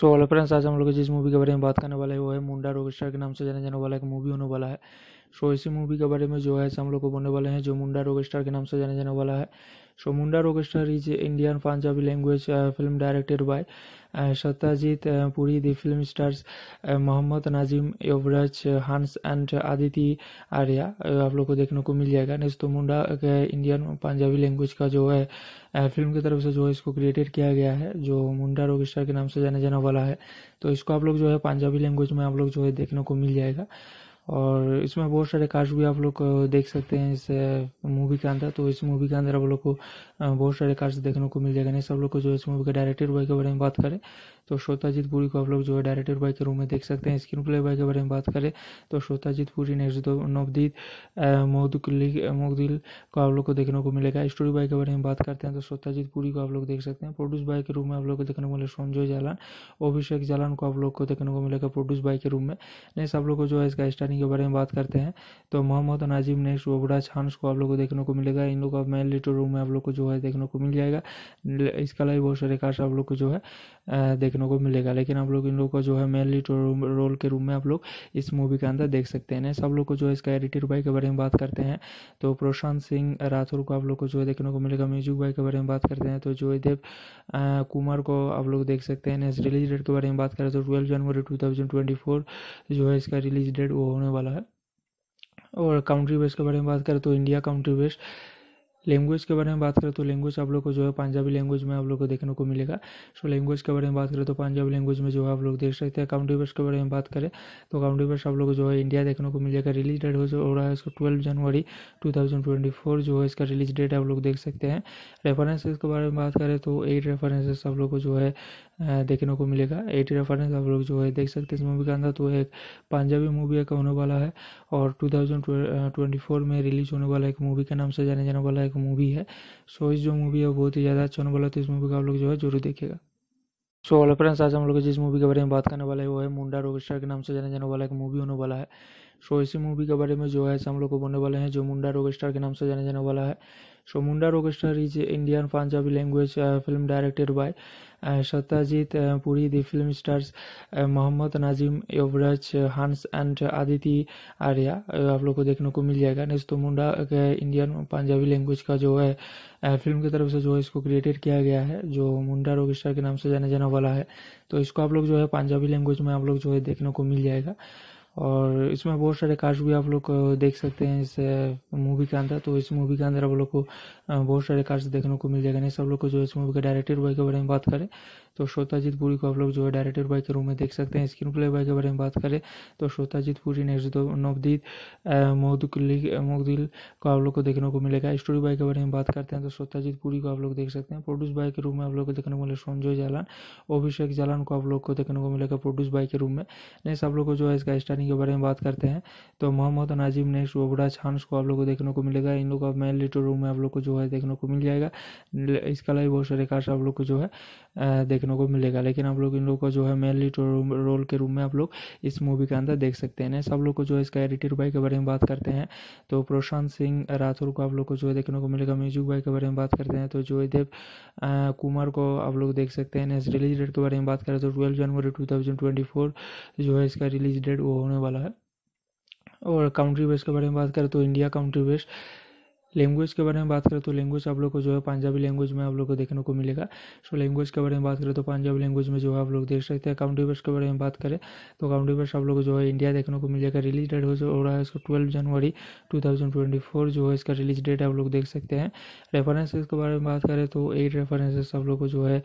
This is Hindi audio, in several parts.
सो ऑल फ्रेंड्स आज हम लोग जिस मूवी के बारे में बात करने वाले हैं वो है मुंडा रोगेस्टर के नाम से जाने जाने वाला एक मूवी होने वाला है सो so, इसी मूवी के बारे में जो है हम लोग को बोलने वाले हैं जो मुंडा रोगेस्टर के नाम से जाने जाने वाला है so Munda Orchestra is Indian Punjabi language film uh, film by by Puri uh, Satyajit film stars Mohammad Nazim Yuvraj Hans and Aditi Arya आप लोग को देखने को मिल जाएगा नेक्स्ट तो मुंडा इंडियन पंजाबी लैंग्वेज का जो है फिल्म uh, की तरफ से जो है इसको क्रिएटेड किया गया है जो मुंडा ऑर्केस्ट्रा के नाम से जाना जाने वाला है तो इसको आप लोग जो है पंजाबी लैंग्वेज में आप लोग जो है देखने को मिल जाएगा और इसमें बहुत सारे कास्ट भी आप लोग देख सकते हैं इस मूवी के अंदर तो इस मूवी के अंदर आप लोग को बहुत सारे कास्ट देखने को मिल जाएगा नहीं सब लोग को जो इस मूवी के डायरेक्टर बॉय के बारे में बात करें तो श्रोताजीत पुरी को आप लोग जो है डायरेक्टर बाई के रूम में देख सकते हैं स्क्रीन प्ले बाय के बारे में बात करें तो श्रोताजीत पुरी ने नवदीत मोदी मोहदिल को आप लोग को देखने को मिलेगा स्टोरी बाय के बारे में बात करते हैं तो श्रोताजीत पुरी को आप लोग देख सकते हैं प्रोड्यूस बाय के रूम में आप लोग को देखने को मिले संजय जालान अभिषेक जालान को आप लोग को देखने को मिलेगा प्रोड्यूस बाई के रूम में नेक्स्ट आप लोग को जो है इसका स्टार्टिंग के बारे में बात करते हैं तो मोहम्मद नाजिम नेक्स्ट ओबरा छानस को आप लोग को देखने को मिलेगा इन लोग का मेन लीटर रूम में आप लोग को जो है देखने को मिल जाएगा इसका अलावा बहुत सारे आप लोग को जो है देखने देखने को मिलेगा लेकिन आप लोग इन लोग को जो है मेन लीड रोल के रूप में आप लोग इस मूवी के अंदर देख सकते हैं सब लोग को जो है इसका एडिटर भाई के बारे में बात करते हैं तो प्रशांत सिंह राठौर को आप लोग को जो है देखने को मिलेगा म्यूजिक भाई के बारे में बात करते हैं तो जो देव कुमार को आप लोग देख सकते हैं नेक्स्ट रिलीज डेट के बारे में बात करें तो ट्वेल्व जनवरी टू थाउजेंड ट्वेंटी फोर जो है इसका रिलीज डेट वो होने वाला है और कंट्री बेस के बारे में बात करें तो इंडिया कंट्री बेस्ट लैंग्वेज के बारे में बात करें तो लैंग्वेज आप लोग को जो है पंजाबी लैंग्वेज में आप लोग को देखने को मिलेगा सो लैंग्वेज के बारे में बात करें तो पंजाबी लैंग्वेज में जो है आप लोग देख सकते हैं काउंटी वर्स के बारे में बात करें तो काउंटी वर्स आप लोग को जो है इंडिया देखने को मिलेगा रिलीज डेट हो रहा है इसका ट्वेल्व जनवरी टू जो है इसका रिलीज डेट आप लोग देख सकते हैं रेफरेंसेज के बारे में बात करें तो एट रेफरेंसेस आप लोग को जो है देखने को मिलेगा एटी रेफरेंस आप लोग जो है देख सकते हैं इस मूवी के अंदर तो एक पंजाबी मूवी का होने वाला है और 2024 में रिलीज होने वाला एक मूवी के नाम से जाने जाने वाला एक मूवी है सो इस जो मूवी है बहुत ही ज़्यादा अच्छा होने वाला तो इस मूवी का आप लोग जो है जरूर देखेगा सो ऑल फ्रेंड्स आज हम लोग जिस मूवी के बारे में बात करने वाले वो है मुंडा रॉकस्टार के नाम से जाने जाने वाला एक मूवी होने वाला है सो इसी मूवी के बारे में जो है हम लोग को बोलने वाले हैं जो मुंडा रॉकस्टार के नाम से जाने जाने वाला है so Munda Orchestra is Indian Punjabi language film uh, film by Satyajit Puri Satyajit uh, Puri. Mohammad Nazim Yuvraj Hans and Aditi Arya आप लोग को देखने को मिल जाएगा नेक्स्ट तो मुंडा इंडियन पंजाबी लैंग्वेज का जो है फिल्म uh, की तरफ से जो है इसको क्रिएटेड किया गया है जो मुंडा रोगिस्टर के नाम से जाने जाने वाला है तो इसको आप लोग जो है पंजाबी लैंग्वेज में आप लोग जो है देखने को मिल जाएगा और इसमें बहुत सारे कास्ट भी आप लोग देख सकते हैं इस मूवी के अंदर तो इस मूवी के अंदर आप लोग को बहुत सारे कास्ट देखने को मिल जाएगा नहीं सब लोग को जो इस मूवी के डायरेक्टर बॉय के बारे में बात करें तो श्रोताजीत पुरी को आप लोग जो है डायरेक्टर बाई के रूम में देख सकते हैं स्क्रीन प्ले बाई के बारे में बात करें तो श्रोताजीत पुरी ने नवदीत मोहदुली मोहदिल को आप लोग को देखने को मिलेगा स्टोरी बाई के बारे में बात करते हैं तो श्रोताजीत पुरी को आप लोग देख सकते हैं प्रोड्यूस बाई के रूम में आप लोग को देखने को मिलेगा संजय जालान अभिषेक जालान को आप लोग को देखने को मिलेगा प्रोड्यूस बाई के रूम में नेक्स्ट आप लोग को जो है इसका स्टारिंग के बारे में बात करते हैं तो मोहम्मद नाजिम नेक्स्ट ओबरा छानस को आप लोग को देखने को मिलेगा इन लोग का मेन लिटर रूम में आप लोग को जो है देखने को मिल जाएगा इसका लाइव बहुत सारे कार्ड आप लोग को जो है देखने को मिलेगा लेकिन आप लोग इन लोग को जो है मेन लीड रोल के रूप में आप लोग इस मूवी के अंदर देख सकते हैं सब लोग को जो है इसका एडिटर भाई के बारे में बात करते हैं तो प्रशांत सिंह राठौर को आप लोग को जो है देखने को मिलेगा म्यूजिक भाई के बारे में बात करते हैं तो जो देव कुमार को आप लोग देख सकते हैं रिलीज डेट के बारे में बात करें तो ट्वेल्व जनवरी टू थाउजेंड ट्वेंटी फोर जो है इसका रिलीज डेट वो होने वाला है और काउंट्री बेस के बारे में बात करें तो इंडिया काउंट्री बेस्ट लैंग्वेज के बारे में बात करें तो लैंग्वेज आप लोग को जो है पंजाबी लैंग्वेज में आप लोग को देखने को मिलेगा सो लैंग्वेज के बारे में बात करें तो पंजाबी लैंग्वेज में जो है आप लोग देख सकते हैं काउंटी वर्ष के बारे में बात करें तो काउंटी वर्ष आप लोग को जो है इंडिया देखने को मिलेगा रिलीज डेट हो रहा है इसका ट्वेल्व जनवरी टू जो है इसका रिलीज डेट आप लोग देख सकते हैं रेफरेंसेज के बारे में बात करें तो एट रेफरेंसेस आप लोग को जो है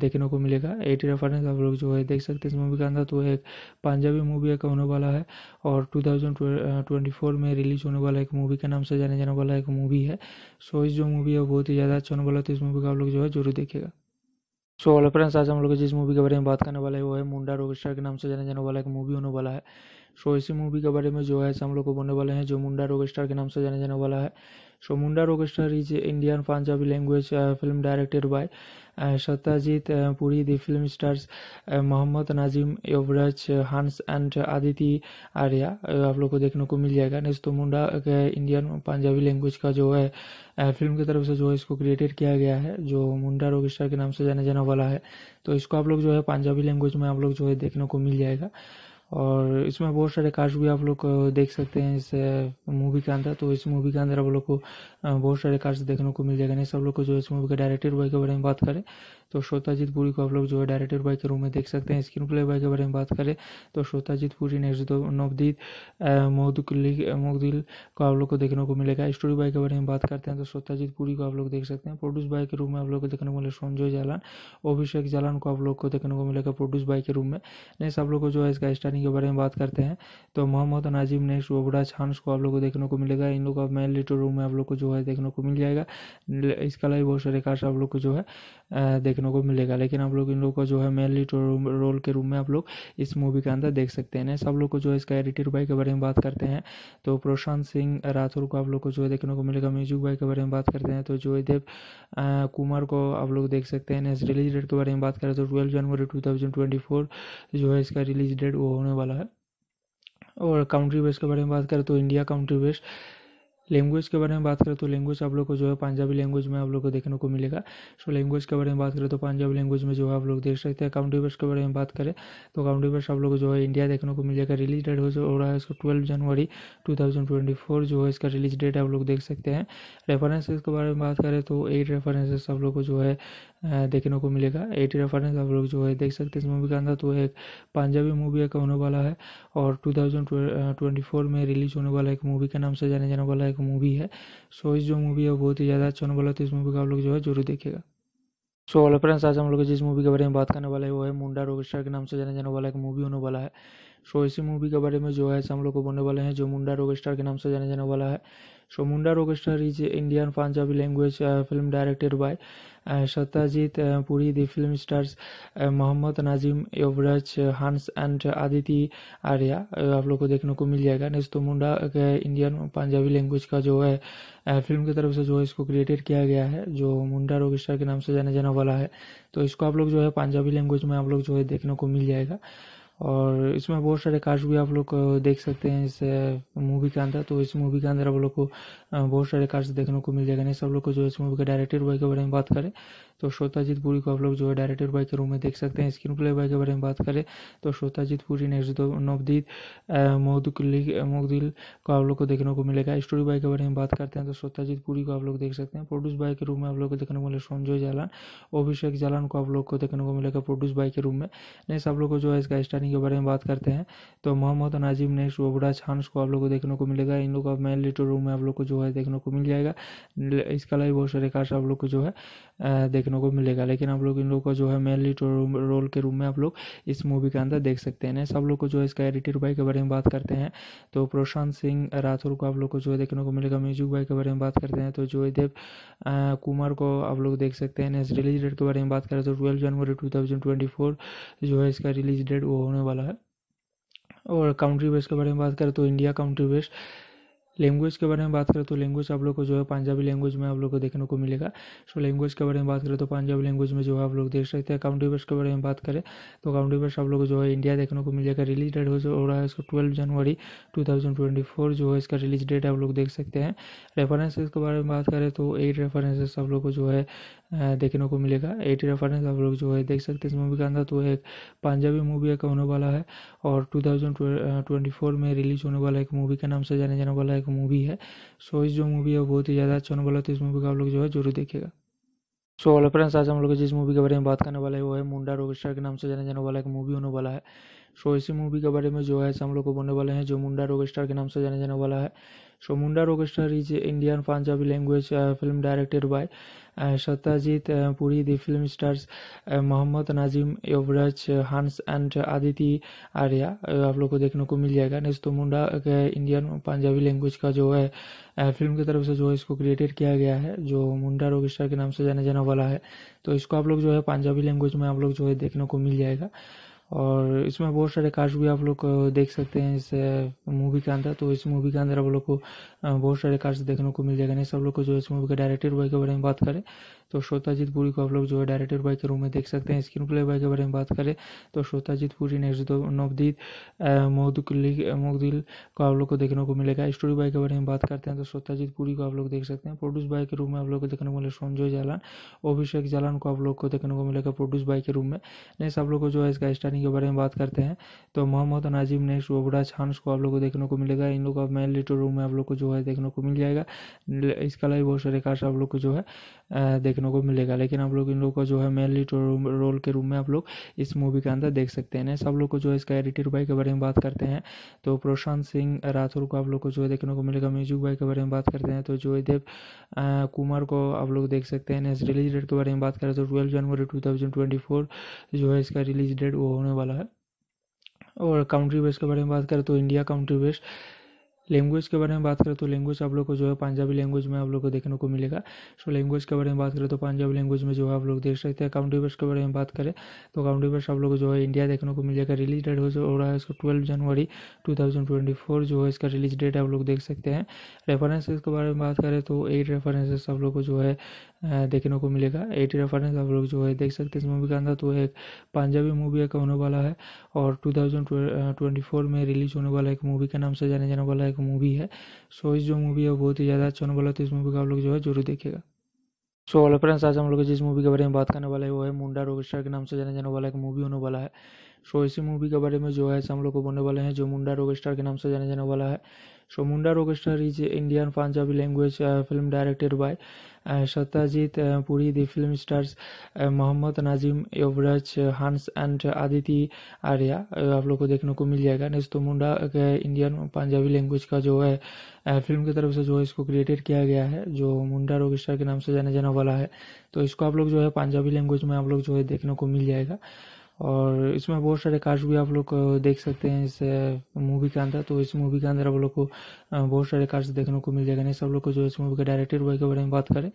देखने को मिलेगा एटी रेफरेंस आप लोग जो है देख सकते हैं इस मूवी के अंदर तो एक पंजाबी मूवी एक होने वाला है और 2024 में रिलीज होने वाला एक मूवी के नाम से जाने जाने वाला एक मूवी है सो इस जो मूवी है बहुत ही ज़्यादा अच्छा होने वाला तो इस मूवी का आप लोग जो है जरूर देखेगा सो so, फ्रेंड्स आज हम लोग जिस मूवी के बारे में बात करने वाले हैं वो है मुंडा रॉकस्टार के नाम से जाने जाने वाला एक मूवी होने वाला है सो इसी मूवी के बारे में जो है हम लोग को बोलने वाले हैं जो मुंडा रॉकस्टार के नाम से जाने जाने वाला है so Munda Rockstar is Indian Punjabi language film directed by Satyajit Puri the film stars Mohammad Nazim Yuvraj Hans and Aditi Arya आप लोग को देखने को मिल जाएगा नेस्तो मुंडा इंडियन पंजाबी लैंग्वेज का जो है फिल्म की तरफ से जो है इसको क्रिएटेड किया गया है जो मुंडा रोग स्टार के नाम से जाने जाने वाला है तो इसको आप लोग जो है पंजाबी लैंग्वेज में आप लोग जो है देखने को मिल जाएगा और इसमें बहुत सारे कास्ट भी आप लोग देख सकते हैं इस मूवी के अंदर तो इस मूवी के अंदर आप लोग को बहुत सारे कास्ट देखने को मिल जाएगा नहीं सब लोग को जो इस मूवी के डायरेक्टर बॉय के बारे में बात करें तो श्रोताजीत पुरी को आप लोग जो है डायरेक्टर बाई के रूम में देख सकते हैं स्क्रीन प्ले बाय के बारे में बात करें तो श्रोताजीत पुरी ने नवदीप मोहदुल्ली मोहदिल को आप लोग को देखने को मिलेगा स्टोरी बाई के बारे में बात करते हैं तो श्रोताजीत पुरी को आप लोग देख सकते हैं प्रोड्यूस बाई के रूम में आप लोग को देखने को मिले संजय जालान अभिषेक जालान को आप लोग को देखने को मिलेगा प्रोड्यूस बाई के रूम में नेक्स्ट आप लोग को जो है इसका स्टारिंग के बारे में बात करते हैं तो मोहम्मद नाजिम नेक्स्ट ओबरा छानस को आप लोग को देखने को मिलेगा इन लोग का मेन लिटो रूम में आप लोग को जो है देखने को मिल जाएगा इसका लाइव बहुत सारे कार्ड आप लोग को जो है देखने देखने को मिलेगा लेकिन आप लोग इन लोग को जो है मेन लीड तो रोल के रूप में आप लोग इस मूवी के अंदर देख सकते हैं सब लोग को जो है इसका एडिटर भाई के बारे में बात करते हैं तो प्रशांत सिंह राठौर को आप लोग को जो है देखने को मिलेगा म्यूजिक भाई के बारे में बात करते हैं तो जो देव कुमार को आप लोग देख सकते हैं नेक्स्ट रिलीज डेट के बारे में बात करें तो ट्वेल्व जनवरी टू जो है इसका रिलीज डेट वो होने वाला है और कंट्री बेस के बारे में बात करें तो इंडिया कंट्री बेस लैंग्वेज के बारे में बात करें तो लैंग्वेज आप लोग को जो है पंजाबी लैंग्वेज में आप लोग को देखने को मिलेगा सो लैंग्वेज के बारे में बात करें तो पंजाबी लैंग्वेज में जो है आप लोग देख सकते हैं काउंटी वर्ष के बारे में बात करें तो काउंटी वर्ष आप लोग को जो है इंडिया देखने को मिलेगा रिलीज डेट हो रहा है इसका ट्वेल्व जनवरी टू जो है इसका रिलीज डेट आप लोग देख सकते हैं रेफरेंसेज के बारे में बात करें तो एट रेफरेंसेस आप लोग को जो है देखने को मिलेगा एटी रेफरेंस आप लोग जो है देख सकते हैं इस मूवी के अंदर तो एक पंजाबी मूवी का होने वाला है और 2024 uh, में रिलीज होने वाला एक मूवी के नाम से जाने जाने वाला एक मूवी है सो इस जो मूवी है बहुत ही ज़्यादा अच्छा होने वाला तो इस मूवी का आप लोग जो है जरूर देखेगा सो ऑल फ्रेंड्स आज हम लोग जिस मूवी के बारे में बात करने वाले वो है मुंडा रॉकस्टार के नाम से जाने जाने वाला एक मूवी होने वाला है सो इसी मूवी के बारे में जो है हम लोग को बोलने वाले हैं जो मुंडा रॉकस्टार के नाम से जाने जाने वाला है so Munda Rockstar is Indian Punjabi language film directed by Satyajit Puri the film stars Mohammad Nazim Yuvraj Hans and Aditi Arya आप लोग को देखने को मिल जाएगा नेस्तो मुंडा इंडियन पंजाबी लैंग्वेज का जो है फिल्म की तरफ से जो है इसको क्रिएटेड किया गया है जो मुंडा रॉकस्टार के नाम से जाने जाने वाला है तो इसको आप लोग जो है पंजाबी लैंग्वेज में आप लोग जो है देखने को मिल जाएगा और इसमें बहुत सारे कास्ट भी आप लोग देख सकते हैं इस मूवी के अंदर तो इस मूवी के अंदर आप लोग को बहुत सारे कास्ट देखने को मिल जाएगा नहीं सब लोग को जो इस मूवी के डायरेक्टर बॉय के बारे में बात करें तो श्रोताजीत पुरी को आप लोग जो है डायरेक्टर बाई के रूम में देख सकते हैं स्क्रीन प्ले बाई के बारे में बात करें तो श्रोताजीत पुरी ने नवदीत मोहदुल्ली मोहदिल को आप लोग को देखने को मिलेगा स्टोरी बाई के बारे में बात करते हैं तो श्रोताजीत पुरी को आप लोग देख सकते हैं प्रोड्यूस बाई के रूम में आप लोग को देखने को मिलेगा संजय जालान अभिषेक जालान को आप लोग को देखने को मिलेगा प्रोड्यूस बाई के रूम में नेक्स्ट आप लोग को जो है इसका स्टारिंग के बारे में बात करते हैं तो मोहम्मद नाजिम नेक्स्ट ओबरा छानस को आप लोग को देखने को मिलेगा इन लोग का मेन लिटो रूम में आप लोग को जो है देखने को मिल जाएगा इसका लाइव बहुत सारे कार्ड आप लोग को जो है देख देखने को मिलेगा लेकिन आप लोग इन लोग को जो है मेन लीड तो रोल के रूम में आप लोग इस मूवी के अंदर देख सकते हैं सब लोग को जो है इसका एडिटर भाई के बारे में बात करते हैं तो प्रशांत सिंह राठौर को आप लोग को जो है देखने को मिलेगा म्यूजिक भाई के बारे में बात करते हैं तो जोयदेव कुमार को आप लोग देख सकते हैं रिलीज डेट के बारे में बात करें तो ट्वेल्व जनवरी टू थाउजेंड ट्वेंटी फोर जो है इसका रिलीज डेट वो होने वाला है और काउंट्री बेस के बारे में बात करें तो इंडिया काउंट्री बेस्ट लैंग्वेज के बारे में बात करें तो लैंग्वेज आप लोग को जो है पंजाबी लैंग्वेज में आप लोग को देखने को मिलेगा सो लैंग्वेज के बारे में बात करें तो पंजाबी लैंग्वेज में जो है आप लोग देख सकते हैं काउंटी वर्स के बारे में बात करें तो काउंटी वर्स आप लोग को जो है इंडिया देखने को मिलेगा रिलीज डेट हो रहा है इसका ट्वेल्व जनवरी टू जो है इसका रिलीज डेट आप लोग देख सकते हैं रेफरेंसेज के बारे में बात करें तो एट रेफरेंसेस आप लोग को जो है देखने को मिलेगा एटी रेफरेंस आप लोग जो है देख सकते हैं इस मूवी के अंदर तो एक पंजाबी मूवी का होने वाला है और 2024 में रिलीज होने वाला एक मूवी के नाम से जाने जाने वाला एक मूवी है सो इस जो मूवी है बहुत ही ज़्यादा अच्छा होने वाला तो इस मूवी का आप लोग जो है जरूर देखेगा सो so, फ्रेंड्स आज हम लोग जिस मूवी के बारे में बात करने वाले हैं वो है मुंडा रॉकस्टार के नाम से जाने जाने वाला एक मूवी होने वाला है सो इसी मूवी के बारे में जो है हम लोग को बोलने वाले हैं जो मुंडा रॉकस्टार के नाम से जाने जाने वाला है so Munda Orchestra is Indian Punjabi language film uh, film by Satyajit Puri Satyajit film stars Mohammad Nazim Yuvraj Hans and Aditi Arya आप लोग को देखने को मिल जाएगा नेक्स्ट तो मुंडा इंडियन पंजाबी लैंग्वेज का जो है फिल्म uh, की तरफ से जो है इसको क्रिएटेड किया गया है जो मुंडा रोगिस्टर के नाम से जाने जाने वाला है तो इसको आप लोग जो है पंजाबी लैंग्वेज में आप लोग जो है देखने को मिल जाएगा और इसमें बहुत सारे कार्ड्स भी आप लोग देख सकते हैं इस मूवी के अंदर तो इस मूवी के अंदर आप लोग को बहुत सारे कार्स देखने को मिल जाएगा नहीं सब लोग को जो है इस मूवी के डायरेक्टर बॉय के बारे में बात करें तो श्रोताजीत पुरी को आप लोग जो है डायरेक्टर बॉय के रूम में देख सकते हैं स्क्रीन प्ले बॉय के बारे में बात करें तो श्रोताजीत पुरी ने नवदीत मोदी मोहदिल को आप लोग को देखने को मिलेगा स्टोरी बॉय के बारे में बात करते हैं तो श्रोताजीत पुरी को आप लोग देख सकते हैं प्रोड्यूस बॉय के रूम में आप लोग को देखने को मिले संजय जालान अभिषेक जालान को आप लोग को देखने को मिलेगा प्रोड्यूस बॉय के रूम में नेक्स्ट सब लोग को जो है इसका स्टारिंग के बारे में बात करते हैं तो मोहम्मद नाजिम नेक्स्ट वोबड़ा छानस को आप लोग को देखने को मिलेगा इन लोग का मेन लिटर रूम में आप लोग को जो है देखने को मिल जाएगा इसके अलावा बहुत सारे कार्ड्स आप लोग को जो है देखने को मिलेगा लेकिन आप लोग इन लोग को जो है मेन लीड रोल के रूप में आप लोग इस मूवी के अंदर देख सकते हैं सब लोग को जो है इसका एडिटर भाई के बारे में बात करते हैं तो प्रशांत सिंह राठौर को आप लोग को जो है देखने को मिलेगा म्यूजिक भाई के बारे में बात करते हैं तो जो देव कुमार को आप लोग देख सकते हैं नेक्स्ट रिलीज डेट के बारे में बात करें तो ट्वेल्व जनवरी टू जो है इसका रिलीज डेट वो होने वाला है और कंट्री बेस के बारे में बात करें तो इंडिया कंट्री बेस्ट लैंग्वेज के बारे में बात करें तो लैंग्वेज आप लोग को जो है पंजाबी लैंग्वेज में आप लोग को देखने को मिलेगा सो लैंग्वेज के बारे में बात करें तो पंजाबी लैंग्वेज में जो है आप लोग देख सकते हैं काउंटी वर्ष के बारे में बात करें तो काउंटी वर्ष आप लोग को जो है इंडिया देखने को मिलेगा रिलीज डेट हो रहा है इसका ट्वेल्व जनवरी टू जो है इसका रिलीज डेट आप लोग देख सकते हैं रेफरेंसेज के बारे में बात करें तो एट रेफरेंसेस आप लोग को जो है देखने को मिलेगा एटी रेफरेंस आप लोग जो है देख सकते हैं इस मूवी के अंदर तो एक पंजाबी मूवी एक होने वाला है और 2024 uh, में रिलीज होने वाला एक मूवी के नाम से जाने जाने वाला एक मूवी है सो इस जो मूवी है बहुत ही ज़्यादा अच्छा होने वाला तो इस मूवी का आप लोग जो है जरूर देखेगा सो so, फ्रेंड्स आज हम लोग जिस मूवी के बारे में बात करने वाले हैं वो है मुंडा रोगेस्टर के नाम से जाने जाने वाला एक मूवी होने वाला है सो इसी मूवी के बारे में जो है हम लोग को बोलने वाले हैं जो मुंडा रॉक के नाम से जाने जाने वाला है so Munda rock star is Indian Punjabi language film directed by Satyajit Puri the film stars Mohammad Nazim Yuvraj uh, Hans and Aditi Arya uh, आप लोग को देखने को मिल जाएगा नेक्स्ट तो मुंडा इंडियन पंजाबी लैंग्वेज का जो है फिल्म uh, की तरफ से जो है इसको क्रिएटेड किया गया है जो मुंडा रॉक के नाम से जाने जाने वाला है तो इसको आप लोग जो है पंजाबी लैंग्वेज में आप लोग जो है देखने को मिल जाएगा और इसमें बहुत सारे कास्ट भी आप लोग देख सकते हैं इस मूवी के अंदर तो इस मूवी के अंदर आप लोग को बहुत सारे कार्ड्स देखने को मिल जाएगा नहीं सब लोग को जो है इस मूवी के डायरेक्टर बॉय के बारे में बात करें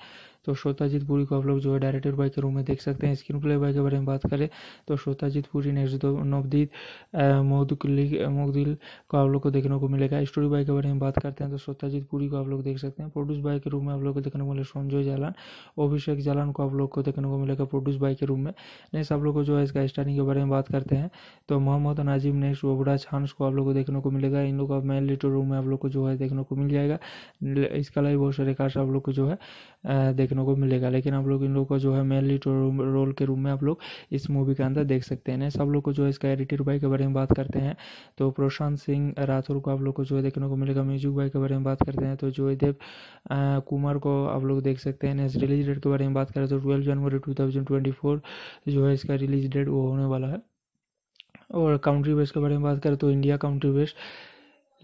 तो श्रोताजीत पुरी को आप लोग जो है डायरेक्टर बॉय के रूम में देख सकते हैं स्क्रीन प्ले बॉय के बारे में बात करें तो श्रोताजीत पुरी ने नवदीत मोहदुली मोहदिल को आप लोग को देखने को मिलेगा स्टोरी बॉय के बारे में बात करते हैं तो श्रोताजीत पुरी को आप लोग देख सकते हैं प्रोड्यूस बॉय के रूम में आप लोग को देखने को मिलेगा संजय जालान अभिषेक जालान को आप लोग को देखने को मिलेगा प्रोड्यूस बॉय के रूम में नहीं सब लोग को जो है इसका स्टार्टिंग के बारे में बात करते हैं तो मोहम्मद नाजिम नेक्स्ट वबराज हांस को आप लोग को देखने को मिलेगा इन लोग का मेन लिटो रूम में आप लोग को जो है है देखने को मिल जाएगा इसके अलावा बहुत सारे कार्ड्स आप लोग को जो है देखने को मिलेगा लेकिन आप लोग इन लोग को जो है मेनली रोल के रूप में आप लोग इस मूवी के अंदर देख सकते हैं सब लोग को जो है इसका एडिटर भाई के बारे में बात करते हैं तो प्रशांत सिंह राठौर को आप लोग को जो है देखने को मिलेगा म्यूजिक भाई के बारे में बात करते हैं तो जोयदेव कुमार को आप लोग देख सकते हैं रिलीज डेट के बारे में बात करें तो ट्वेल्व जनवरी टू जो है इसका रिलीज डेट वो होने वाला है और कंट्री बेस के बारे में बात करें तो इंडिया कंट्री बेस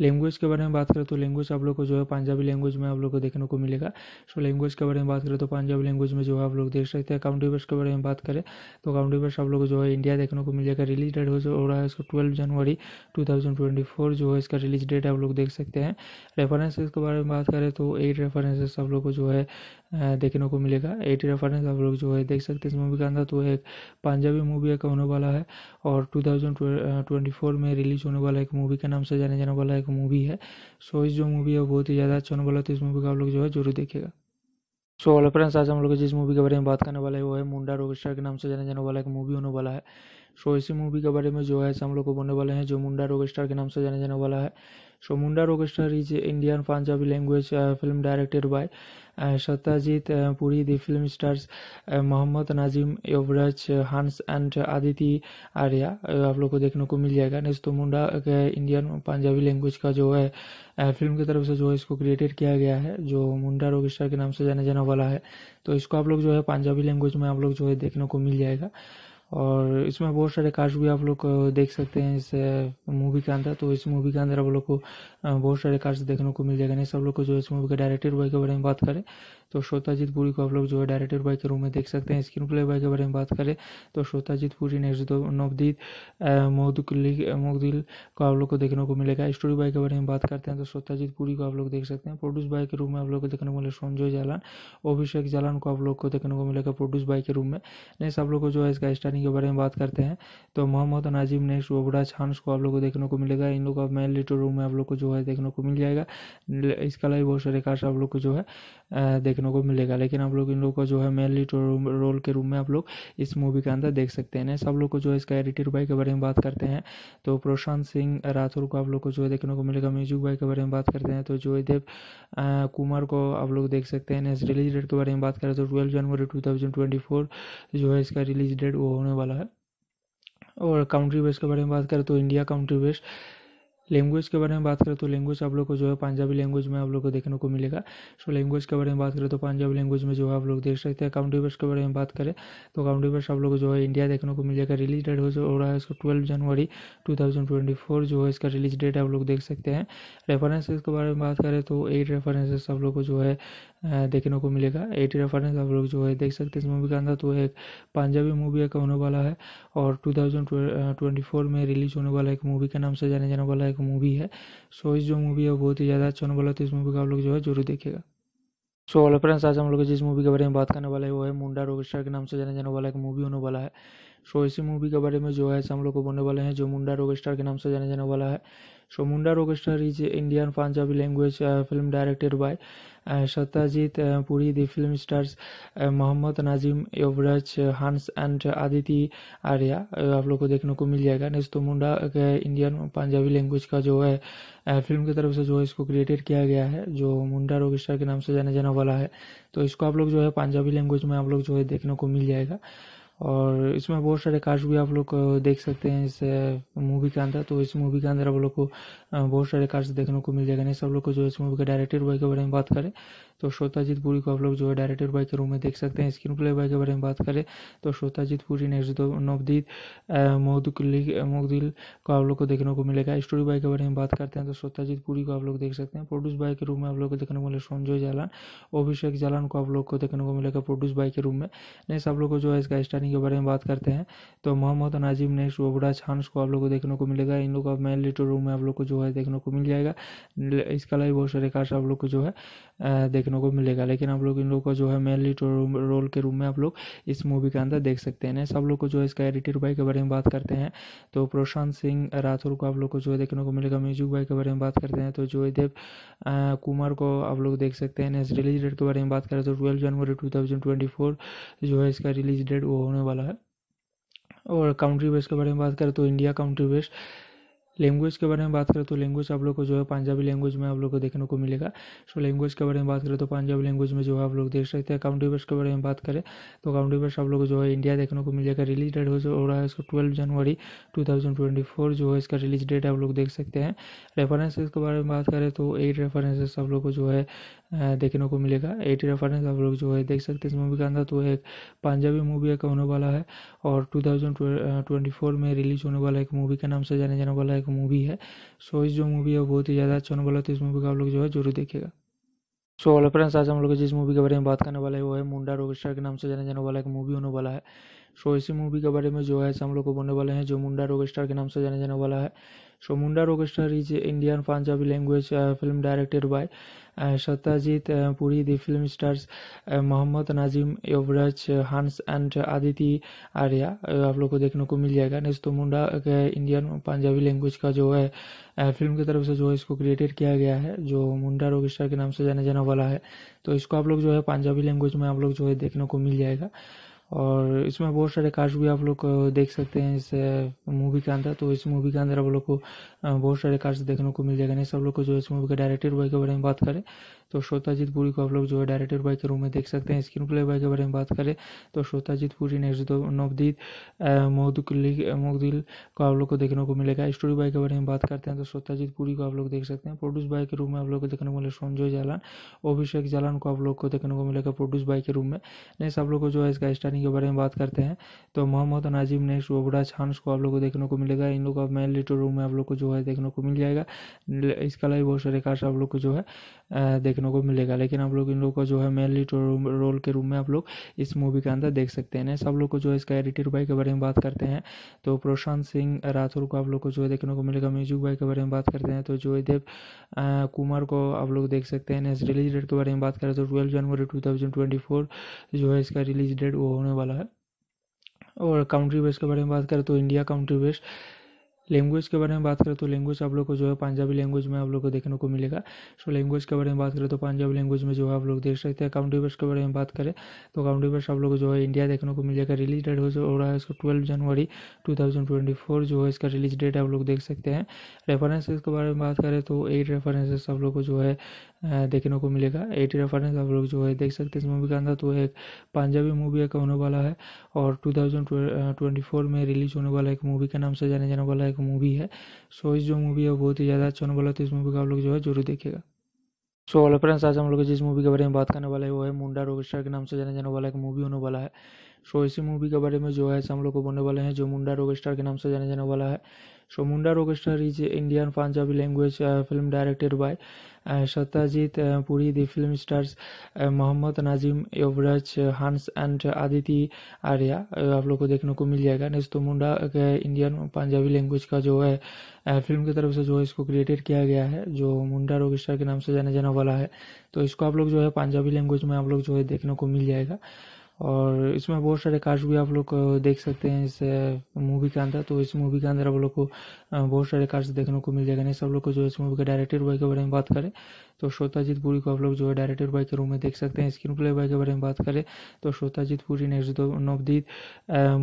लैंग्वेज के बारे में बात करें तो लैंग्वेज आप लोग को जो है पंजाबी लैंग्वेज में आप लोग को देखने को मिलेगा सो लैंग्वेज के बारे में बात करें तो पंजाबी लैंग्वेज में जो है आप लोग देख सकते हैं काउंटी वर्स के बारे में बात करें तो काउंटी वर्स आप लोग को जो है इंडिया देखने को मिल जाएगा रिलीज डेट हो रहा है इसका ट्वेल्व जनवरी टू जो है इसका रिलीज डेट आप लोग देख सकते हैं रेफरेंसेज के बारे में बात करें तो एट रेफरेंसेस आप लोग को जो है देखने को मिलेगा एटी रेफरेंस आप लोग जो है देख सकते हैं इस मूवी का अंदर तो एक पंजाबी मूवी का होने वाला है और 2024 में रिलीज होने वाला एक मूवी के नाम से जाने जाने वाला एक मूवी है सो इस जो मूवी है बहुत ही ज़्यादा अच्छा होने वाला तो इस मूवी का आप लोग जो है जरूर देखेगा सो ऑल फ्रेंड्स आज हम लोग जिस मूवी के बारे में बात करने वाले है वो है मुंडा रॉकस्टार के नाम से जाने जाने वाला एक मूवी होने वाला है सो so, इसी मूवी के बारे में जो है हम लोग को बोलने वाले हैं जो मुंडा रॉकस्टार के नाम से जाने जाने वाला है so Munda Rockstar is Indian Punjabi language film directed by Satyajit Puri the film stars Mohammad Nazim Yuvraj Hans and Aditi Arya आप लोग को देखने को मिल जाएगा नेस्तो मुंडा इंडियन पंजाबी लैंग्वेज का जो है फिल्म की तरफ से जो है इसको क्रिएटेड किया गया है जो मुंडा रॉकस्टार के नाम से जाने जाने वाला है तो इसको आप लोग जो है पंजाबी लैंग्वेज में आप लोग जो है देखने को मिल जाएगा और इसमें बहुत सारे कास्ट भी आप लोग देख सकते हैं इस मूवी के अंदर तो इस मूवी के अंदर आप लोग को बहुत सारे कास्ट देखने को मिल जाएगा नहीं सब लोग को जो इस मूवी के डायरेक्टर भाई के बारे में बात करें तो श्रोताजीत पुरी को आप लोग जो है डायरेक्टर बाई के रूम में देख सकते हैं स्क्रीन प्ले बाई के बारे में बात करें तो श्रोताजीत पुरी ने नवदीप मोहदुल्ली मोहदिल को आप लोग को देखने को मिलेगा स्टोरी बाई के बारे में बात करते हैं तो श्रोताजीत पुरी को आप लोग देख सकते हैं प्रोड्यूस बाई के रूम में आप लोग को देखने को मिलेगा संजय जालान अभिषेक जालान को आप लोग को देखने को मिलेगा प्रोड्यूस बाई के रूम में नेक्स्ट आप लोग को जो है इसका स्टारिंग के बारे में बात करते हैं तो मोहम्मद नाजिम नेक्स्ट ओबरा छानस को आप लोग को देखने को मिलेगा इन लोग का मेन लिटो रूम में आप लोग को जो है देखने को मिल जाएगा इसका लाइव बहुत सारे कास्ट आप लोग को जो है देखने को मिलेगा लेकिन आप लोग इन लोग को जो है मेन लीड रोल के रूप में आप लोग इस मूवी के अंदर देख सकते हैं सब लोग को जो है इसका एडिटर भाई के बारे में बात करते हैं तो प्रशांत सिंह राठौर को आप लोग को जो है देखने को मिलेगा म्यूजिक भाई के बारे में बात करते हैं तो जो देव कुमार को आप लोग देख सकते हैं रिलीज डेट के बारे में बात करें तो ट्वेल्व जनवरी टू थाउजेंड ट्वेंटी फोर जो है इसका रिलीज डेट वो होने वाला है और काउंट्री बेस के बारे में बात करें तो इंडिया काउंट्री बेस्ट लैंग्वेज के बारे में बात करें तो लैंग्वेज आप लोग को जो है पंजाबी लैंग्वेज में आप लोग को देखने को मिलेगा सो लैंग्वेज के बारे में बात करें तो पंजाबी लैंग्वेज में जो है आप लोग देख सकते हैं काउंटी वर्ष के बारे में बात करें तो काउंटी वर्ष आप लोग को जो है इंडिया देखने को मिलेगा रिलीज डेट हो रहा है इसका ट्वेल्व जनवरी टू जो है इसका रिलीज डेट आप लोग देख सकते हैं रेफरेंसेज के बारे में बात करें तो एट रेफरेंसेस आप लोग को जो है देखने को मिलेगा एट रेफरेंस आप लोग जो है देख सकते हैं इस मूवी के अंदर तो एक पंजाबी मूवी एक होने वाला है और टू में रिलीज होने वाला एक मूवी के नाम से जाने जाने वाला है एक मूवी है सो इस जो मूवी है बहुत ही ज़्यादा अच्छा होने वाला तो इस मूवी को आप लोग जो है जरूर देखेगा सो ऑल फ्रेंड्स आज हम लोग जिस मूवी के बारे में बात करने वाला है वो है मुंडा रॉकस्टार के नाम से जाने जाने वाला एक मूवी होने वाला है सो इसी मूवी के बारे में जो है हम लोग को बोलने वाले हैं जो मुंडा रोगेस्टर के नाम से जाने जाने वाला है so Munda is is Indian Punjabi language film directed by Satyajit Puri the film stars Mohammad Nazim Yuvraj Hans and Aditi Arya आप लोग को देखने को मिल जाएगा तो मुंडा इंडियन पंजाबी लैंग्वेज का जो है फिल्म uh, की तरफ से जो है इसको क्रिएटेड किया गया है जो मुंडा रोगिस्टर के नाम से जाने जाने वाला है तो इसको आप लोग जो है पंजाबी लैंग्वेज में आप लोग जो है देखने को मिल जाएगा और इसमें बहुत सारे कार्ड्स भी आप लोग देख सकते हैं इस मूवी के अंदर तो इस मूवी के अंदर आप लोग को बहुत सारे कार्ड्स देखने को मिल जाएगा नहीं सब लोग को जो इस मूवी के डायरेक्टर बॉय के बारे में बात करें तो श्रोताजीत पुरी को आप लोग जो है डायरेक्टर बाई के रूम में देख सकते हैं स्क्रीन प्ले बाई के बारे में बात करें तो श्रोताजीत पुरी ने नवदीप मोहदुल्ली मोहदिल को आप लोग को देखने को मिलेगा स्टोरी बाई के बारे में बात करते हैं तो श्रोताजीत पुरी को आप लोग देख सकते हैं प्रोड्यूस बाई के रूम में आप लोग को देखने को मिलेगा संजय जालान अभिषेक जालान को आप लोग को देखने को मिलेगा प्रोड्यूस बाई के रूम में नेक्स्ट आप लोग को जो है इसका स्टारिंग के बारे में बात करते हैं तो मोहम्मद नाजिम नेक्स्ट वबड़ा छानस को आप लोग को देखने को मिलेगा इन लोग का मेन लिटो रूम में आप लोग को जो है देखने को मिल जाएगा इसका लाइव बहुत सारे कार्ड आप लोग को जो है देखने को मिलेगा लेकिन आप लोग इन लोग को जो है मेनली रोल के रूम में आप लोग इस मूवी के अंदर देख सकते हैं सब लोग को जो है इसका एडिटर भाई के बारे में बात करते हैं तो प्रशांत सिंह राठौर को आप लोग को जो है देखने को मिलेगा म्यूजिक भाई के बारे में बात करते हैं तो देव कुमार को आप लोग देख सकते हैं रिलीज डेट के बारे में बात करें तो ट्वेल्व जनवरी टू थाउजेंड ट्वेंटी फोर जो है इसका रिलीज डेट वो होने वाला है और काउंट्री बेस के बारे में बात करें तो इंडिया काउंट्री बेस्ट लैंग्वेज के बारे में बात करें तो लैंग्वेज आप लोग को जो है पंजाबी लैंग्वेज में आप लोग को देखने को मिलेगा सो लैंग्वेज के बारे में बात करें तो पंजाबी लैंग्वेज में जो है आप लोग देख सकते हैं काउंटी वर्ष के बारे में बात करें तो काउंटी वर्ष आप लोग को जो है इंडिया देखने को मिल जाएगा रिलीज डेट हो रहा है इसका ट्वेल्व जनवरी टू जो है इसका रिलीज डेट आप लोग देख सकते हैं रेफरेंसेज के बारे में बात करें तो एट रेफरेंसेस आप लोग को जो है देखने को मिलेगा एटी रेफरेंस आप लोग जो है देख सकते हैं इस मूवी के अंदर तो एक पंजाबी मूवी का होने वाला है और 2024 uh, में रिलीज होने वाला एक मूवी के नाम से जाने जाने वाला एक मूवी है सो इस जो मूवी है बहुत ही ज़्यादा अच्छा होने वाला है तो इस मूवी का आप लोग जो है जरूर देखेगा सो ऑल फ्रेंड्स आज हम लोग जिस मूवी के बारे में बात करने वाले वो है मुंडा रॉकस्टार के नाम से जाने जाने वाला एक मूवी होने वाला है सो so, इसी मूवी के बारे में जो है हम लोग को बोलने वाले हैं जो मुंडा रॉकस्टार के नाम से जाने जाने वाला है so Munda Rockstar is Indian Punjabi language film directed by Satyajit Puri the film stars Mohammad Nazim Yuvraj Hans and Aditi Arya आप लोग को देखने को मिल जाएगा नेस्तो मुंडा इंडियन पंजाबी लैंग्वेज का जो है फिल्म की तरफ से जो है इसको क्रिएटेड किया गया है जो मुंडा रॉक के नाम से जाने जाने वाला है तो इसको आप लोग जो है पंजाबी लैंग्वेज में आप लोग जो है देखने को मिल जाएगा और इसमें बहुत सारे कास्ट भी आप लोग देख सकते हैं इस मूवी के अंदर तो इस मूवी के अंदर आप लोग को बहुत सारे कास्ट देखने को मिल जाएगा नहीं सब लोग को जो इस मूवी के डायरेक्टर बॉय के बारे में बात करें तो श्रोताजीत पुरी को आप लोग जो है डायरेक्टर बाई के रूम में देख सकते हैं स्क्रीन प्ले बाई के बारे में बात करें तो श्रोताजीत पुरी ने नवदीत मोहदुल्ली मोहदिल को आप लोग को देखने को मिलेगा स्टोरी बाई के बारे में बात करते हैं तो श्रोताजीत पुरी को आप लोग देख सकते हैं प्रोड्यूस बाई के रूम में आप लोग को देखने को मिलेगा संजय जालान अभिषेक जालान को आप लोग को देखने को मिलेगा प्रोड्यूस बाई के रूम में नेक्स्ट आप लोग को जो है इसका स्टारिंग के बारे में बात करते हैं तो मोहम्मद नाजिम नेक्स्ट ओबरा छानस को आप लोग को देखने को मिलेगा इन लोग का मेन लिटो रूम में आप लोग को जो है देखने को मिल जाएगा इसका लाइव बहुत सारे कार्ड आप लोग को जो है देख देखने को मिलेगा लेकिन आप लोग इन लोग को जो है मेन लीड तो रोल के रूप में आप लोग इस मूवी के अंदर देख सकते हैं सब लोग को जो है इसका एडिटर भाई के बारे में बात करते हैं तो प्रशांत सिंह राठौर को आप लोग को जो है देखने को मिलेगा म्यूजिक भाई के बारे में बात करते हैं तो जोयदेव कुमार को आप लोग देख सकते हैं नेक्स्ट रिलीज डेट के बारे में बात करें तो ट्वेल्व जनवरी टू थाउजेंड ट्वेंटी फोर जो है इसका रिलीज डेट वो होने वाला है और काउंट्री बेस के बारे में बात करें तो इंडिया काउंट्री बेस्ट लैंग्वेज के बारे में बात करें तो लैंग्वेज आप लोग को जो है पंजाबी लैंग्वेज में आप लोग को देखने को मिलेगा सो लैंग्वेज के बारे में बात करें तो पंजाबी लैंग्वेज में जो है आप लोग देख सकते हैं काउंटी वर्स के बारे में बात करें तो काउंटी वर्स आप लोग को जो है इंडिया देखने को मिलेगा रिलीज डेट हो रहा है इसका ट्वेल्व जनवरी टू जो है इसका रिलीज डेट आप लोग देख सकते हैं रेफरेंसेज के बारे में बात करें तो एट रेफरेंसेस आप लोग को जो है देखने को मिलेगा एट रेफरेंस आप लोग जो है देख सकते हैं इस मूवी के अंदर तो एक पंजाबी मूवी एक होने वाला है और टू में रिलीज होने वाला एक मूवी के नाम से जाने जाने वाला है एक मूवी है सो इस जो मूवी है बहुत ही ज़्यादा अच्छा होने वाला तो इस मूवी को आप लोग जो है जरूर देखेगा सो ऑल फ्रेंड्स आज हम लोग जिस मूवी के बारे में बात करने वाले है वो है मुंडा रॉकस्टार के नाम से जाने जाने वाला एक मूवी होने वाला है सो so, इसी मूवी के बारे में जो है हम लोग को बोलने वाले हैं जो मुंडा रॉकस्टार के नाम से जाने जाने वाला है so Munda Rockstar is Indian Punjabi language film directed by Satyajit Puri the film stars Mohammad Nazim Yuvraj Hans and Aditi Arya आप लोग को देखने को मिल जाएगा नेक्स्ट तो मुंडा इंडियन पंजाबी लैंग्वेज का जो है फिल्म uh, की तरफ से जो है इसको क्रिएटेड किया गया है जो मुंडा रॉकस्टार के नाम से जाने जाने वाला है तो इसको आप लोग जो है पंजाबी लैंग्वेज में आप लोग जो है देखने को मिल जाएगा और इसमें बहुत सारे कार्ड्स भी आप लोग देख सकते हैं इस मूवी के अंदर तो इस मूवी के अंदर आप लोग को बहुत सारे कार्ड्स देखने को मिल जाएगा नहीं सब लोग को जो इस मूवी के डायरेक्टर बॉय के बारे में बात करें तो श्रोताजीत पुरी को आप लोग जो है डायरेक्टर बाई के रूम में देख सकते हैं स्क्रीन प्ले बाई के बारे में बात करें तो श्रोताजीत पुरी ने नवदीप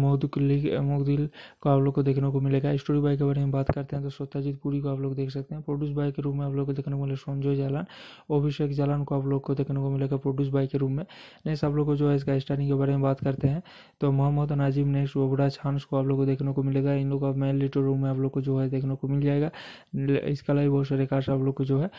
मोहदुली मोहदिल को आप लोग को देखने को मिलेगा स्टोरी बाई के बारे में बात करते हैं तो श्रोताजीत पुरी को आप लोग देख सकते हैं प्रोड्यूस बाई के रूम में आप लोग को देखने को मिले संजय जालान अभिषेक जालान को आप लोग को देखने को मिलेगा प्रोड्यूस बाई के रूम में नेक्स्ट आप लोग को जो है इसका स्टार्टिंग के बारे में बात करते हैं तो मोहम्मद नाजिम नेक्स्ट वबरा छानस को आप लोग को देखने को मिलेगा इन लोग का मेन लिटो रूम में आप लोग को जो है देखने को मिल जाएगा इसका लाइव बहुत सारे कार्ड आप लोग को जो है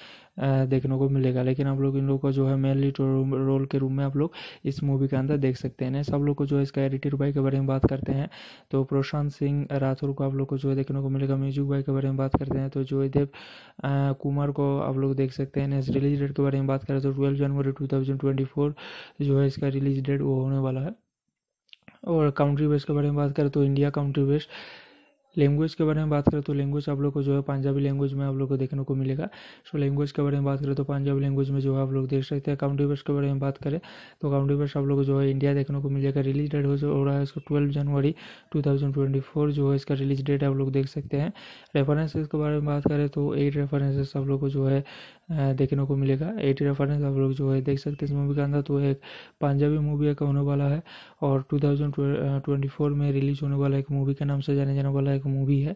देख देखने को मिलेगा लेकिन आप लोग इन लोग को जो है मेन लीड तो रोल के रूम में आप लोग इस मूवी के अंदर देख सकते हैं सब लोग को जो है इसका एडिटर भाई के बारे में बात करते हैं तो प्रशांत सिंह राठौर को आप लोग को जो है देखने को मिलेगा म्यूजिक भाई के बारे में बात करते हैं तो जोयदेव कुमार को आप लोग देख सकते हैं रिलीज डेट के बारे में बात करें तो ट्वेल्व जनवरी टू थाउजेंड ट्वेंटी फोर जो है इसका रिलीज डेट वो होने वाला है और काउंट्री बेस के बारे में बात करें तो इंडिया काउंट्री बेस लैंग्वेज के बारे में बात करें तो लैंग्वेज आप लोग को जो है पंजाबी लैंग्वेज में आप लोग को देखने को मिलेगा सो लैंग्वेज के बारे में बात करें तो पंजाबी लैंग्वेज में जो है आप लोग देख सकते हैं काउंटी वर्स के बारे में बात करें तो काउंटी वर्स आप लोग को जो है इंडिया देखने को मिल जाएगा रिलीज डेट हो रहा है इसको ट्वेल्व जनवरी टू जो है इसका रिलीज डेट आप लोग देख सकते हैं रेफरेंसेज के बारे में बात करें तो एट रेफरेंसेस आप लोग को जो है देखने को मिलेगा एटी रेफरेंस आप लोग जो है देख सकते हैं इस मूवी के अंदर तो एक पंजाबी मूवी का होने वाला है और 2024 में रिलीज होने वाला एक मूवी के नाम से जाने जाने वाला एक मूवी है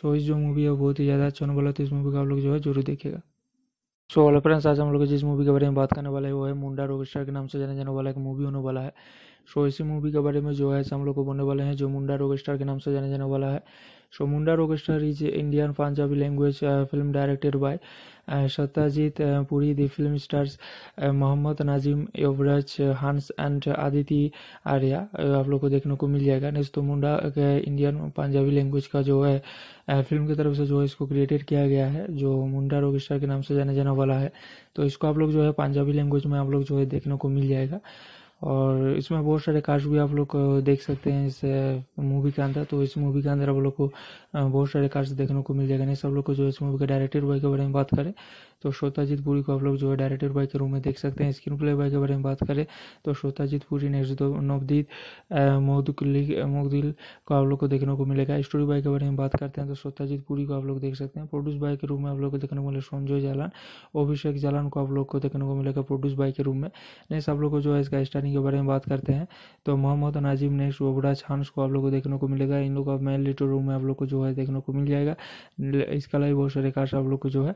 सो इस जो मूवी है बहुत ही ज़्यादा अच्छा होने वाला है तो इस मूवी का आप लोग जो है जरूर देखेगा सो ऑल फ्रेंड्स आज हम लोग जिस मूवी के बारे में बात करने वाले वो है मुंडा रॉकस्टार के नाम से जाने जाने वाला एक मूवी होने वाला है सो इसी मूवी के बारे में जो है हम लोग को बोलने वाले हैं जो मुंडा रॉकस्टार के नाम से जाने जाने वाला है so Munda Orchestra is Indian Punjabi language film uh, film by Satyajit Puri Satyajit film stars Mohammad Nazim Yuvraj Hans and Aditi Arya आप लोग को देखने को मिल जाएगा नेक्स्ट तो मुंडा इंडियन पंजाबी लैंग्वेज का जो है फिल्म uh, की तरफ से जो है इसको क्रिएटेड किया गया है जो मुंडा ऑर्केस्ट्रा के नाम से जाने जाने वाला है तो इसको आप लोग जो है पंजाबी लैंग्वेज में आप लोग जो है देखने को मिल जाएगा और इसमें बहुत सारे काज भी आप लोग देख सकते हैं इस मूवी के अंदर तो इस मूवी के अंदर आप लोग को बहुत सारे कार्स देखने को मिल जाएगा नहीं सब लोग को जो है इस मूवी के डायरेक्टर बॉय के बारे में बात करें तो श्रोताजीत पुरी को आप लोग जो है डायरेक्टर बॉय के रूम में देख सकते हैं स्क्रीन प्ले बॉय के बारे में बात करें तो श्रोताजीत पुरी ने नवदीत मोहदुली मोहदिल को आप लोग को देखने को मिलेगा स्टोरी बॉय के बारे में बात करते हैं तो श्रोताजीत पुरी को आप लोग देख सकते हैं प्रोड्यूस बॉय के रूम में आप लोग को देखने को मिलेगा संजय जालान अभिषेक जालान को आप लोग को देखने को मिलेगा प्रोड्यूस बॉय के रूम में नेक्स्ट आप लोग को जो है इसका स्टारिंग के बारे में बात करते हैं तो मोहम्मद नाजिम नेक्स्ट वबुरा छानस को आप लोग को देखने को मिलेगा इन लोग का मेन लिटो रूम में आप लोग को जो है है देखने को मिल जाएगा इसका अलावा बहुत सारे कार्ड्स आप लोग को जो है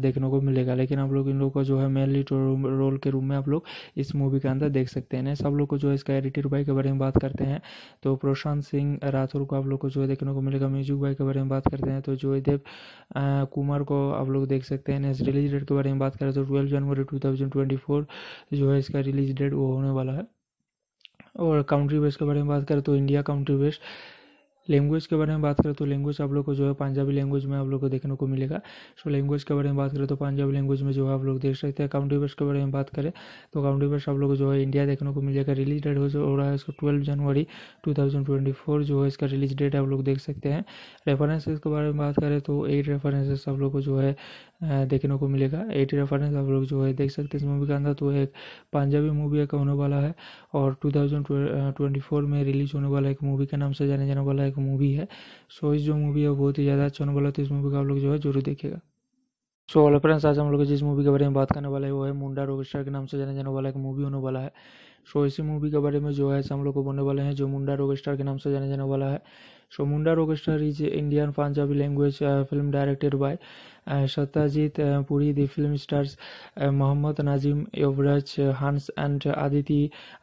देखने को मिलेगा लेकिन आप लोग इन लोग को जो है मेनली रोल तो के रूम में आप लोग इस मूवी के अंदर देख सकते हैं सब लोग को जो है इसका एडिटर भाई के बारे में बात करते हैं तो प्रशांत सिंह राठौर को आप लोग को जो है देखने को मिलेगा म्यूजिक भाई के बारे में बात करते हैं तो जोयदेव कुमार को आप लोग देख सकते हैं रिलीज डेट के बारे में बात करें तो ट्वेल्व जनवरी टू जो है इसका रिलीज डेट वो होने वाला है और कंट्री बेस के बारे में बात करें तो इंडिया कंट्री बेस्ट लैंग्वेज के बारे में बात करें तो लैंग्वेज आप लोग को जो है पंजाबी लैंग्वेज में आप लोग को देखने को मिलेगा सो लैंग्वेज के बारे में बात करें तो पंजाबी लैंग्वेज में जो है आप लोग देख सकते हैं काउंटी वर्स के बारे में बात करें तो काउंटी वर्स आप लोग को जो है इंडिया देखने को मिल जाएगा रिलीज डेट हो रहा है इसका ट्वेल्व जनवरी टू जो है इसका रिलीज डेट आप लोग देख सकते हैं रेफरेंसेज के बारे में बात करें तो एट रेफरेंसेस आप लोग को जो है देखने को मिलेगा एटी रेफरेंस आप लोग जो है देख सकते हैं इस मूवी का अंदर तो एक पंजाबी मूवी का होने वाला है और 2024 में रिलीज होने वाला एक मूवी के नाम से जाने जाने वाला एक मूवी है सो इस जो मूवी है बहुत ही ज़्यादा अच्छा होने वाला तो इस मूवी का आप लोग जो है जरूर देखेगा सो so, फ्रेंड्स आज हम लोग जिस मूवी के बारे में बात करने वाले है वो है मुंडा रॉकस्टार के नाम से जाने जाने वाला एक मूवी होने वाला है सो इसी मूवी के बारे में जो है हम लोग को बोलने वाले हैं जो मुंडा रॉकस्टार के नाम से जाने जाने वाला है so Munda Rockstar is Indian Punjabi language film directed by Satyajit Puri the film stars Mohammad Nazim Yuvraj Hans and Aditi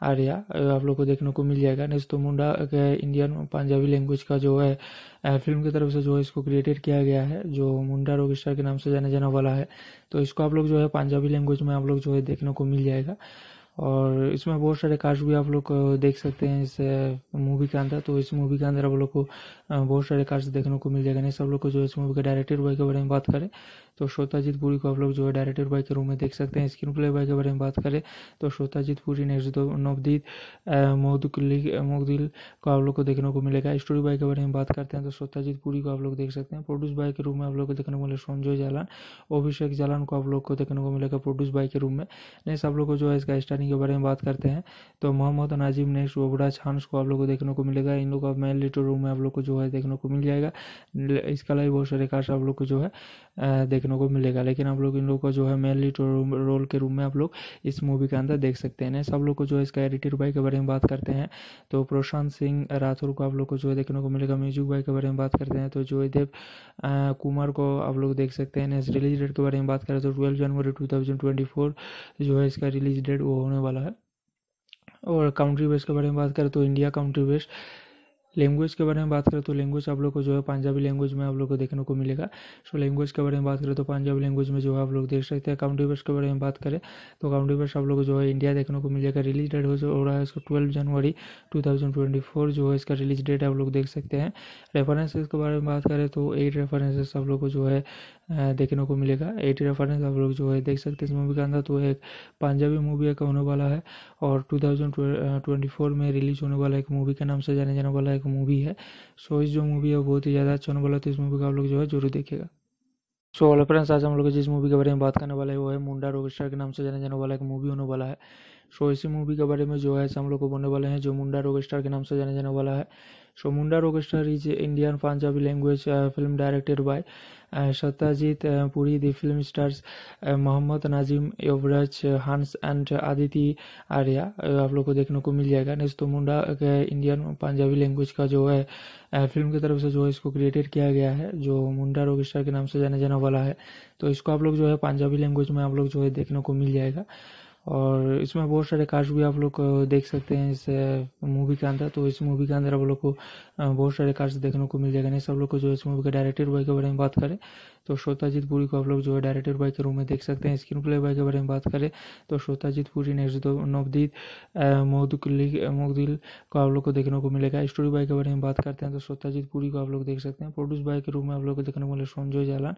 Arya आप लोग को देखने को मिल जाएगा नेस्तो तो मुंडा इंडियन पंजाबी लैंग्वेज का जो है फिल्म की तरफ से जो है इसको क्रिएटेड किया गया है जो मुंडा रॉकस्टार के नाम से जाने जाने वाला है तो इसको आप लोग जो है पंजाबी लैंग्वेज में आप लोग जो है देखने को मिल जाएगा और इसमें बहुत सारे कास्ट भी आप लोग देख सकते हैं इस मूवी के अंदर तो इस मूवी के अंदर आप लोग को बहुत सारे कास्ट देखने को मिल जाएगा नहीं सब लोग को जो इस मूवी के डायरेक्टर बॉय के बारे में बात करें तो श्रोताजीत पुरी को आप लोग जो है डायरेक्टर बाई के रूम में देख सकते हैं स्क्रीन प्ले बाई के बारे में बात करें तो श्रोताजीत पुरी ने नवदीप मोहदुल्ली मोहदिल को आप लोग को देखने को मिलेगा स्टोरी बाई के बारे में बात करते हैं तो श्रोताजीत पुरी को आप लोग देख सकते हैं प्रोड्यूस बाई के रूम में आप लोग को देखने को मिलेगा संजय जालान अभिषेक जालान को आप लोग को देखने को मिलेगा प्रोड्यूस बाई के रूम में नेक्स्ट आप लोग को जो है इसका स्टार्टिंग के बारे में बात करते हैं तो मोहम्मद नाजिम नेक्स्ट ओबरा छानस को आप लोग को देखने को मिलेगा इन लोग का मेन लिटो रूम में आप लोग को जो है देखने को मिल जाएगा इसका लाइव बहुत सारे कास्ट आप लोग को जो है देखने को मिलेगा लेकिन आप लोग इन लोग को जो है मेन लीड रोल के रूम में आप लोग इस मूवी के अंदर देख सकते हैं सब लोग को जो है इसका एडिटर भाई के बारे में बात करते हैं तो प्रशांत सिंह राठौर को आप लोग को जो है देखने को मिलेगा म्यूजिक भाई के बारे में बात करते हैं तो देव कुमार को आप लोग देख सकते हैं रिलीज तो डेट के बारे में बात करें तो ट्वेल्व जनवरी टू थाउजेंड ट्वेंटी फोर जो है इसका रिलीज डेट वो होने वाला है और काउंट्री बेस के बारे में बात करें तो इंडिया काउंट्री बेस्ट लैंग्वेज के बारे में बात करें तो लैंग्वेज आप लोग को जो है पंजाबी लैंग्वेज में आप लोग को देखने को मिलेगा सो लैंग्वेज के बारे में बात करें तो पंजाबी लैंग्वेज में जो है आप लोग देख सकते हैं काउंटी वर्ष के बारे में बात करें तो काउंटी वर्ष आप लोग को जो है इंडिया देखने को मिलेगा रिलीज डेट हो रहा है इसका ट्वेल्व जनवरी टू जो है इसका रिलीज डेट आप लोग देख सकते हैं रेफरेंसेज के बारे में बात करें तो एट रेफरेंसेस आप लोग को जो है देखने को मिलेगा एटी रेफरेंस आप लोग जो है देख सकते हैं इस मूवी के अंदर तो एक पंजाबी मूवी एक होने वाला है और 2024 में रिलीज होने वाला एक मूवी के नाम से जाने जाने वाला एक मूवी है सो इस जो मूवी है बहुत ही ज़्यादा अच्छा होने वाला तो इस मूवी का आप लोग जो है जरूर देखेगा सो ऑल फ्रेंड्स आज हम लोग जिस मूवी के बारे में बात करने वाले हैं वो है मुंडा रॉकस्टार के नाम से जाने जाने वाला एक मूवी होने वाला है सो इसी मूवी के बारे में जो है हम लोग को बोलने वाले हैं जो मुंडा रॉकस्टार के नाम से जाने जाने वाला है so Munda Rockstar is Indian Punjabi language film directed by Satyajit Puri the film stars Mohammad Nazim Yuvraj Hans and Aditi Arya आप लोग को देखने को मिल जाएगा नेस्तो मुंडा इंडियन पंजाबी लैंग्वेज का जो है फिल्म की तरफ से जो है इसको क्रिएटेड किया गया है जो मुंडा रॉकस्टार के नाम से जाने जाने वाला है तो इसको आप लोग जो है पंजाबी लैंग्वेज में आप लोग जो है देखने को मिल जाएगा और इसमें बहुत सारे कार्ड्स भी आप लोग देख सकते हैं इस मूवी के अंदर तो इस मूवी के अंदर आप लोग को बहुत सारे कार्ड्स देखने को मिल जाएगा नहीं सब लोग को जो इस मूवी के डायरेक्टर भाई के बारे में बात करें तो श्रोताजीत पुरी को आप लोग जो है डायरेक्टर बाई के रूम में देख सकते हैं स्क्रीन प्ले बाई के बारे में बात करें तो श्रोताजीत पुरी ने नवदीप मोहदुल्ली मोहदिल को आप लोग को देखने को मिलेगा स्टोरी बाई के बारे में बात करते हैं तो श्रोताजीत पुरी को आप लोग देख सकते हैं प्रोड्यूस बाई के रूम में आप लोग को देखने को मिले संजय जालान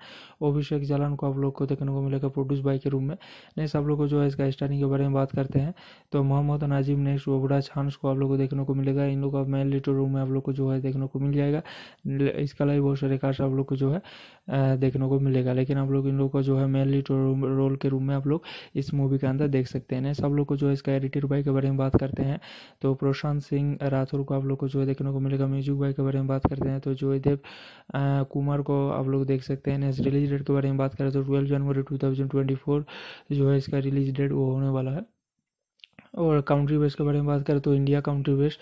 अभिषेक जालान को आप लोग को देखने को मिलेगा प्रोड्यूस बाई के रूम में नेक्स्ट आप लोग को जो है इसका स्टारिंग के बारे में बात करते हैं तो मोहम्मद नाजिम नेक्स्ट वबड़ा छानस को आप लोग को देखने को मिलेगा इन लोग का मेन लिटो रूम में आप लोग को जो है देखने को मिल जाएगा इसका लाइव बहुत सारे कार्ड आप लोग को जो है देखने को मिलेगा लेकिन आप लोग इन लोग को जो है मेनली रोल के रूम में आप लोग इस मूवी के अंदर देख सकते हैं सब लोग को जो है इसका एडिटर भाई के बारे में बात करते हैं तो प्रशांत सिंह राठौर को आप लोग को जो है देखने को मिलेगा म्यूजिक भाई के बारे में बात करते हैं तो जोयदेव कुमार को आप लोग देख सकते हैं इस रिलीज डेट के बारे में बात करें तो ट्वेल्व जनवरी टू थाउजेंड ट्वेंटी फोर जो है इसका रिलीज डेट वो होने वाला है और काउंट्री बेस के बारे में बात करें तो इंडिया काउंट्री बेस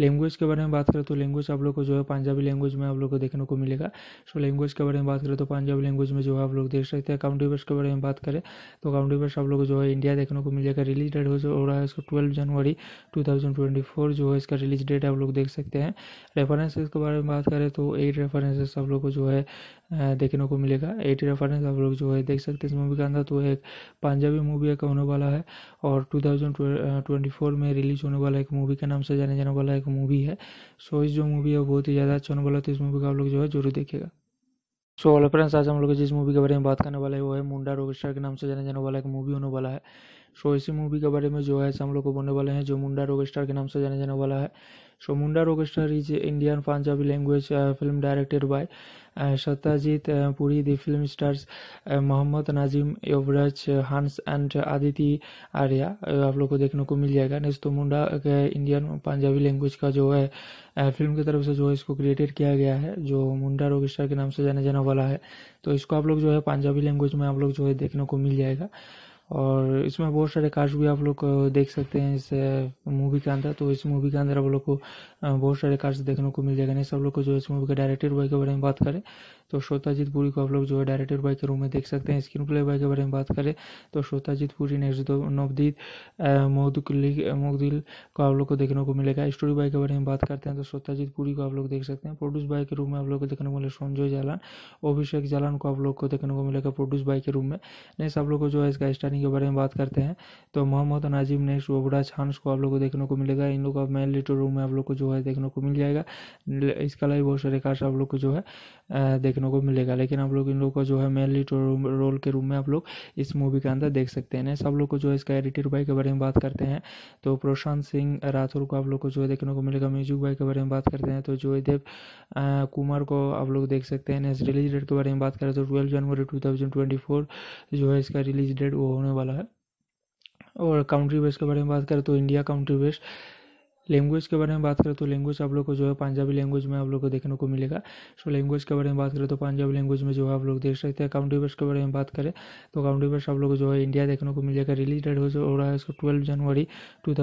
लैंग्वेज के बारे में बात करें तो लैंग्वेज आप लोग को जो है पंजाबी लैंग्वेज में आप लोग को देखने को मिलेगा सो लैंग्वेज के बारे में बात करें तो पंजाबी लैंग्वेज में जो है आप लोग देख सकते हैं काउंटी वर्ष के बारे में बात करें तो काउंटी वर्ष आप लोग को जो है इंडिया देखने को मिलेगा रिलीज डेट हो रहा है इसका ट्वेल्व जनवरी टू जो है इसका रिलीज डेट आप लोग देख सकते हैं रेफरेंसेज के बारे में बात करें तो एट रेफरेंसेस आप लोग को जो है देखने को मिलेगा एटी रेफरेंस आप लोग जो है देख सकते हैं इस मूवी के अंदर तो एक पंजाबी मूवी एक होने वाला है और 2024 uh, में रिलीज होने वाला एक मूवी के नाम से जाने जाने वाला एक मूवी है सो इस जो मूवी है बहुत ही ज़्यादा अच्छा होने वाला है तो इस मूवी का आप लोग जो है जरूर देखेगा सो so, फ्रेंड्स आज हम लोग जिस मूवी के बारे में बात करने वाले वो है मुंडा रॉकस्टार के नाम से जाने जाने वाला एक मूवी होने वाला है सो इसी मूवी के बारे में जो है हम लोग को बोलने वाले हैं जो मुंडा रोग स्टार के नाम से जाने जाने वाला है so Munda Rockstar is Indian Punjabi language film directed by Satyajit Puri the film stars Mohammad Nazim Yuvraj Hans and Aditi Arya आप लोग को देखने को मिल जाएगा नेक्स्ट तो मुंडा इंडियन पंजाबी लैंग्वेज का जो है फिल्म uh, की तरफ से जो है इसको क्रिएटेड किया गया है जो मुंडा रोग स्टार के नाम से जाने जाने वाला है तो इसको आप लोग जो है पंजाबी लैंग्वेज में आप लोग जो है देखने को मिल जाएगा और इसमें बहुत सारे कास्ट भी आप लोग देख सकते हैं इस मूवी के अंदर तो इस मूवी के अंदर आप लोग को बहुत सारे कास्ट देखने को मिल जाएगा नहीं सब लोग को जो इस मूवी के डायरेक्टर बॉय के बारे में बात करें तो श्रोताजीत पुरी को आप लोग जो है डायरेक्टर बाई के रूम में देख सकते हैं स्क्रीन प्ले बाई के बारे में बात करें तो श्रोताजीत पुरी ने नवदीत मोहदुल्ली मोहदिल को आप लोग को देखने को मिलेगा स्टोरी बाई के बारे में बात करते हैं तो श्रोताजीत पुरी को आप लोग देख सकते हैं प्रोड्यूस बाई के रूम में आप लोग को देखने को मिलेगा संजय जालान अभिषेक जालान को आप लोग को देखने को मिलेगा प्रोड्यूस बाई के रूम में नेक्स्ट आप लोग को जो है इसका स्टारिंग के बारे में बात करते हैं तो मोहम्मद नाजिम नेक्स्ट ओबरा छानस को आप लोग को देखने को मिलेगा इन लोग का मेन लिटो रूम में आप लोग को जो है देखने को मिल जाएगा इसका लाइव बहुत सारे कार्ड आप लोग को जो है देख देखने को मिलेगा लेकिन आप लोग इन लोग को जो है मेन लीड तो रोल के रूप में आप लोग इस मूवी के अंदर देख सकते हैं सब लोग को जो है इसका एडिटर भाई के बारे में बात करते हैं तो प्रशांत सिंह राठौर को आप लोग को जो है देखने को मिलेगा म्यूजिक भाई के बारे में बात करते हैं तो जोयदेव कुमार को आप लोग देख सकते हैं रिलीज डेट के बारे में बात करें तो ट्वेल्व जनवरी टू थाउजेंड ट्वेंटी फोर जो है इसका रिलीज डेट वो होने वाला है और काउंट्री बेस के बारे में बात करें तो इंडिया काउंट्री बेस्ट लैंग्वेज के बारे में बात करें तो लैंग्वेज आप लोग को जो है पंजाबी लैंग्वेज में आप लोग को देखने को मिलेगा सो लैंग्वेज के बारे में बात करें तो पंजाबी लैंग्वेज में जो है आप लोग देख सकते हैं काउंटी वर्स के बारे में बात करें तो काउंटी वर्स आप लोग को जो है इंडिया देखने को मिलेगा रिलीज डेट हो रहा है इसका ट्वेल्व जनवरी टू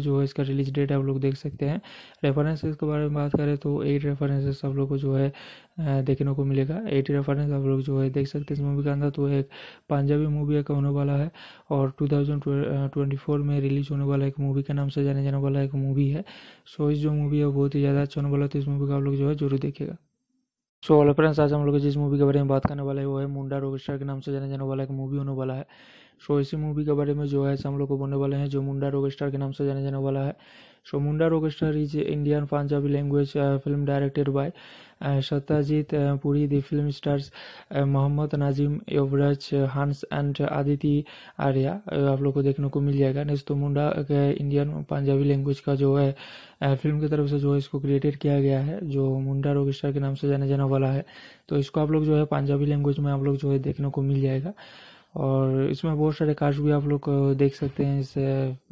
जो है इसका रिलीज डेट आप लोग देख सकते हैं रेफरेंसेज के बारे में बात करें तो एट रेफरेंसेस आप लोग को जो है देखने को मिलेगा एटी रेफरेंस आप लोग जो है देख सकते हैं इस मूवी के अंदर तो एक पंजाबी मूवी का होने वाला है और 2024 में रिलीज होने वाला एक मूवी के नाम से जाने जाने वाला एक मूवी है सो इस जो मूवी है बहुत ही ज़्यादा अच्छा होने वाला तो इस मूवी का आप लोग जो है जरूर देखेगा सो ऑल फ्रेंड्स आज हम लोग जिस मूवी के बारे में बात करने वाले वो है मुंडा रॉकस्टार के नाम से जाने जाने वाला एक मूवी होने वाला है सो इसी मूवी के बारे में जो है हम लोग को बोलने वाले हैं जो मुंडा रॉकस्टार के नाम से जाने जाने वाला है so Munda is is Indian Punjabi language film directed by Satyajit Puri the film stars Mohammad Nazim Yuvraj Hans and Aditi Arya आप लोग को देखने को मिल जाएगा तो मुंडा इंडियन पंजाबी लैंग्वेज का जो है फिल्म uh, की तरफ से जो है इसको क्रिएटेड किया गया है जो मुंडा रॉकस्टार के नाम से जाना जाने वाला है तो इसको आप लोग जो है पंजाबी लैंग्वेज में आप लोग जो है देखने को मिल जाएगा और इसमें बहुत सारे कार्ड्स भी आप लोग देख सकते हैं इस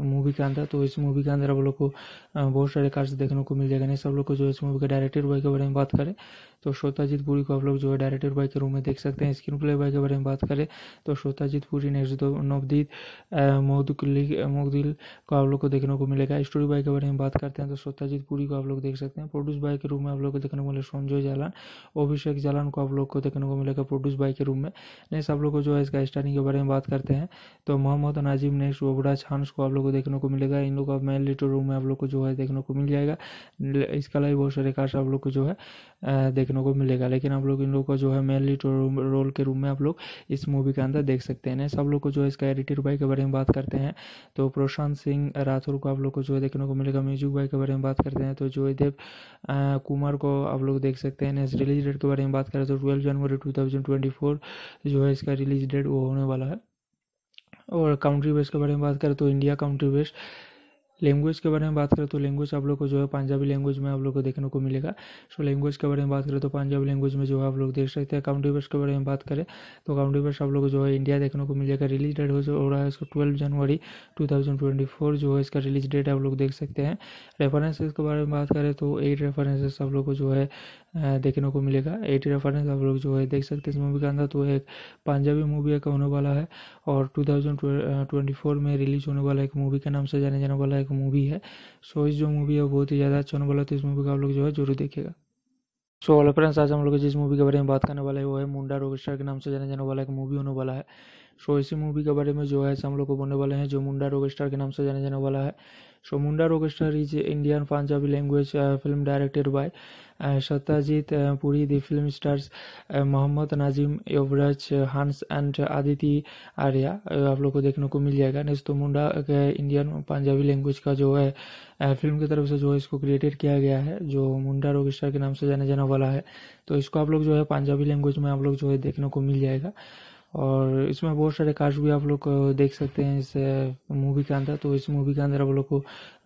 मूवी के अंदर तो इस मूवी के अंदर आप लोग को बहुत सारे कार्ड्स देखने को मिल जाएगा नहीं सब लोग को जो है इस मूवी के डायरेक्टर बॉय के बारे में बात करें तो श्रोताजीत पुरी को आप लोग जो है डायरेक्टर बॉय के रूम में देख सकते हैं स्क्रीन प्ले बॉय के बारे में बात करें तो श्रोताजीत पुरी नेक्स्ट नवदीत मोहदुली मोहदिल को आप लोग को देखने को मिलेगा स्टोरी बॉय के बारे में बात करते हैं तो श्रोताजीत पुरी को आप लोग देख सकते हैं प्रोड्यूस बाय के रूम में आप लोग को देखने को मिलेगा संजय जालान अभिषेक जालान को आप लोग को देखने को मिलेगा प्रोड्यूस भाई के रूम में नहीं सब लोग को जो है इसका स्टार्टिंग कंपनी के बारे में बात करते हैं तो मोहम्मद नाजिम नेक्स्ट वोबडा छानस अच्छा को आप लोग को देखने को मिलेगा इन लोग का मेन लिटल रूम में आप लोग को जो है देखने को मिल जाएगा इसका लाइव बहुत सारे कार्ड आप लोग को जो है देखने को मिलेगा लेकिन आप लोग इन लोग को जो है मेन लिटो रोल के रूम में आप लोग इस मूवी के अंदर देख सकते हैं सब लोग को जो है इसका एडिटर बाई के बारे में बात करते हैं तो प्रशांत सिंह राठौर को आप लोग को जो है देखने को मिलेगा म्यूजिक बाई के बारे में बात करते हैं तो जो देव कुमार को आप लोग देख सकते हैं रिलीज डेट के बारे में बात करें तो ट्वेल्व जनवरी टू जो है इसका रिलीज डेट वो होने वाला है और काउंट्री बेस के बारे में बात करें तो इंडिया काउंट्री बेस लैंग्वेज के बारे में बात करें तो लैंग्वेज आप लोग को जो है पंजाबी लैंग्वेज में आप लोग को देखने को मिलेगा सो लैंग्वेज के बारे में बात करें तो पंजाबी लैंग्वेज में जो है आप लोग देख सकते हैं काउंटी बेस के बारे में बात करें तो काउंटी बेस आप लोग को जो है इंडिया देखने को मिलेगा रिलीज डेट हो रहा है इसका ट्वेल्व जनवरी टू जो है इसका रिलीज डेट आप लोग देख सकते हैं रेफरेंसेज के बारे में बात करें तो एट रेफरेंसेस आप लोग को जो है देखने को मिलेगा एटी रेफरेंस आप लोग जो है देख सकते हैं इस मूवी के अंदर तो एक पंजाबी मूवी का होने वाला है और 2024 में रिलीज होने वाला एक मूवी के नाम से जाने जाने वाला एक मूवी है सो इस जो मूवी है बहुत ही ज़्यादा अच्छा होने वाला है तो इस मूवी का आप लोग जो है जरूर देखेगा सो ऑल रेफरेंस आज हम लोग जिस मूवी के बारे में बात करने वाले वो है मुंडा रॉकस्टार के नाम से जाने जाने वाला एक मूवी होने वाला है सो इसी मूवी के बारे में जो है हम लोग को बोलने वाले हैं जो मुंडा रॉकस्टार के नाम से जाने जाने वाला है so Munda Orchestra is Indian Punjabi language film directed by Satyajit Puri the film stars Mohammad Nazim Yuvraj Hans and Aditi Arya आप लोग को देखने को मिल जाएगा नेक्स्ट तो मुंडा इंडियन पंजाबी लैंग्वेज का जो है फिल्म uh, की तरफ से जो है इसको क्रिएटेड किया गया है जो मुंडा रोगिस्टर के नाम से जाने जाने वाला है तो इसको आप लोग जो है पंजाबी लैंग्वेज में आप लोग जो है देखने को मिल जाएगा और इसमें बहुत सारे कास्ट भी आप लोग देख सकते हैं इस मूवी के अंदर तो इस मूवी के अंदर आप लोग को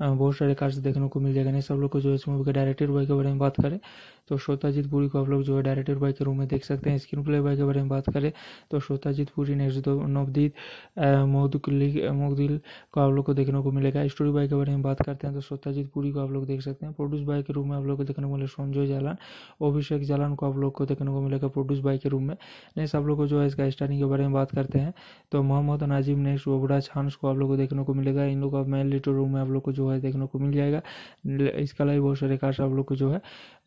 बहुत सारे कास्ट देखने को मिल जाएगा नहीं सब लोग को जो इस मूवी के डायरेक्टर बॉय के बारे में बात करें तो श्रोताजीत पुरी को आप लोग जो है डायरेक्टर बाई के रूम में देख सकते हैं स्क्रीन प्ले बाई के बारे में बात करें तो श्रोताजीत पुरी ने नवदीप मोहदुली मोहदिल को आप लोग को देखने को मिलेगा स्टोरी बाई के बारे में बात करते हैं तो श्रोताजीत पुरी को आप लोग देख सकते हैं प्रोड्यूस बाई के रूम में आप लोग को देखने को मिलेगा संजय जालान अभिषेक जालान को आप लोग को देखने को मिलेगा प्रोड्यूस बाई के रूम में नेक्स्ट आप लोग को जो है इसका स्टारिंग के बारे में बात करते हैं तो मोहम्मद नाजिम नेक्स्ट वबरा छानस को आप लोग को देखने को मिलेगा इन लोग का मेन लिटो रूम में आप लोग को जो है देखने को मिल जाएगा इसका लाइव बहुत सारे कार्ड आप लोग को जो है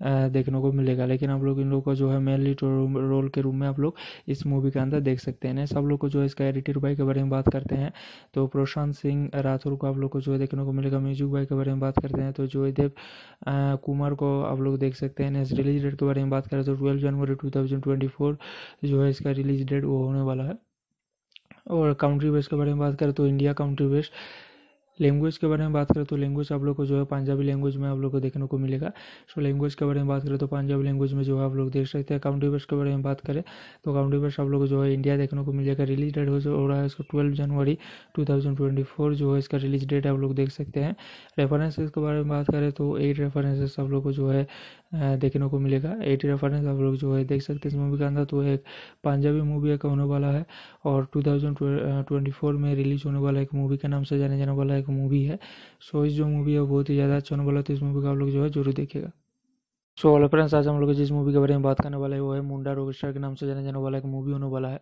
देखने को मिलेगा लेकिन आप लोग इन लोग को जो है मेन लीड रोल के रूम में आप लोग इस मूवी के अंदर देख सकते हैं सब लोग को जो है इसका एडिटर भाई के बारे में बात करते हैं तो प्रशांत सिंह राठौर को आप लोग को जो है देखने को मिलेगा म्यूजिक भाई के बारे में बात करते हैं तो जोयदेव कुमार को आप लोग देख सकते हैं इस रिलीज तो डेट के बारे में बात करें तो ट्वेल्व जनवरी टू थाउजेंड ट्वेंटी फोर जो है इसका रिलीज डेट वो होने वाला है और काउंट्री बेस के बारे में बात करें तो इंडिया काउंट्री बेस्ट लैंग्वेज के बारे में बात करें तो लैंग्वेज आप लोग को जो है पंजाबी लैंग्वेज में आप लोग को देखने को मिलेगा सो लैंग्वेज के बारे में बात करें तो पंजाबी लैंग्वेज में जो है आप लोग देख सकते हैं काउंटी वर्स के बारे में बात करें तो काउंटी वर्स आप लोग को जो है इंडिया देखने को मिल जाएगा रिलीज डेट हो रहा है इसका ट्वेल्व जनवरी टू जो है इसका रिलीज डेट आप लोग देख सकते हैं रेफरेंसेज के बारे में बात करें तो एट रेफरेंसेस आप लोग को जो है देखने को मिलेगा एटी रेफरेंस आप लोग जो है देख सकते हैं इस मूवी के अंदर तो एक पंजाबी मूवी का होने वाला है और 2024 में रिलीज होने वाला एक मूवी के नाम से जाने जाने वाला एक मूवी है सो इस जो मूवी है बहुत ही ज़्यादा अच्छा होने वाला तो इस मूवी का आप लोग जो है जरूर देखेगा सो ऑल फ्रेंड्स आज हम लोग जिस मूवी के बारे में बात करने वाले वो है मुंडा रॉकस्टार के नाम से जाने जाने वाला एक मूवी होने वाला है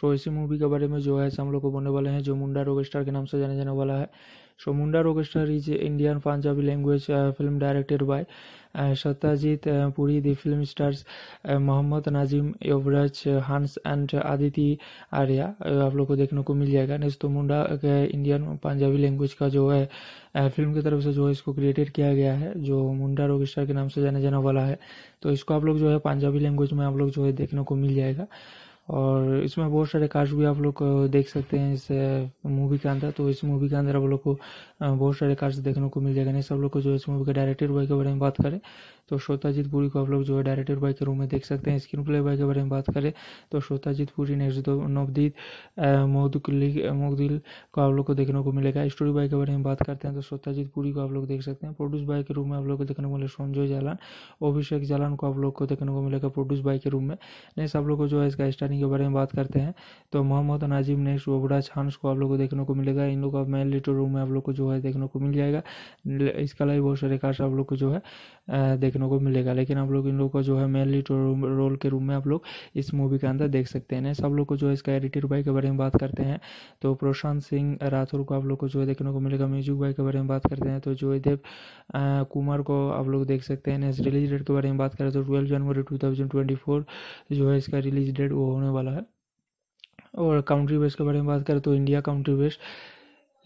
सो इसी मूवी के बारे में जो है हम लोग को बोलने वाले हैं जो मुंडा रॉकस्टार के नाम से जाने जाने वाला है so Munda is is Indian Punjabi language film directed by Satyajit Puri The film stars Mohammad Nazim एवरेज हंस एंड आदिति आर्या आप लोग को देखने को मिल जाएगा तो मुंडा इंडियन पंजाबी लैंग्वेज का जो है फिल्म uh, की तरफ से जो है इसको क्रिएटेड किया गया है जो मुंडा रॉकस्टार के नाम से जाना जाने वाला है तो इसको आप लोग जो है पंजाबी लैंग्वेज में आप लोग जो है देखने को मिल जाएगा और इसमें बहुत सारे कार्ड्स भी आप लोग देख सकते हैं इस मूवी के अंदर तो इस मूवी के अंदर आप लोग को बहुत सारे कार्ड्स देखने को मिल जाएगा नहीं सब लोग को जो इस मूवी के डायरेक्टर बॉय के बारे में बात करें तो श्रोताजीत पुरी को आप लोग जो है डायरेक्टर बाई के रूम में देख सकते हैं स्क्रीन प्ले बाई के बारे में बात करें तो श्रोताजीत पुरी ने नवदीत मोहदुली मोहदिल को आप लोग को देखने को मिलेगा स्टोरी बाई के बारे में बात करते हैं तो श्रोताजीत पुरी को आप लोग देख सकते हैं प्रोड्यूस बाई के रूम में आप लोग को देखने को मिलेगा संजय जालान अभिषेक जालान को आप लोग को देखने को मिलेगा प्रोड्यूस बाई के रूम में नेक्स्ट आप लोग को जो है इसका स्टार्टिंग के बारे में बात करते हैं तो मोहम्मद नाजिम नेक्स्ट ओबड़ा छानस को आप लोग को देखने को मिलेगा इन लोग का मेन लिटर रूम में आप लोग को जो है देखने को मिल जाएगा इसका अलावा बहुत सारे कार्ड आप लोग को जो है देखने को मिलेगा लेकिन आप लोग इन लोग को जो है मेन लीड रोल के रूम में आप लोग इस मूवी के अंदर देख सकते हैं सब लोग को जो है इसका एडिटर भाई के बारे में बात करते हैं तो प्रशांत सिंह राठौर को आप लोग को जो है देखने को मिलेगा म्यूजिक भाई के बारे में बात करते हैं तो देव कुमार को आप लोग देख सकते हैं रिलीज तो डेट के बारे में बात करें तो ट्वेल्व जनवरी टू थाउजेंड ट्वेंटी फोर जो है इसका रिलीज डेट वो होने वाला है और काउंट्री बेस के बारे में बात करें तो इंडिया काउंट्री बेस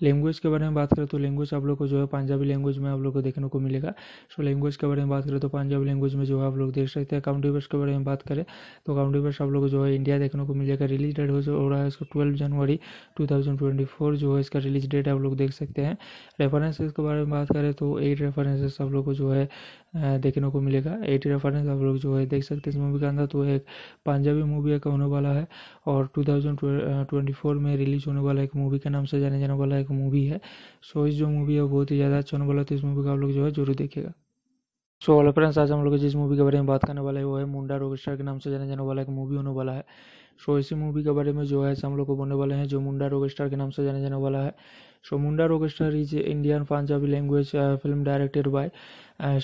लैंग्वेज के बारे में बात करें तो लैंग्वेज आप लोग को जो है पंजाबी लैंग्वेज में आप लोग को देखने को मिलेगा सो लैंग्वेज के बारे में बात करें तो पंजाबी लैंग्वेज में जो है आप लोग देख सकते हैं काउंटी बेस के बारे में बात करें तो काउंटी बेस आप लोग को जो है इंडिया देखने को मिलेगा रिलीज डेट हो रहा है इसको ट्वेल्व जनवरी टू जो है इसका रिलीज डेट आप लोग देख सकते हैं रेफरेंसेज के बारे में बात करें तो एट रेफरेंसेस आप लोग को जो है देखने को मिलेगा एटी रेफरेंस आप लोग जो है देख सकते हैं इस मूवी के अंदर तो एक पंजाबी मूवी का होने वाला है और 2024 में रिलीज होने वाला एक मूवी के नाम से जाने जाने वाला एक मूवी है सो इस जो मूवी है बहुत ही ज़्यादा अच्छा होने वाला है तो इस मूवी का आप लोग जो है जरूर देखेगा सो ऑल फ्रेंड्स आज हम लोग जिस मूवी के बारे में बात करने वाले वो है मुंडा रॉकस्टार के नाम से जाने जाने वाला एक मूवी होने वाला है सो इसी मूवी के बारे में जो है हम लोग को बोलने वाले हैं जो मुंडा रॉकस्टार के नाम से जाने जाने वाला है so Munda Rockstar is Indian Punjabi language film directed by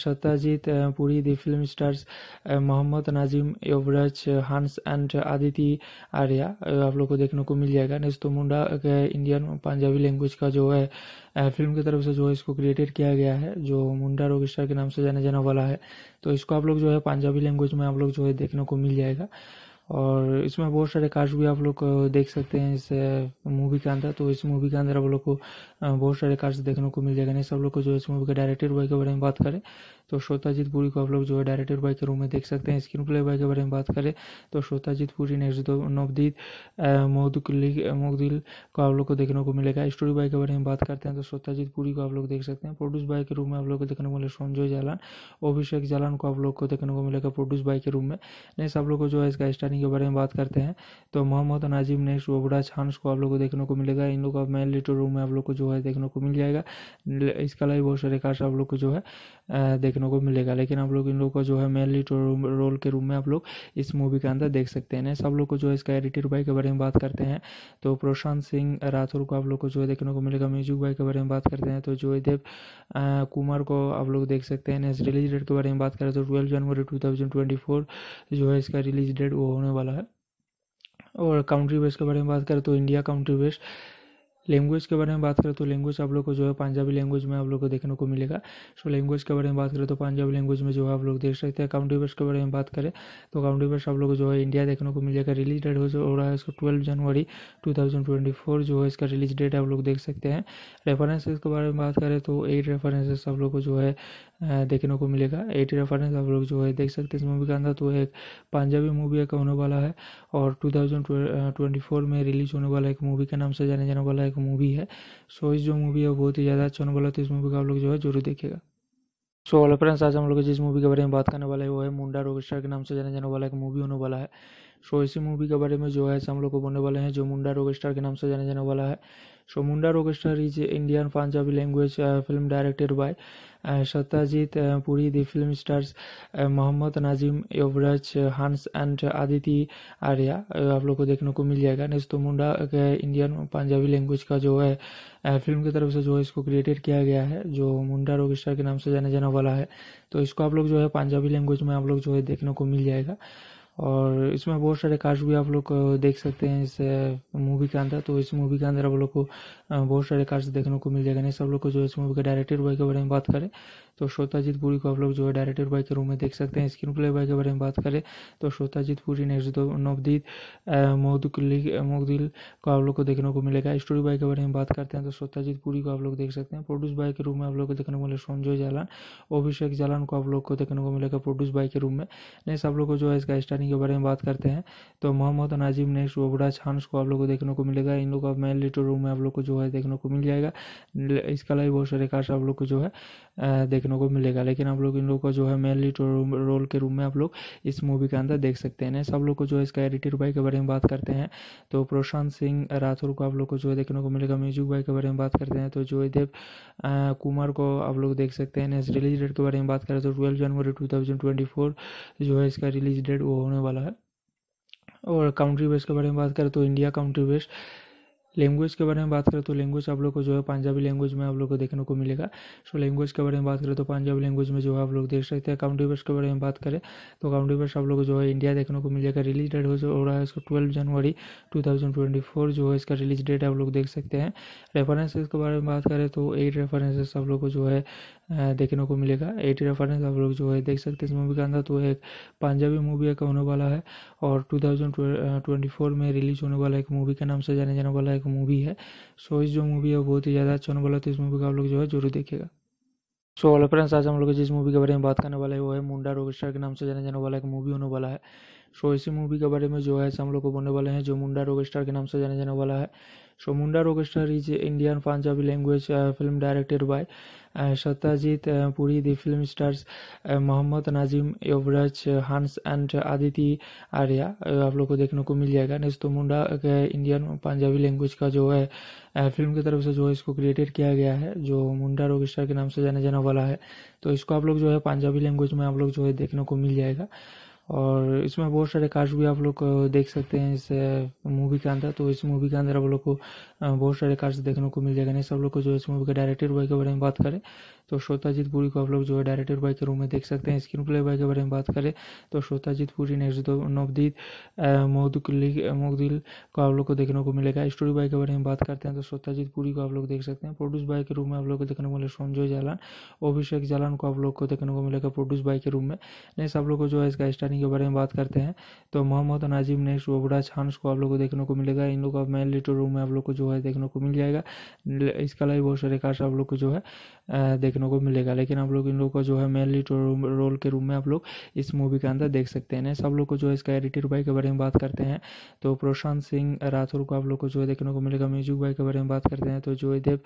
Satyajit Puri the film stars Mohammad Nazim Yuvraj Hans and Aditi Arya आप लोग को देखने को मिल जाएगा नेस्तो मुंडा इंडियन पंजाबी लैंग्वेज का जो है फिल्म की तरफ से जो है इसको क्रिएटेड किया गया है जो मुंडा रॉकस्टार के नाम से जाने जाने वाला है तो इसको आप लोग जो है पंजाबी लैंग्वेज में आप लोग जो है देखने को मिल जाएगा और इसमें बहुत सारे कास्ट भी आप लोग देख सकते हैं इस मूवी के अंदर तो इस मूवी के अंदर आप लोग को बहुत सारे कास्ट देखने को मिल जाएगा नहीं सब लोग को जो इस मूवी के डायरेक्टर बॉय के बारे में बात करें तो श्रोताजीत पुरी को आप लोग जो है डायरेक्टर बाई के रूम में देख सकते हैं स्क्रीन प्ले बाई के बारे में बात करें तो श्रोताजीत पुरी ने नवदीप मोहदुल्ली मोहदिल को आप लोग को देखने को मिलेगा स्टोरी बाई के बारे में बात करते हैं तो श्रोताजीत पुरी को आप लोग देख सकते हैं प्रोड्यूस बाई के रूम में आप लोग को देखने को मिलेगा संजय जालान अभिषेक जालान को आप लोग को देखने को मिलेगा प्रोड्यूस बाई के रूम में नेक्स्ट आप लोग को जो है इसका स्टारिंग के बारे में बात करते हैं तो मोहम्मद नाजिम नेक्स्ट वबड़ा छानस को आप लोग को देखने को मिलेगा इन लोग का मेन लिटो रूम में आप लोग को जो है देखने को मिल जाएगा इसका लाइव बहुत सारे कार्ड आप लोग को जो है देख देखने को मिलेगा लेकिन आप लोग इन लोग को जो है मेन लीड तो रोल के रूप में आप लोग इस मूवी के अंदर देख सकते हैं सब लोग को जो है इसका एडिटर भाई के बारे में बात करते हैं तो प्रशांत सिंह राठौर को आप लोग को जो है देखने को मिलेगा म्यूजिक भाई के बारे में बात करते हैं तो जोयदेव कुमार को आप लोग देख सकते हैं रिलीज डेट के बारे में बात करें तो ट्वेल्व जनवरी टू थाउजेंड ट्वेंटी फोर जो है इसका रिलीज डेट वो होने वाला है और काउंट्री बेस के बारे में बात करें तो इंडिया काउंट्री बेस लैंग्वेज के बारे में बात करें तो लैंग्वेज आप लोग को जो है पंजाबी लैंग्वेज में आप लोग को देखने को मिलेगा सो लैंग्वेज के बारे में बात करें तो पंजाबी लैंग्वेज में जो है आप लोग देख सकते हैं काउंटी वर्स के बारे में बात करें तो काउंटी वर्स आप लोग को जो है इंडिया देखने को मिलेगा रिलीज डेट हो रहा है इसका ट्वेल्व जनवरी टू जो है इसका रिलीज डेट आप लोग देख सकते हैं रेफरेंसेज के बारे में बात करें तो एट रेफरेंसेज आप लोग को जो है देखने को मिलेगा एट रेफरेंस आप लोग जो है देख सकते हैं इस मूवी के अंदर तो एक पंजाबी मूवी एक होने वाला है और टू में रिलीज होने वाला एक मूवी के नाम से जाने जाने वाला है एक मूवी है सो इस जो मूवी है बहुत ही ज़्यादा अच्छा होने वाला तो इस मूवी का आप लोग जो है जरूर देखेगा सो ऑल फ्रेंड्स आज हम लोग जिस मूवी के बारे में बात करने वाले हैं वो है मुंडा रॉक के नाम से जाने जाने वाला एक मूवी होने वाला है सो इसी मूवी के बारे में जो है हम लोग को बोलने वाले हैं जो मुंडा रॉक के नाम से जाने जाने वाला है so Munda rock star is Indian Punjabi language film directed by Satyajit Puri the film stars Mohammad Nazim Yuvraj Hans and Aditi Arya आप लोग को देखने को मिल जाएगा नेक्स्ट तो मुंडा इंडियन पंजाबी लैंग्वेज का जो है फिल्म uh, की तरफ से जो है इसको क्रिएटेड किया गया है जो मुंडा रॉक के नाम से जाने जाने वाला है तो इसको आप लोग जो है पंजाबी लैंग्वेज में आप लोग जो है देखने को मिल जाएगा और इसमें बहुत सारे कास्ट भी आप लोग देख सकते हैं इस मूवी के अंदर तो इस मूवी के अंदर आप लोग को बहुत सारे कास्ट देखने को मिल जाएगा नहीं सब लोग को जो इस मूवी के डायरेक्टर बॉय के बारे में बात करें तो श्रोताजीत पुरी को आप लोग जो है डायरेक्टर बाई के रूम में देख सकते हैं स्क्रीन प्ले बाई के बारे में बात करें तो श्रोताजीत पुरी नेक्स्ट नवदीप मोदकुल्ली मोगदिल को आप लोग को देखने को मिलेगा स्टोरी बाई के बारे में बात करते हैं तो श्रोताजीत पुरी को आप लोग देख सकते हैं प्रोड्यूस बाई के रूम में आप लोग को देखने को मिलेगा संजय जालान अभिषेक जालान को आप लोग को देखने को मिलेगा प्रोड्यूस बाई के रूम में नेक्स्ट आप लोग को जो है इसका स्टार्टिंग के बारे में बात करते हैं तो मोहम्मद नाजिम नेक्स्ट ओबरा छानस को आप लोग को देखने को मिलेगा इन लोग का मेन लिटर रूम में आप लोग को जो है देखने को मिल जाएगा इसका लाइव बहुत सारे कार्ड आप लोग को जो है देख देखने को मिलेगा लेकिन आप लोग इन लोग को जो है मेन लीड तो रोल के रूप में आप लोग इस मूवी के अंदर देख सकते हैं सब लोग को जो है इसका एडिटर भाई के बारे में बात करते हैं तो प्रशांत सिंह राठौर को आप लोग को जो है देखने को मिलेगा म्यूजिक भाई के बारे में बात करते हैं तो जोयदेव कुमार को आप लोग देख सकते हैं रिलीज डेट के बारे में बात करें तो ट्वेल्व जनवरी टू थाउजेंड ट्वेंटी फोर जो है इसका रिलीज डेट वो होने वाला है और काउंट्री बेस के बारे में बात करें तो इंडिया काउंट्री बेस्ट लैंग्वेज के बारे में बात करें तो लैंग्वेज आप लोग को जो है पंजाबी लैंग्वेज में आप लोग को देखने को मिलेगा सो लैंग्वेज के बारे में बात करें तो पंजाबी लैंग्वेज में जो है आप लोग देख सकते हैं काउंटी वर्ष के बारे में बात करें तो काउंटी वर्ष आप लोग को जो है इंडिया देखने को मिलेगा रिलीज डेट हो रहा है इसका ट्वेल्व जनवरी टू जो है इसका रिलीज डेट आप लोग देख सकते हैं रेफरेंसेज के बारे में बात करें तो एट रेफरेंसेस आप लोग को जो है देखने को मिलेगा एटी रेफरेंस आप लोग जो है देख सकते हैं इस मूवी के अंदर तो एक पंजाबी मूवी का होने वाला है और 2024 uh, में रिलीज होने वाला एक मूवी के नाम से जाने जाने वाला एक मूवी है सो इस जो मूवी है बहुत ही ज़्यादा अच्छा होने वाला है तो इस मूवी का आप लोग जो है जरूर देखेगा सो ऑल फ्रेंड्स आज हम लोग जिस मूवी के बारे में बात करने वाले वो है मुंडा रॉकस्टार के नाम से जाने जाने वाला एक मूवी होने वाला है सो इसी मूवी के बारे में जो है हम लोग को बोलने वाले हैं जो मुंडा रॉकस्टार के नाम से जाने जाने वाला है so Munda is is Indian Punjabi language film directed by Satyajit Puri The film stars Mohammad Nazim Yuvraj Hans and Aditi Arya आप लोग को देखने को मिल जाएगा तो मुंडा इंडियन पंजाबी लैंग्वेज का जो है फिल्म uh, की तरफ से जो है इसको क्रिएटेड किया गया है जो मुंडा रॉकस्टार के नाम से जाने जाने वाला है तो इसको आप लोग जो है पंजाबी लैंग्वेज में आप लोग जो है देखने को मिल जाएगा और इसमें बहुत सारे कार्ड्स भी आप लोग देख सकते हैं इस मूवी के अंदर तो इस मूवी के अंदर आप लोग को बहुत सारे कार्य देखने को मिल जाएगा नहीं सब लोग को जो है इस मूवी के डायरेक्टर बॉय के बारे में बात करें तो श्रोताजीत पुरी को आप लोग जो है डायरेक्टर बॉय के रूम में देख सकते हैं स्क्रीन प्ले बॉय के बारे में बात करें तो श्रोताजीत पुरी ने नवदीप मोहदुली मोदिल को आप लोग को देखने को मिलेगा स्टोरी बॉय के बारे में बात करते हैं तो श्रोताजीत पुरी को आप लोग देख सकते हैं प्रोड्यूस बॉय के रूम में आप लोग को देखने को मिलेगा संजय जालान अभिषेक जालान को आप लोग को देखने को मिलेगा प्रोड्यूस बॉय के रूम में नहीं सब लोग को जो है इसका स्टारिंग के बारे में बात करते हैं तो मोहम्मद नाजिम नेक्स्ट वबराज हांस को आप लोग को देखने को मिलेगा इन लोग का मेन लिटो रूम में आप लोग को जो है है देखने को मिल जाएगा इसके अलावा बहुत सारे कार्ड्स आप लोग को जो है देखने को मिलेगा लेकिन आप लोग इन लोग को जो है मेन लीड रोल के रूप में आप लोग इस मूवी के अंदर देख सकते हैं सब लोग को जो है इसका एडिटर भाई के बारे में बात करते हैं तो प्रशांत सिंह राठौर को आप लोग को जो है देखने को मिलेगा म्यूजिक भाई के बारे में बात करते हैं तो जो देव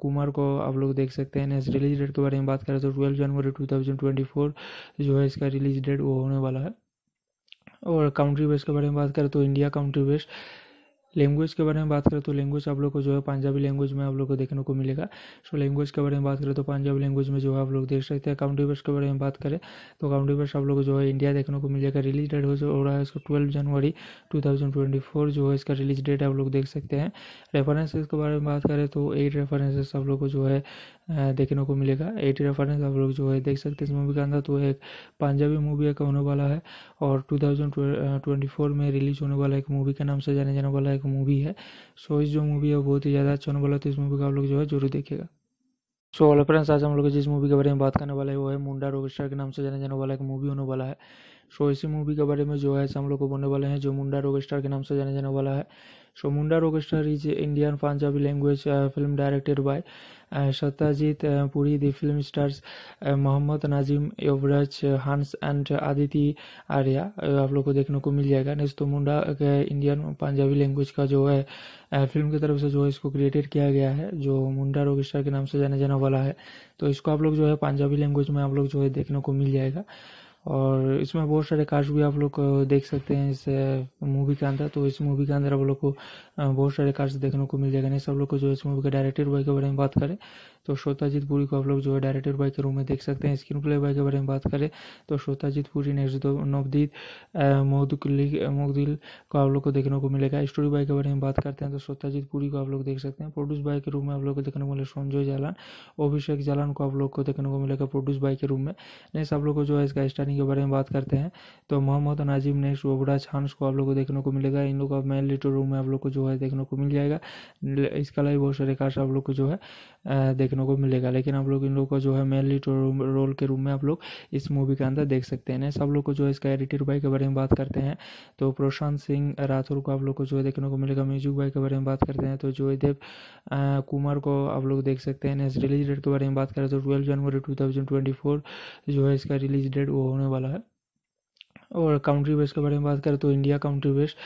कुमार को आप लोग देख सकते हैं रिलीज तो डेट के बारे में बात करें तो ट्वेल्व जनवरी टू जो है इसका रिलीज डेट वो होने वाला है और कंट्री बेस के बारे में बात करें तो इंडिया कंट्री बेस्ट लैंग्वेज के बारे में बात करें तो लैंग्वेज आप लोग को जो है पंजाबी लैंग्वेज में आप लोग को देखने को मिलेगा सो लैंग्वेज के बारे में बात करें तो पंजाबी लैंग्वेज में जो है आप लोग देख सकते हैं काउंटी वर्स के बारे में बात करें तो काउंटी वर्स आप लोग को जो है इंडिया देखने को मिल जाएगा रिलीज डेट हो रहा है इसका ट्वेल्व जनवरी टू जो है इसका रिलीज डेट आप लोग देख सकते हैं रेफरेंसेज के बारे में बात करें तो एट रेफरेंसेस आप लोग को जो है देखने को मिलेगा एट रेफरेंस आप लोग जो है देख सकते हैं इस मूवी के अंदर तो एक पंजाबी मूवी का होने वाला है और टू में रिलीज होने वाला एक मूवी के नाम से जाने जाने वाला है एक मूवी है सो इस जो मूवी है बहुत ही ज़्यादा अच्छा होने वाला है तो इस मूवी का आप लोग जो है जरूर देखिएगा सो ऑल फ्रेंड्स आज हम लोग जिस मूवी के बारे में बात करने वाले वो है मुंडा रॉकस्टार के नाम से जाने जाने वाला एक मूवी होने वाला है सो इसी मूवी के बारे में जो है हम लोग को बोलने वाले हैं जो मुंडा रॉकस्टार के नाम से जाने जाने वाला है so Munda Orchestra is Indian Punjabi language film directed by Satyajit Puri Satyajit film stars Mohammad Nazim Yuvraj Hans and Aditi Arya आप लोग को देखने को मिल जाएगा नेक्स्ट तो मुंडा इंडियन पंजाबी लैंग्वेज का जो है फिल्म uh, की तरफ से जो है इसको क्रिएटेड किया गया है जो मुंडा ऑर्केस्ट्रा के नाम से जाने जाने वाला है तो इसको आप लोग जो है पंजाबी लैंग्वेज में आप लोग जो है देखने को मिल जाएगा और इसमें बहुत सारे कास्ट भी आप लोग देख सकते हैं इस मूवी के अंदर तो इस मूवी के अंदर आप लोग को बहुत सारे कार्ड्स देखने को मिल जाएगा नहीं सब लोग को जो है इस मूवी के डायरेक्टर बॉय के बारे में बात करें तो श्रोताजीत पुरी को आप लोग जो है डायरेक्टर बॉय के रूम में देख सकते हैं स्क्रीन प्ले बॉय के बारे में बात करें तो श्रोताजीत पुरी नेक्स्ट नवदीप मोहदुल्ली मोहदिल को आप लोग को देखने को मिलेगा स्टोरी बॉय के बारे में बात करते हैं तो श्रोताजीत पुरी को आप लोग देख सकते हैं प्रोड्यूस बॉय के रूम में आप लोग को देखने को मिलेगा संजय जालान अभिषेक जालान को आप लोग को देखने को मिलेगा प्रोड्यूस बॉय के रूम में नहीं सब लोग को जो है इसका स्टारिंग के बारे में बात करते हैं तो मोहम्मद नाजिम नेक्स्ट ओबरा छानस को आप लोग को देखने को मिलेगा इन लोग का मेन लिटो रूम में आप लोग को जो जो है देखने को मिल जाएगा इसके अलावा बहुत सारे कार्ड्स आप लोग को जो है देखने को मिलेगा लेकिन आप लोग इन लोग को जो है मेनली रोल तो के रूम में आप लोग इस मूवी के अंदर देख सकते हैं सब लोग को जो है इसका एडिटर बाई के बारे में बात करते हैं तो प्रशांत सिंह राठौर को आप लोग को जो है देखने को मिलेगा म्यूजिक बाई के बारे में बात करते हैं तो जोयदेव कुमार को आप लोग देख सकते हैं रिलीज डेट के बारे में बात करें तो ट्वेल्व जनवरी टू थाउजेंड ट्वेंटी फोर जो है इसका रिलीज डेट वो होने वाला है और काउंट्री बेस के बारे में बात करें तो इंडिया काउंट्री बेस्ट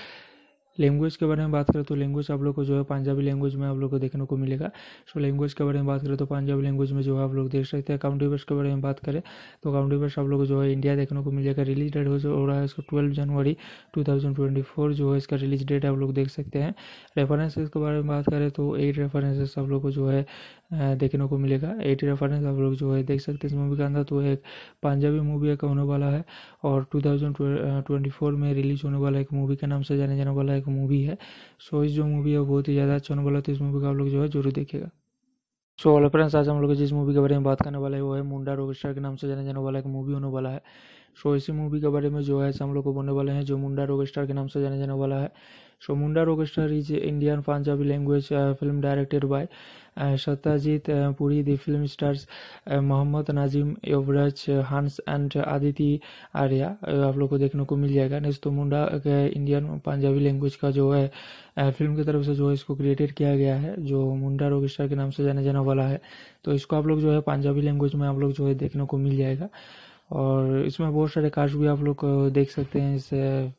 लैंग्वेज के बारे में बात करें तो लैंग्वेज आप लोग को जो है पंजाबी लैंग्वेज में आप लोग को देखने को मिलेगा सो लैंग्वेज के बारे में बात करें तो पंजाबी लैंग्वेज में जो है आप लोग देख सकते हैं काउंटी वर्स के बारे में बात करें तो काउंटी वर्स आप लोग को जो है इंडिया देखने को मिलेगा रिलीज डेट हो रहा है इसको ट्वेल्व जनवरी टू जो है इसका रिलीज डेट आप लोग देख सकते हैं रेफरेंसेज के बारे में बात करें तो एट रेफरेंसेस आप लोग को जो है देखने को मिलेगा एटी रेफरेंस आप लोग जो है देख सकते हैं इस मूवी के अंदर तो एक पंजाबी मूवी का होने वाला है और 2024 uh, में रिलीज होने वाला एक मूवी के नाम से जाने जाने वाला एक मूवी है सो इस जो मूवी है बहुत ही ज़्यादा अच्छा होने वाला है तो इस मूवी का आप लोग जो है जरूर देखेगा सो ऑल फ्रेंड्स आज हम लोग जिस मूवी के बारे में बात करने वाले है वो है मुंडा रॉकस्टार के नाम से जाने जाने वाला एक मूवी होने वाला है सो so, इसी मूवी के बारे में जो है हम लोग को बोलने वाले हैं जो मुंडा रॉकस्टार के नाम से जाने जाने वाला है so Munda Rockstar is Indian Punjabi language film directed by Satyajit Puri the film stars Mohammad Nazim Yuvraj Hans and Aditi Arya आप लोग को देखने को मिल जाएगा नेक्स्ट तो मुंडा इंडियन पंजाबी लैंग्वेज का जो है फिल्म की तरफ से जो है इसको क्रिएटेड किया गया है जो मुंडा रॉकस्टार के नाम से जाने जाने वाला है तो इसको आप लोग जो है पंजाबी लैंग्वेज में आप लोग जो है देखने को मिल जाएगा और इसमें बहुत सारे कार्ड्स भी आप लोग देख सकते हैं इस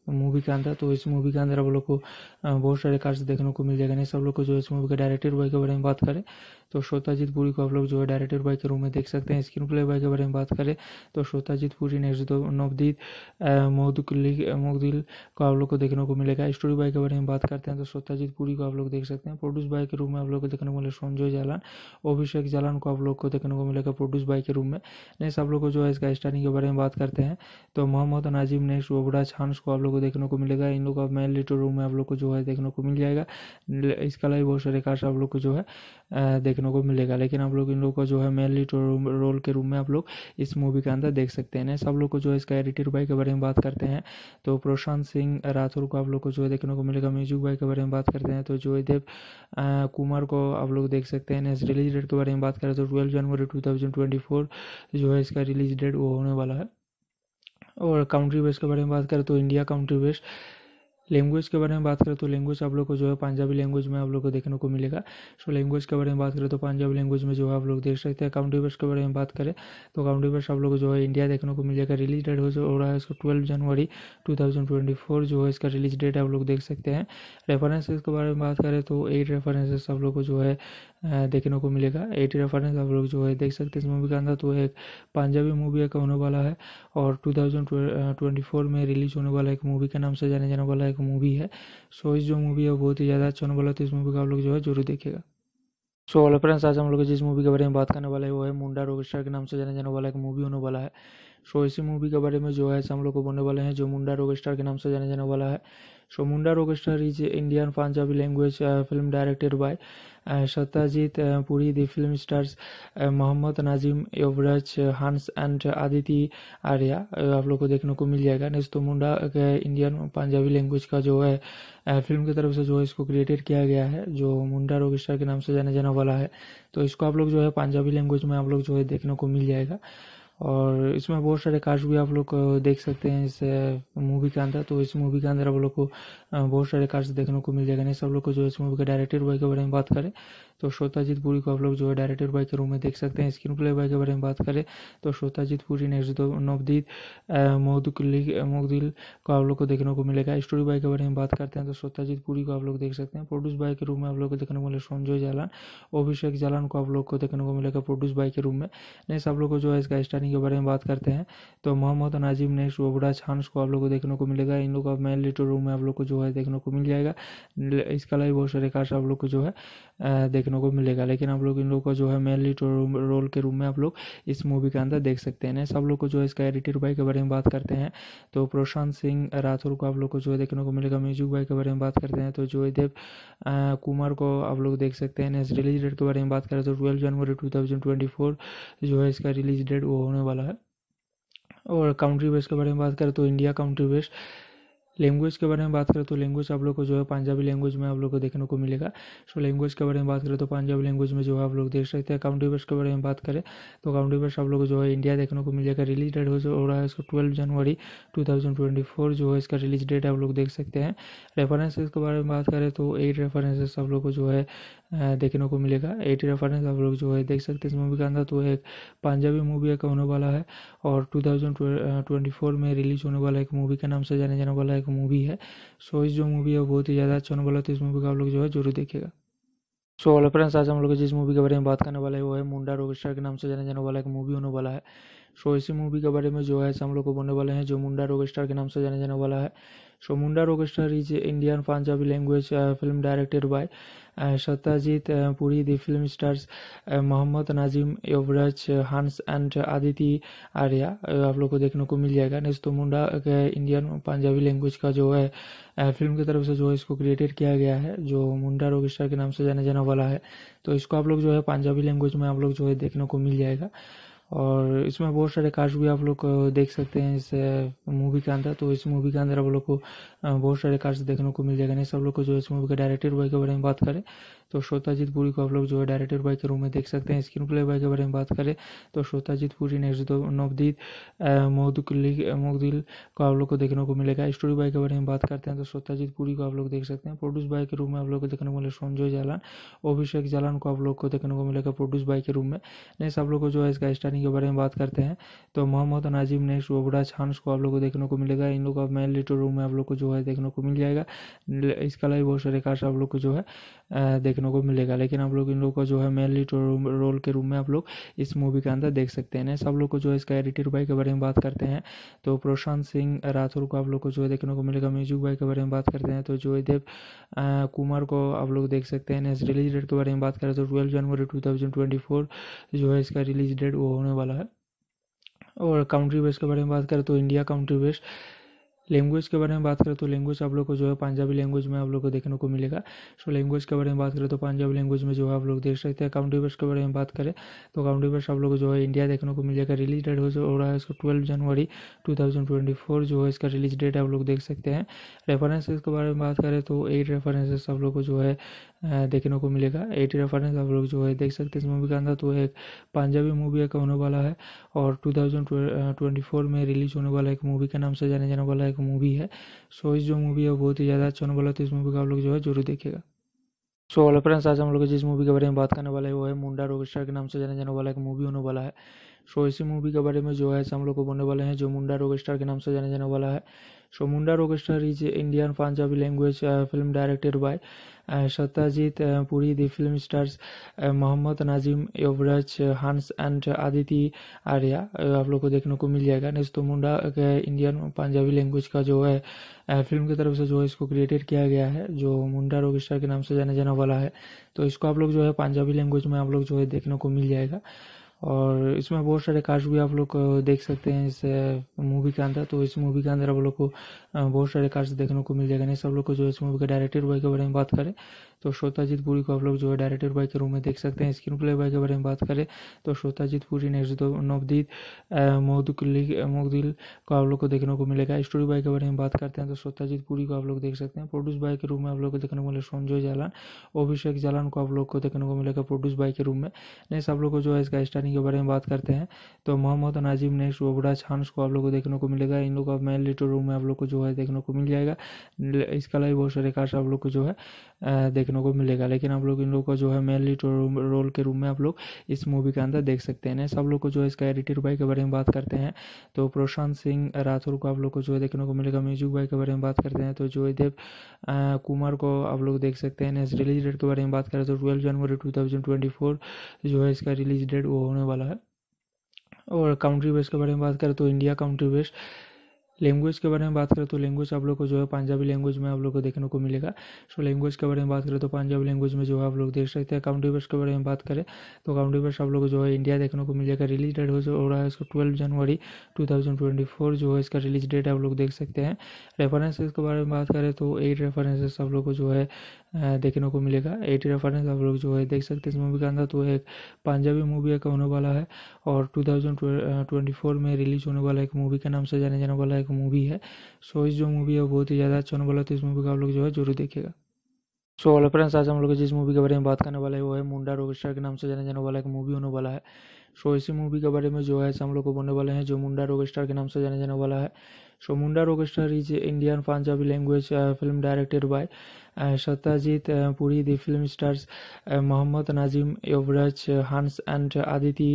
मूवी के अंदर तो इस मूवी के अंदर आप लोग को बहुत सारे कार्ड्स देखने को मिल जाएगा नहीं सब लोग को जो इस मूवी के डायरेक्टर बॉय के बारे में बात करें तो श्रोताजीत पुरी को आप लोग जो है डायरेक्टर बाई के रूम में देख सकते हैं स्क्रीन प्ले बाई के बारे में बात करें तो श्रोताजीत पुरी ने नवदीप मोदकुली मोदिल को आप लोग को देखने को मिलेगा स्टोरी बाई के बारे में बात करते हैं तो श्रोताजीत पुरी को आप लोग देख सकते हैं प्रोड्यूस बाई के रूम में आप लोग को देखने को मिलेगा संजय जालान अभिषेक जालान को आप लोग को देखने को मिलेगा प्रोड्यूस बाई के रूम में नेक्स्ट आप लोग को जो है इसका स्टार्टिंग के बारे में बात करते हैं तो मोहम्मद नाजिम नेक्स्ट वबड़ा छानस को आप लोग को देखने को मिलेगा इन लोग का मेन लिटर रूम में आप लोग को जो है देखने को मिल जाएगा इसका अलावा बहुत सारे कार्ड आप लोग को जो है देखने को मिलेगा लेकिन आप लोग इन लोग को जो है मेन लीड रोल के रूम में आप लोग इस मूवी के अंदर देख सकते हैं सब लोग को जो है इसका एडिटर भाई के बारे में बात करते हैं तो प्रशांत सिंह राठौर को आप लोग को जो है देखने को मिलेगा म्यूजिक भाई के बारे में बात करते हैं तो देव कुमार को आप लोग देख सकते हैं रिलीज तो डेट के बारे में बात करें तो ट्वेल्व जनवरी टू थाउजेंड ट्वेंटी फोर जो है इसका रिलीज डेट वो होने वाला है और काउंट्री बेस के बारे में बात करें तो इंडिया काउंट्री बेस्ट लैंग्वेज के बारे में बात करें तो लैंग्वेज आप लोग को जो है पंजाबी लैंग्वेज में आप लोग को देखने को मिलेगा सो लैंग्वेज के बारे में बात करें तो पंजाबी लैंग्वेज में जो है आप लोग देख सकते हैं काउंटी बेस के बारे में बात करें तो काउंटी बेस आप लोग को जो है इंडिया देखने को मिलेगा रिलीज डेट हो रहा है इसको ट्वेल्व जनवरी टू जो है इसका रिलीज डेट आप लोग देख सकते हैं रेफरेंसेज के बारे में बात करें तो एट रेफरेंसेस आप लोग को जो है देखने को मिलेगा एटी रेफरेंस आप लोग जो है देख सकते हैं इस मूवी के अंदर तो एक पंजाबी मूवी का होने वाला है और 2024 में रिलीज होने वाला एक मूवी के नाम से जाने जाने वाला एक मूवी है सो इस जो मूवी है बहुत ही ज़्यादा अच्छा होने वाला है तो इस मूवी का आप लोग जो है जरूर देखेगा सो ऑल फ्रेंड्स आज हम लोग जिस मूवी के बारे में बात करने वाले वो है मुंडा रॉकस्टार के नाम से जाने जाने वाला एक मूवी होने वाला है सो इसी मूवी के बारे में जो है हम लोग को बोलने वाले हैं जो मुंडा रॉकस्टार के नाम से जाने जाने वाला है so Munda Rockstar is Indian Punjabi language film directed by Satyajit Puri the film stars Mohammad Nazim Yuvraj Hans and Aditi Arya आप लोग को देखने को मिल जाएगा नेस्तो मुंडा इंडियन पंजाबी लैंग्वेज का जो है फिल्म की तरफ से जो है इसको क्रिएटेड किया गया है जो मुंडा रॉकस्टार के नाम से जाने जाने वाला है तो इसको आप लोग जो है पंजाबी लैंग्वेज में आप लोग जो है देखने को मिल जाएगा और इसमें बहुत सारे कार्ड्स भी आप लोग देख सकते हैं इस मूवी के अंदर तो इस मूवी के अंदर आप लोग को बहुत सारे कार्ड्स देखने को मिल जाएगा नहीं सब लोग को जो इस मूवी का डायरेक्टर वही के बारे में बात करें तो श्रोताजीत पुरी को आप लोग जो है डायरेक्टर बाई के रूम में देख सकते हैं स्क्रीन प्ले बाई के बारे में बात करें तो श्रोताजीत पुरी नेक्स्ट नवदीप मोदी मोहदिल को आप लोग को देखने को मिलेगा स्टोरी बाई के बारे में बात करते हैं तो श्रोताजीत पुरी को आप लोग देख सकते हैं प्रोड्यूस बाई के रूम में आप लोग को देखने को मिलेगा संजय जालान अभिषेक जालान को आप लोग को देखने को मिलेगा प्रोड्यूस बाई के रूम में नेक्स्ट आप लोग को जो है इसका स्टारिंग के बारे में बात करते हैं तो मोहम्मद नाजिम नेक्स्ट ओबड़ा छानस को आप लोग को देखने को मिलेगा इन लोग का मेन लिटर रूम में आप लोग को जो है देखने को मिल जाएगा इसका अलावा बहुत सारे कार्ड आप लोग को जो है देखने को मिलेगा लेकिन आप लोग इन लोग को जो है मेनली रोल के रूम में आप लोग इस मूवी के अंदर देख सकते हैं सब लोग को जो है इसका एडिटर भाई के बारे में बात करते हैं तो प्रशांत सिंह राठौर को आप लोग को जो है देखने को मिलेगा म्यूजिक भाई के बारे में बात करते हैं तो जोयदेव कुमार को आप लोग देख सकते हैं रिलीज डेट के बारे में बात करें तो ट्वेल्व जनवरी टू थाउजेंड ट्वेंटी फोर जो है इसका रिलीज डेट वो होने वाला है और काउंट्री बेस के बारे में बात करें तो इंडिया काउंट्री बेस्ट लैंग्वेज के बारे में बात करें तो लैंग्वेज आप लोग को जो है पंजाबी लैंग्वेज में आप लोग को देखने को मिलेगा सो लैंग्वेज के बारे में बात करें तो पंजाबी लैंग्वेज में जो है आप लोग देख सकते हैं काउंटी वर्स के बारे में बात करें तो काउंटी वर्स आप लोग को जो है इंडिया देखने को मिलेगा रिलीज डेट हो रहा है इसको ट्वेल्व जनवरी टू जो है इसका रिलीज डेट आप लोग देख सकते हैं रेफरेंसेज के बारे में बात करें तो एट रेफरेंसेस आप लोग को जो है देखने को मिलेगा एटी रेफरेंस आप लोग जो है देख सकते हैं इस मूवी के अंदर तो एक पंजाबी मूवी का होने वाला है और 2024 में रिलीज होने वाला एक मूवी के नाम से जाने जाने वाला एक मूवी है सो इस जो मूवी है बहुत ही ज़्यादा अच्छा होने वाला है तो इस मूवी का आप लोग जो है जरूर देखेगा सो ऑल फ्रेंड्स आज हम लोग जिस मूवी के बारे में बात करने वाले वो है मुंडा रॉकस्टार के नाम से जाने जाने वाला एक मूवी होने वाला है सो इसी मूवी के बारे में जो है हम लोग को बोलने वाले हैं जो मुंडा रॉकस्टार के नाम से जाने जाने वाला है so Munda Rockstar is Indian Punjabi language film directed by Satyajit Puri the film stars Mohammad Nazim Yuvraj Hans and Aditi Arya आप लोग को देखने को मिल जाएगा तो मुंडा इंडियन पंजाबी लैंग्वेज का जो है फिल्म की तरफ से जो है इसको क्रिएटेड किया गया है जो मुंडा रॉक के नाम से जाने जाने वाला है तो इसको आप लोग जो है पंजाबी लैंग्वेज में आप लोग जो है देखने को मिल जाएगा और इसमें बहुत सारे कास्ट भी आप लोग देख सकते हैं इस मूवी के अंदर तो इस मूवी के अंदर आप लोग को बहुत सारे कास्ट देखने को मिल जाएगा नहीं सब लोग को जो इस मूवी के डायरेक्टर बॉय के बारे में बात करें तो श्रोताजीत पुरी को आप लोग जो है डायरेक्टर बॉय के रूम में देख सकते हैं स्क्रीन प्ले बॉय के बारे में बात करें तो श्रोताजीत पुरी नेक्स्ट नवदीप मोहदुली मोहदिल को आप लोग को देखने को मिलेगा स्टोरी बॉय के बारे में बात करते हैं तो श्रोताजीत पुरी को आप लोग देख सकते हैं प्रोड्यूस बाय के रूम में आप लोग को देखने को मिले संजय जालान अभिषेक जालान को आप लोग को देखने को मिलेगा प्रोड्यूस बाय के रूम में नहीं सब लोग को जो है इसका स्टार्टिंग कंपनी के बारे में बात करते हैं तो मोहम्मद नाजिम नेक्स्ट ओबरा छानस को आप लोग को देखने को मिलेगा इन लोग का मेन लिटल रूम में आप लोग को जो है देखने को मिल जाएगा इसका लाइव बहुत सारे कार्ड आप लोग को जो है देखने को मिलेगा लेकिन आप लोग इन लोग को जो है मेन लिटो रोल के रूम में आप लोग इस मूवी के अंदर देख सकते हैं सब लोग को जो है इसका एडिटर बाई के बारे में बात करते हैं तो प्रशांत सिंह राठौर को आप लोग को जो है देखने को मिलेगा म्यूजिक बाई के बारे में बात करते हैं तो जोयदेव कुमार को आप लोग देख सकते हैं रिलीज डेट के बारे में बात करें तो ट्वेल्व जनवरी टू जो है इसका रिलीज डेट वो होने वाला है और काउंट्री बेस के बारे में बात करें तो इंडिया काउंट्री बेस लैंग्वेज के बारे में बात करें तो लैंग्वेज आप लोग को जो है पंजाबी लैंग्वेज में आप लोग को देखने को मिलेगा सो लैंग्वेज के बारे में बात करें तो पंजाबी लैंग्वेज में जो है आप लोग देख सकते हैं काउंटी बेस के बारे में बात करें तो काउंटी बेस आप लोग जो है इंडिया देखने को मिलेगा रिलीज डेट हो रहा है इसका ट्वेल्व जनवरी टू जो है इसका रिलीज डेट आप लोग देख सकते हैं रेफरेंसेज के बारे में बात करें तो एट रेफरेंसेस आप लोग को जो है देखने को मिलेगा एटी रेफरेंस आप लोग जो है देख सकते हैं इस मूवी के अंदर तो एक पंजाबी मूवी का होने वाला है और 2024 uh, में रिलीज होने वाला एक मूवी के नाम से जाने जाने वाला एक मूवी है सो इस जो मूवी है बहुत ही ज़्यादा अच्छा होने वाला है तो इस मूवी का आप लोग जो है जरूर देखेगा सो ऑल फ्रेंड्स आज हम लोग जिस मूवी के बारे में बात करने वाले वो है मुंडा रॉकस्टार के नाम से जाने जाने वाला एक मूवी होने वाला है सो इसी मूवी के बारे में जो है हम लोग को बोलने वाले हैं जो मुंडा रॉकस्टार के नाम से जाने जाने वाला है so Munda is is Indian Punjabi language film directed by Satyajit Puri the film stars Mohammad Nazim Yuvraj Hans and Aditi Arya आप लोग को देखने को मिल जाएगा तो मुंडा इंडियन पंजाबी लैंग्वेज का जो है फिल्म uh, की तरफ से जो है इसको क्रिएटेड किया गया है जो मुंडा रॉकस्टार के नाम से जाने जाने वाला है तो इसको आप लोग जो है पंजाबी लैंग्वेज में आप लोग जो है देखने को मिल जाएगा और इसमें बहुत सारे कार्ड्स भी आप लोग देख सकते हैं इस मूवी के अंदर तो इस मूवी के अंदर आप लोग को बहुत सारे कार्ड देखने को मिल जाएगा नहीं सब लोग को जो है इस मूवी के डायरेक्टर बॉय के बारे में बात करें तो श्रोताजीत पुरी को आप लोग जो है डायरेक्टर बॉय के रूम में देख सकते हैं स्क्रीन प्ले बॉय के बारे में बात करें तो श्रोताजीत पुरी नेक्स्ट नवदीप मोहदुली मोहदिल को आप लोग को देखने को मिलेगा स्टोरी बॉय के बारे में बात करते हैं तो श्रोताजीत पुरी को आप लोग देख सकते हैं प्रोड्यूस बॉय के रूम में आप लोग को देखने को मिले संजय जालान अभिषेक जालान को आप लोग को देखने को मिलेगा प्रोड्यूस बॉय के रूम में नेक्स्ट सब लोग को जो है इसका स्टारिंग के बारे में बात करते हैं तो मोहम्मद नाजिम नेक्स्ट ओबरा छानस को आप लोग को देखने को मिलेगा इन लोग का मेन लिटो रूम में आप लोग को जो है है देखने को मिल जाएगा इसका अलावा बहुत सारे कार्ड आप लोग को जो है देखने को मिलेगा लेकिन आप लोग इन लोग को जो है मेनली रोल के रूम में आप लोग इस मूवी के अंदर देख सकते हैं सब लोग को जो है इसका एडिटर भाई के बारे में बात करते हैं तो प्रशांत सिंह राठौर को आप लोग को जो है देखने को मिलेगा म्यूजिक भाई के बारे में बात करते हैं तो जो देव कुमार को आप लोग देख सकते हैं रिलीज डेट के बारे में बात करें तो ट्वेल्व जनवरी टू जो है इसका रिलीज डेट वो होने वाला है और कंट्री बेस के बारे में बात करें तो इंडिया कंट्री बेस्ट लैंग्वेज के बारे में बात करें तो लैंग्वेज आप लोग को जो है पंजाबी लैंग्वेज में आप लोग को देखने को मिलेगा सो लैंग्वेज के बारे में बात करें तो पंजाबी लैंग्वेज में जो है आप लोग देख सकते हैं काउंटी वर्स के बारे में बात करें तो काउंटी वर्स आप लोग को जो है इंडिया देखने को मिल जाएगा रिलीज डेट हो रहा है इसका ट्वेल्व जनवरी टू जो है इसका रिलीज डेट आप लोग देख सकते हैं रेफरेंसेज के बारे में बात करें तो एट रेफरेंसेस आप लोग को जो है देखने को मिलेगा एटी रेफरेंस आप लोग जो है देख सकते हैं इस मूवी के अंदर तो एक पंजाबी मूवी का होने वाला है और 2024 में रिलीज होने वाला एक मूवी के नाम से जाने जाने वाला एक मूवी है सो इस जो मूवी है बहुत ही ज़्यादा अच्छा होने वाला है तो इस मूवी का आप लोग जो है जरूर देखेगा सो ऑल फ्रेंड्स आज हम लोग जिस मूवी के बारे में बात करने वाले है वो है मुंडा रॉकस्टार के नाम से जाने जाने वाला एक मूवी होने वाला है सो इसी मूवी के बारे में जो है हम लोग को बोलने वाले हैं जो मुंडा रॉकस्टार के नाम से जाने जाने वाला है so Munda is is Indian Punjabi language film directed by Satyajit Puri the film stars Mohammad Nazim Yuvraj Hans and Aditi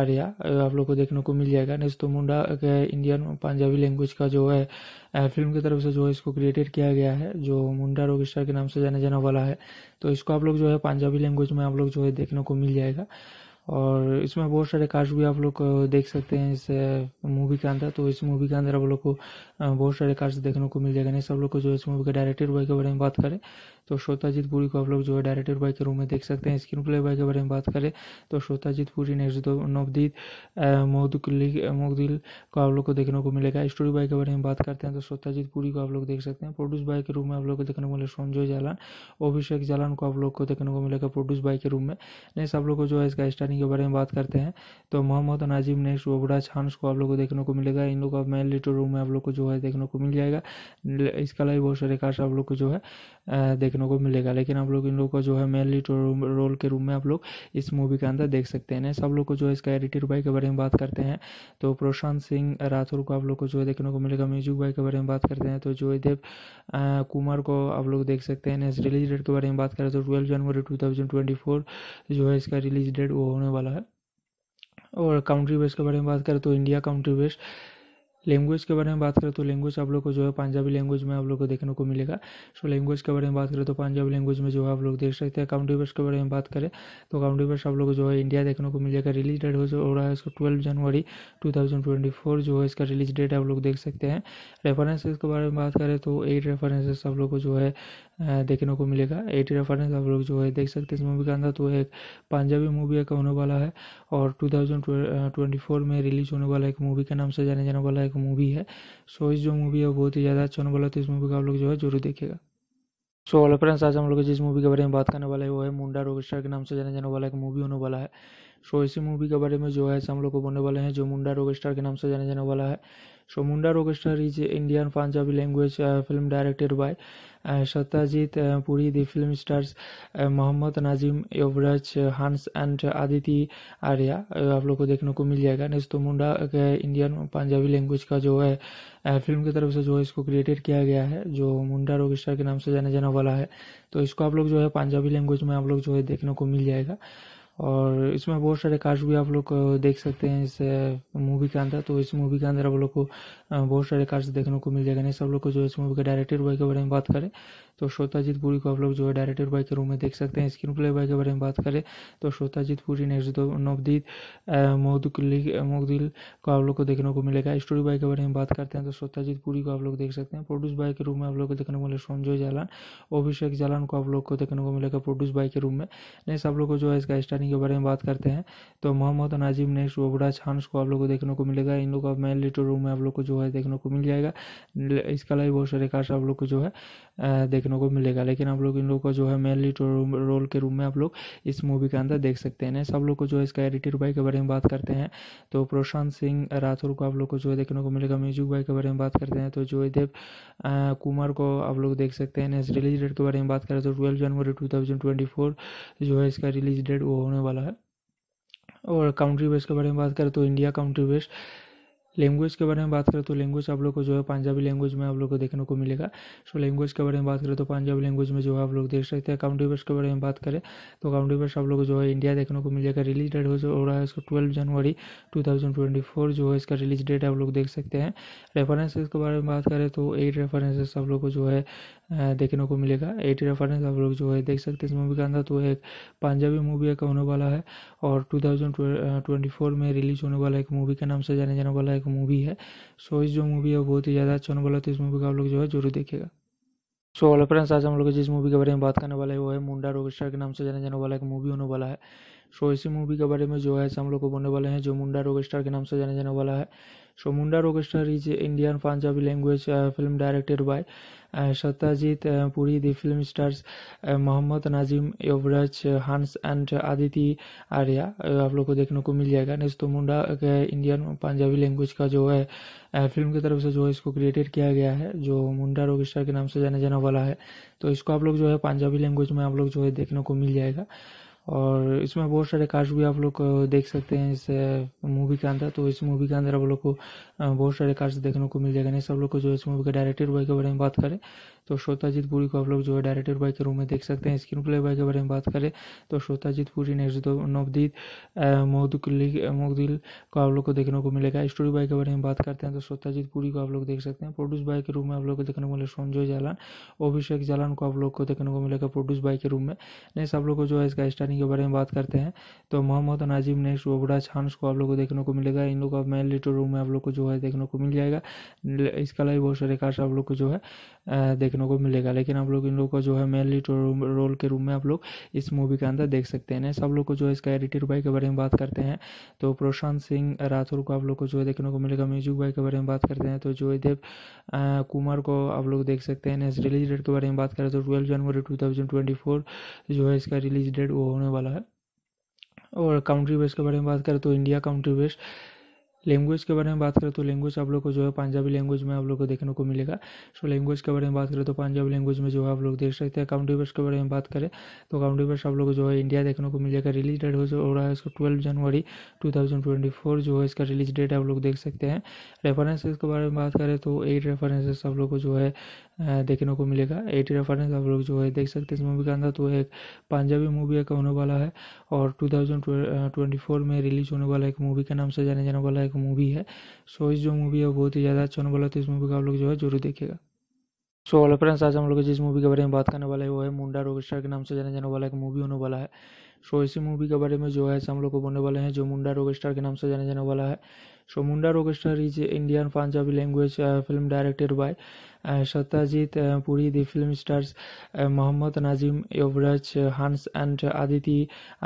Arya आप लोग को देखने को मिल जाएगा तो मुंडा इंडियन पंजाबी लैंग्वेज का जो है फिल्म uh, की तरफ से जो है इसको क्रिएटेड किया गया है जो मुंडा ऑर्केस्ट्रा के नाम से जाने जाने वाला है तो इसको आप लोग जो है पंजाबी लैंग्वेज में आप लोग जो है देखने को मिल जाएगा और इसमें बहुत सारे कार्ड्स भी आप लोग देख सकते हैं इस मूवी के अंदर तो इस मूवी के अंदर आप लोग को बहुत सारे कार्ड्स देखने को मिल जाएगा नहीं सब लोग को जो है इस मूवी के डायरेक्टर बॉय के बारे में बात करें तो श्रोताजीत पुरी को आप लोग जो है डायरेक्टर बॉय के रूम में देख सकते हैं स्क्रीन प्ले बॉय के बारे में बात करें तो श्रोताजीत पुरी नेक्स्ट नवदीप मोहदुली मोहदिल को आप लोग को देखने को मिलेगा स्टोरी बॉय के बारे में बात करते हैं तो श्रोताजीत पुरी को आप लोग देख सकते हैं प्रोड्यूस बॉय के रूम में आप लोग को देखने को मिलेगा संजय जालान अभिषेक जालान को आप लोग को देखने को मिलेगा प्रोड्यूस बॉय के रूम में नहीं सब लोग को जो है इसका स्टार्टिंग के बारे में बात करते हैं तो मोहम्मद नाजिम नेक्स्ट ओबरा छानस को आप लोग को देखने को मिलेगा इन लोग का मेन लिटो रूम में आप लोग को जो जो है देखने को मिल जाएगा इसके अलावा बहुत सारे कार्ड्स आप लोग को जो है देखने को मिलेगा लेकिन आप लोग इन लोग को जो है मेनली रोल तो के रूम में आप लोग इस मूवी के अंदर देख सकते हैं सब लोग को जो है इसका एडिटर भाई के बारे में बात करते हैं तो प्रशांत सिंह राठौर को आप लोग को जो है देखने को मिलेगा म्यूजिक भाई के बारे में बात करते हैं तो जोयदेव कुमार को आप लोग देख सकते हैं रिलीज डेट के बारे में बात करें तो ट्वेल्व जनवरी टू थाउजेंड ट्वेंटी फोर जो है इसका रिलीज डेट वो होने वाला है और काउंट्री बेस के बारे में बात करें तो इंडिया काउंट्री बेस्ट लैंग्वेज के बारे में बात करें तो लैंग्वेज आप लोग को जो है पंजाबी लैंग्वेज में आप लोग को देखने को मिलेगा सो लैंग्वेज के बारे में बात करें तो पंजाबी लैंग्वेज में जो है आप लोग देख सकते हैं काउंटी वर्स के बारे में बात करें तो काउंटी वर्स आप लोग को जो है इंडिया देखने को मिलेगा रिलीज डेट हो रहा है इसका ट्वेल्व जनवरी टू जो है इसका रिलीज डेट आप लोग देख सकते हैं रेफरेंसेज के बारे में बात करें तो एट रेफरेंसेस आप लोग को जो है देखने को मिलेगा एटी रेफरेंस आप लोग जो है देख सकते हैं इस मूवी के अंदर तो एक पंजाबी मूवी का होने वाला है और 2024 में रिलीज होने वाला एक मूवी के नाम से जाने जाने वाला एक मूवी है सो इस जो मूवी है बहुत ही ज़्यादा अच्छा होने वाला है तो इस मूवी का आप लोग जो है जरूर देखेगा सो ऑल फ्रेंड्स आज हम लोग जिस मूवी के बारे में बात करने वाले है वो है मुंडा रॉकस्टार के नाम से जाने जाने वाला एक मूवी होने वाला है सो इसी मूवी के बारे में जो है हम लोग को बोलने वाले हैं जो मुंडा रॉकस्टार के नाम से जाने जाने वाला है so Munda Rockstar is Indian Punjabi language film directed by Satyajit Puri the film stars Mohammad Nazim Yuvraj Hans and Aditi Arya आप लोग को देखने को मिल जाएगा नेक्स्ट तो मुंडा इंडियन पंजाबी लैंग्वेज का जो है फिल्म की तरफ से जो है इसको क्रिएटेड किया गया है जो मुंडा रॉकस्टार के नाम से जाने जाने वाला है तो इसको आप लोग जो है पंजाबी लैंग्वेज में आप लोग जो है देखने को मिल जाएगा और इसमें बहुत सारे कार्ड्स भी आप लोग देख सकते हैं इस मूवी के अंदर तो इस मूवी के अंदर आप लोग को बहुत सारे कार्ड्स देखने को मिल जाएगा नहीं सब लोग को जो इस मूवी के डायरेक्टर बॉय के बारे में बात करें तो श्रोताजीत पुरी को आप लोग जो है डायरेक्टर बाई के रूम में देख सकते हैं स्क्रीन प्ले बाई के बारे में बात करें तो श्रोताजीत पुरी ने नवदीत मोदकुली मोदिल को आप लोग को देखने को मिलेगा स्टोरी बाई के बारे में बात करते हैं तो श्रोताजीत पुरी को आप लोग देख सकते हैं प्रोड्यूस बाई के रूम में आप लोग को देखने को मिलेगा संजय जालान अभिषेक जालान को आप लोग को देखने को मिलेगा प्रोड्यूस बाई के रूम में नेक्स्ट आप लोग को जो है इसका स्टार्टिंग के बारे में बात करते हैं तो मोहम्मद नाजिम नेक्स्ट वबड़ा छानस को आप लोग को देखने को मिलेगा इन लोग का मेन लिटर रूम में आप लोग को जो है देखने को मिल जाएगा इसका अलावा बहुत सारे कार्ड आप लोग को जो है देखने को मिलेगा लेकिन आप लोग इन लोग को जो है मेन लीड रोल के रूम में आप लोग इस मूवी के अंदर देख सकते हैं सब लोग को जो है इसका एडिटर भाई के बारे में बात करते हैं तो प्रशांत सिंह राठौर को आप लोग को जो है देखने को मिलेगा म्यूजिक भाई के बारे में बात करते हैं तो देव कुमार को आप लोग देख सकते हैं रिलीज तो डेट के बारे में बात करें तो ट्वेल्व जनवरी टू थाउजेंड ट्वेंटी फोर जो है इसका रिलीज डेट वो होने वाला है और काउंट्री बेस के बारे में बात करें तो इंडिया काउंट्री बेस्ट लैंग्वेज के बारे में बात करें तो लैंग्वेज आप लोग को जो है पंजाबी लैंग्वेज में आप लोग को देखने को मिलेगा सो लैंग्वेज के बारे में बात करें तो पंजाबी लैंग्वेज में जो है आप लोग देख सकते हैं काउंटी बेस के बारे में बात करें तो काउंटी बेस आप लोग को जो है इंडिया देखने को मिल जाएगा रिलीज डेट हो रहा है इसको ट्वेल्व जनवरी टू जो है इसका रिलीज डेट आप लोग देख सकते हैं रेफरेंसेज के बारे में बात करें तो एट रेफरेंसेस आप लोग को जो है देखने को मिलेगा एटी रेफरेंस आप लोग जो है देख सकते हैं इस मूवी के अंदर तो एक पंजाबी मूवी एक होने वाला है और 2024 में रिलीज होने वाला एक मूवी के नाम से जाने जाने वाला एक मूवी है सो इस जो मूवी है बहुत ही ज़्यादा अच्छा होने वाला है तो इस मूवी का आप लोग जो है जरूर देखेगा सो ऑल फ्रेंड्स आज हम लोग जिस मूवी के बारे में बात करने वाले हैं वो है मुंडा रॉकस्टार के नाम से जाने जाने वाला एक मूवी होने वाला है सो इसी मूवी के बारे में जो है हम लोग को बोलने वाले हैं जो मुंडा रॉकस्टार के नाम से जाने जाने वाला है so Munda Orchestra is Indian Punjabi language film directed by Satyajit Puri Satyajit film stars Mohammad Nazim Yuvraj Hans and Aditi Arya आप लोग को देखने को मिल जाएगा नेक्स्ट तो मुंडा इंडियन पंजाबी लैंग्वेज का जो है फिल्म uh, की तरफ से जो है इसको क्रिएटेड किया गया है जो मुंडा ऑर्केस्ट्रा के नाम से जाने जाने वाला है तो इसको आप लोग जो है पंजाबी लैंग्वेज में आप लोग जो है देखने को मिल जाएगा और इसमें बहुत सारे कार्ड्स भी आप लोग देख सकते हैं इस मूवी के अंदर तो इस मूवी के अंदर आप लोग को बहुत सारे कार्ड्स देखने को मिल जाएगा नहीं सब लोग को जो इस मूवी का डायरेक्टर बॉय के बारे में बात करें तो श्रोताजीत पुरी को आप लोग जो है डायरेक्टर बाई के रूम में देख सकते हैं स्क्रीन प्ले बाई के बारे में बात करें तो श्रोताजीत पुरी नेक्स्ट नवदीत मोहदुल्ली मोहदिल को आप लोग को देखने को मिलेगा स्टोरी बाई के बारे में बात करते हैं तो श्रोताजीत पुरी को आप लोग देख सकते हैं प्रोड्यूस बाई के रूम में आप लोग को देखने को मिलेगा संजय जालान अभिषेक जालान को आप लोग को देखने को मिलेगा प्रोड्यूस बाई के रूम में नेक्स्ट आप लोग को जो है इसका स्टार्टिंग के बारे में बात करते हैं तो मोहम्मद नाजिम नेक्स्ट ओबड़ा छानस को आप लोग को देखने को मिलेगा इन लोग का मेन लिटो रूम में आप लोग को जो है देखने को मिल जाएगा इसका अलावा बहुत सारे कार्ड आप लोग को जो है देखने को मिलेगा लेकिन आप लोग इन लोग को जो है मेनली रोल के रूम में आप लोग इस मूवी के अंदर देख सकते हैं सब लोग को जो है इसका एडिटर भाई के बारे में बात करते हैं तो प्रशांत सिंह राठौर को आप लोग को जो है देखने को मिलेगा म्यूजिक भाई के बारे में बात करते हैं तो जोयदेव कुमार को आप लोग देख सकते हैं रिलीज डेट के बारे में बात करें तो ट्वेल्व जनवरी टू थाउजेंड ट्वेंटी फोर जो है इसका रिलीज डेट वो होने वाला है और काउंट्री बेस के बारे में बात करें तो इंडिया काउंट्री बेस्ट लैंग्वेज के बारे में बात करें तो लैंग्वेज आप लोग को जो है पंजाबी लैंग्वेज में आप लोग को देखने को मिलेगा सो लैंग्वेज के बारे में बात करें तो पंजाबी लैंग्वेज में जो है आप लोग देख सकते हैं काउंटी वर्स के बारे में बात करें तो काउंटी वर्स आप लोग को जो है इंडिया देखने को मिलेगा रिलीज डेट हो रहा है इसको ट्वेल्व जनवरी टू जो है इसका रिलीज डेट आप लोग देख सकते हैं रेफरेंसेज के बारे में बात करें तो एट रेफरेंसेस आप लोग को जो है देखने को मिलेगा एटी रेफरेंस आप लोग जो है देख सकते हैं इस मूवी के अंदर तो एक पंजाबी मूवी का होने वाला है और 2024 में रिलीज होने वाला एक मूवी के नाम से जाने जाने वाला एक मूवी है सो इस जो मूवी है बहुत ही ज़्यादा अच्छा होने वाला है तो इस मूवी का आप लोग जो है जरूर देखेगा सो ऑल फ्रेंड्स आज हम लोग जिस मूवी के बारे में बात करने वाले वो है मुंडा रॉकस्टार के नाम से जाने जाने वाला एक मूवी होने वाला है सो इसी मूवी के बारे में जो है हम लोग को बोलने वाले हैं जो मुंडा रॉकस्टार के नाम से जाने जाने वाला है so Munda is is Indian Punjabi language film directed by Satyajit Puri The film stars Mohammad Nazim Yuvraj Hans and Aditi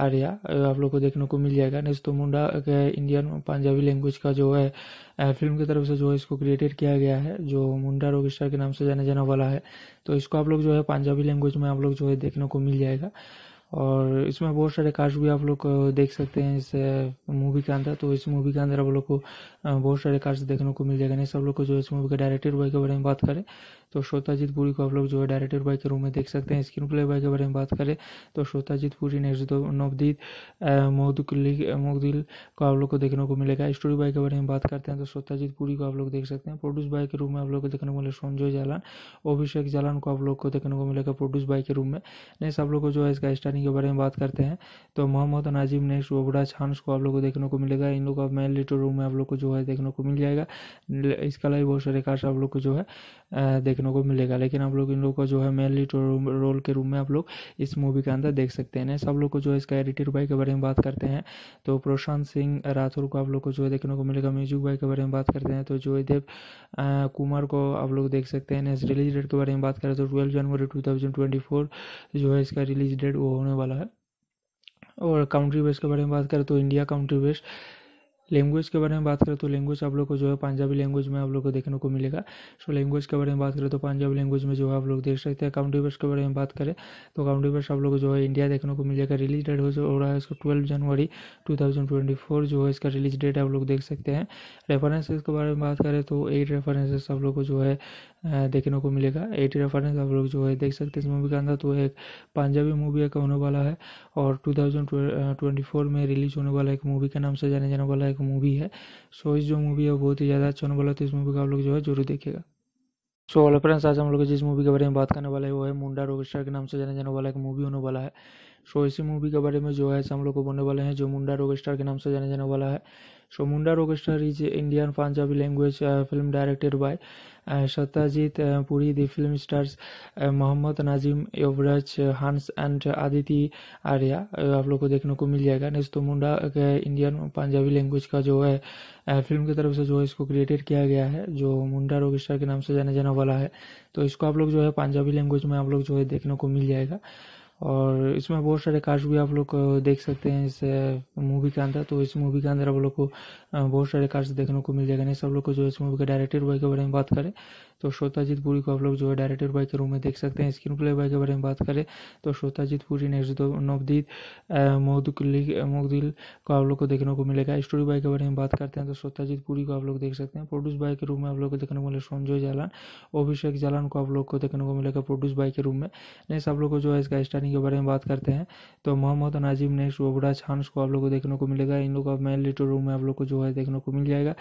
Arya आप लोग को देखने को मिल जाएगा तो मुंडा इंडियन पंजाबी लैंग्वेज का जो है फिल्म uh, की तरफ से जो है इसको क्रिएटेड किया गया है जो मुंडा रॉकस्टार के नाम से जाना जाने वाला है तो इसको आप लोग जो है पंजाबी लैंग्वेज में आप लोग जो है देखने को मिल जाएगा और इसमें बहुत सारे कास्ट भी आप लोग देख सकते हैं इस मूवी के अंदर तो इस मूवी के अंदर आप लोग को बहुत सारे कास्ट देखने को मिल जाएगा नहीं सब लोग को जो इस मूवी के डायरेक्टर बॉय के बारे में बात करें तो श्रोताजीत पुरी को आप लोग जो है डायरेक्टर बाई के रूम में देख सकते हैं स्क्रीन प्ले बाई के बारे में बात करें तो श्रोताजीत पुरी ने नवदीत मोहदुली मोहदिल को आप लोग को देखने को मिलेगा स्टोरी बाई के बारे में बात करते हैं तो श्रोताजीत पुरी को आप लोग देख सकते हैं प्रोड्यूस बाई के रूम में आप लोग को देखने को मिले संजय जालान अभिषेक जालान को आप लोग को देखने को मिलेगा प्रोड्यूस बाई के रूम में नेक्स्ट आप लोग को जो है इसका स्टार्टिंग के बारे में बात करते हैं तो मोहम्मद नाजिम नेक्स्ट ओबरा छानस को आप लोग को देखने को मिलेगा इन लोग का मेन लिटर रूम में आप लोग को जो है देखने को मिल जाएगा इसका लाइव बहुत सारे कार्ड आप लोग को जो है देख देखने को मिलेगा लेकिन आप लोग इन लोग को जो है मेन लीड तो रोल के रूम में आप लोग इस मूवी के अंदर देख सकते हैं सब लोग को जो है इसका एडिटर भाई के बारे में बात करते हैं तो प्रशांत सिंह राठौर को आप लोग को जो है देखने को मिलेगा म्यूजिक भाई के बारे में बात करते हैं तो जोयदेव कुमार को आप लोग देख सकते हैं रिलीज डेट के बारे में बात करें तो ट्वेल्व जनवरी टू थाउजेंड ट्वेंटी फोर जो है इसका रिलीज डेट वो होने वाला है और काउंट्री बेस के बारे में बात करें तो इंडिया काउंट्री बेस्ट लैंग्वेज के बारे में बात करें तो लैंग्वेज आप लोग को जो है पंजाबी लैंग्वेज में आप लोग को देखने को मिलेगा सो लैंग्वेज के बारे में बात करें तो पंजाबी लैंग्वेज में जो है आप लोग देख सकते हैं काउंटी बेस के बारे में बात करें तो काउंटी बेस आप लोग को जो है इंडिया देखने को मिलेगा रिलीज डेट हो रहा है इसको ट्वेल्व जनवरी टू जो है इसका रिलीज डेट आप लोग देख सकते हैं रेफरेंसेज के बारे में बात करें तो एट रेफरेंसेस आप लोग को जो है देखने को मिलेगा एटी रेफरेंस आप लोग जो है देख सकते हैं इस मूवी के अंदर तो एक पंजाबी मूवी एक होने वाला है और 2024 में रिलीज होने वाला एक मूवी के नाम से जाने जाने वाला एक मूवी है सो इस जो मूवी है बहुत ही ज़्यादा अच्छा होने वाला है तो इस मूवी का आप लोग जो है जरूर देखेगा सो so, फ्रेंड्स आज हम लोग जिस मूवी के बारे में बात करने वाले वो है मुंडा रॉकस्टार के नाम से जाने जाने वाला एक मूवी होने वाला है सो इसी मूवी के बारे में जो है हम लोग को बोलने वाले हैं जो मुंडा रॉक के नाम से जाने जाने वाला है so Munda rock is Indian Punjabi language film directed by Satyajit Puri the film stars Mohammad Nazim Yuvraj Hans and Aditi Arya आप लोग को देखने को मिल जाएगा नेक्स्ट तो मुंडा के इंडियन पंजाबी लैंग्वेज का जो है फिल्म uh, की तरफ से जो है इसको क्रिएटेड किया गया है जो मुंडा रॉक के नाम से जाने जाने वाला है तो इसको आप लोग जो है पंजाबी लैंग्वेज में आप लोग जो है देखने को मिल जाएगा और इसमें बहुत सारे कार्ड्स भी आप लोग देख सकते हैं इस मूवी के अंदर तो इस मूवी के अंदर आप लोग को बहुत सारे कार्ड्स देखने को मिल जाएगा नहीं सब लोग को जो इस मूवी का डायरेक्टर बॉय के बारे में बात करें तो श्रोताजीत पुरी को आप लोग जो है डायरेक्टर बाई के रूम में देख सकते हैं स्क्रीन प्ले बाई के बारे में बात करें तो श्रोताजीत पुरी नेक्स्ट दो नवदीप मोहदुल्ली मोहदिल को आप लोग को देखने को मिलेगा स्टोरी बाई के बारे में बात करते हैं तो श्रोताजीत पुरी को आप लोग देख सकते हैं प्रोड्यूस बाई के रूम में आप लोग को देखने को मिलेगा संजय जालान अभिषेक जालान को आप लोग को देखने को मिलेगा प्रोड्यूस बाई के रूम में नेक्स्ट आप लोग को जो है इसका स्टार्टिंग के बारे में बात करते हैं तो मोहम्मद नाजिम नेक्स्ट ओबरा छानस को आप लोग को देखने को मिलेगा इन लोग का मेन लिटो रूम में आप लोग को जो है देखने को मिल जाएगा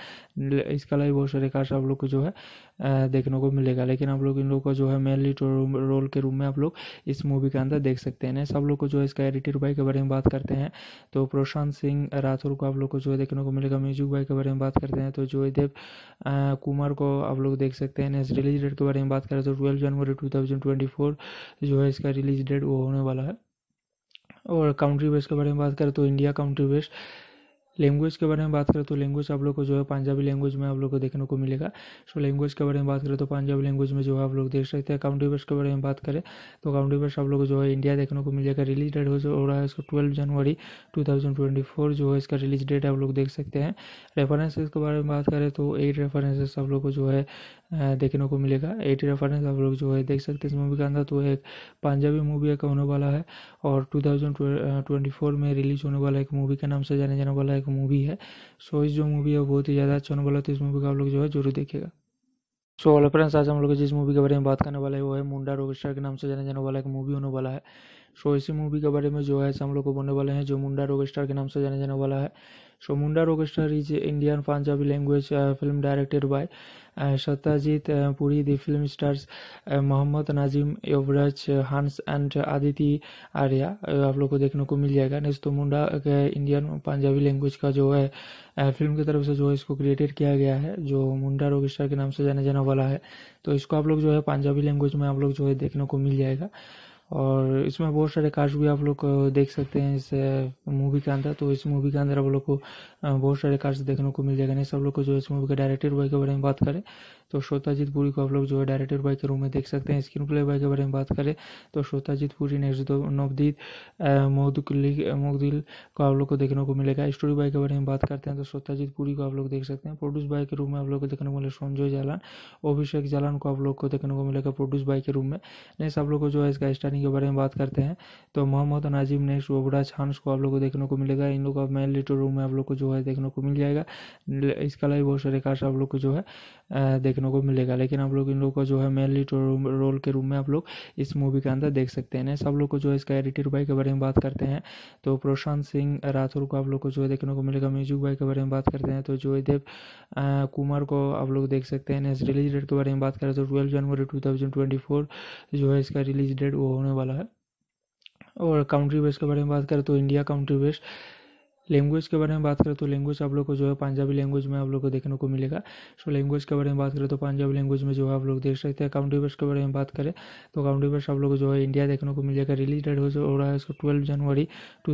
इसका लाइव बहुत सारे कार्ड आप लोग को जो है देख देखने को मिलेगा लेकिन आप लोग इन लोग को जो है मेन लीड रोल के रूम में आप लोग इस मूवी के अंदर देख सकते हैं सब लोग को जो है इसका एडिटर भाई के बारे में बात करते हैं तो प्रशांत सिंह राठौर को आप लोग को जो है देखने को मिलेगा म्यूजिक भाई के बारे में बात करते हैं तो जोयदेव कुमार को आप लोग देख सकते हैं रिलीज तो डेट के बारे में बात करें तो ट्वेल्व जनवरी टू थाउजेंड ट्वेंटी फोर जो है इसका रिलीज डेट वो होने वाला है और काउंट्री बेस के बारे में बात करें तो इंडिया काउंट्री बेस्ट लैंग्वेज के बारे में बात करें तो लैंग्वेज आप लोग को जो है पंजाबी लैंग्वेज में आप लोग को देखने को मिलेगा सो लैंग्वेज के बारे में बात करें तो पंजाबी लैंग्वेज में जो है आप लोग देख सकते हैं काउंटी वर्स के बारे में बात करें तो काउंटी वर्स आप लोग को जो है इंडिया देखने को मिलेगा रिलीज डेट हो रहा है इसको ट्वेल्व जनवरी टू जो है इसका रिलीज डेट आप लोग देख सकते हैं रेफरेंसेज के बारे में बात करें तो एट रेफरेंसेस आप लोग को जो है देखने को मिलेगा एटी रेफरेंस आप लोग जो है देख सकते हैं इस मूवी के अंदर तो एक पंजाबी मूवी का होने वाला है और 2024 में रिलीज होने वाला एक मूवी के नाम से जाने जाने वाला एक मूवी है सो इस जो मूवी है बहुत ही ज़्यादा अच्छा होने वाला तो इस मूवी का आप लोग जो है जरूर देखेगा सो ऑल फ्रेंड्स आज हम लोग जिस मूवी के बारे में बात करने वाले वो है मुंडा रॉकस्टार के नाम से जाने जाने वाला एक मूवी होने वाला है सो इसी मूवी के बारे में जो है हम लोग को बोलने वाले हैं जो मुंडा रॉकस्टार के नाम से जाने जाने वाला है so Munda Rockstar is Indian Punjabi language film directed by Satyajit Puri the film stars Mohammad Nazim Yuvraj Hans and Aditi Arya आप लोग को देखने को मिल जाएगा नेस्तो मुंडा इंडियन पंजाबी लैंग्वेज का जो है फिल्म की तरफ से जो है इसको क्रिएटेड किया गया है जो मुंडा रॉकस्टार के नाम से जाने जाने वाला है तो इसको आप लोग जो है पंजाबी लैंग्वेज में आप लोग जो है देखने को मिल जाएगा और इसमें बहुत सारे कास्ट भी आप लोग देख सकते हैं इस मूवी के अंदर तो इस मूवी के अंदर आप लोग को बहुत सारे कास्ट देखने को मिल जाएगा नहीं सब लोग को जो इस मूवी के डायरेक्टर बॉय के बारे में बात करें तो श्रोताजीत पुरी को आप लोग जो है डायरेक्टर बाई के रूम में देख सकते हैं स्क्रीन प्ले बाई के बारे में बात करें तो श्रोताजीत पुरी नेक्स्ट नवदीप मोदी मोगदिल को आप लोग को देखने को मिलेगा स्टोरी बाई के बारे में बात करते हैं तो श्रोताजीत पुरी को आप लोग देख सकते हैं प्रोड्यूस बाई के रूम में आप लोग को देखने को मिलेगा संजय जालान अभिषेक जालान को आप लोग को देखने को मिलेगा प्रोड्यूस बाई के रूम में नेक्स्ट आप लोग को जो है इसका स्टार्टिंग के बारे में बात करते हैं तो मोहम्मद नाजिम नेक्स्ट ओबड़ा छानस को आप लोग को देखने को मिलेगा इन लोग का मेन लिटल रूम में आप लोग को जो है देखने को मिल जाएगा इसका अलावा बहुत सारे कार्ड आप लोग को जो है देखने को मिलेगा लेकिन आप लोग इन लोग को जो है मेनली रोल के रूम में आप लोग इस मूवी के अंदर देख सकते हैं सब लोग को जो है इसका एडिटर भाई के बारे में बात करते हैं तो प्रशांत सिंह राठौर को आप लोग को जो है देखने को मिलेगा म्यूजिक भाई के बारे में बात करते हैं तो जोयदेव कुमार को आप लोग देख सकते हैं रिलीज डेट के बारे में बात करें तो ट्वेल्व जनवरी टू थाउजेंड ट्वेंटी फोर जो है इसका रिलीज डेट वो होने वाला है और काउंट्री बेस के बारे में बात करें तो इंडिया काउंट्री बेस्ट लैंग्वेज के बारे में बात करें तो लैंग्वेज आप लोग को जो है पंजाबी लैंग्वेज में आप लोग को देखने को मिलेगा सो लैंग्वेज के बारे में बात करें तो पंजाबी लैंग्वेज में जो है आप लोग देख सकते हैं काउंटी वर्स के बारे में बात करें तो काउंटी वर्स आप लोग को जो है इंडिया देखने को मिलेगा रिलीज डेट हो रहा है इसका ट्वेल्व जनवरी टू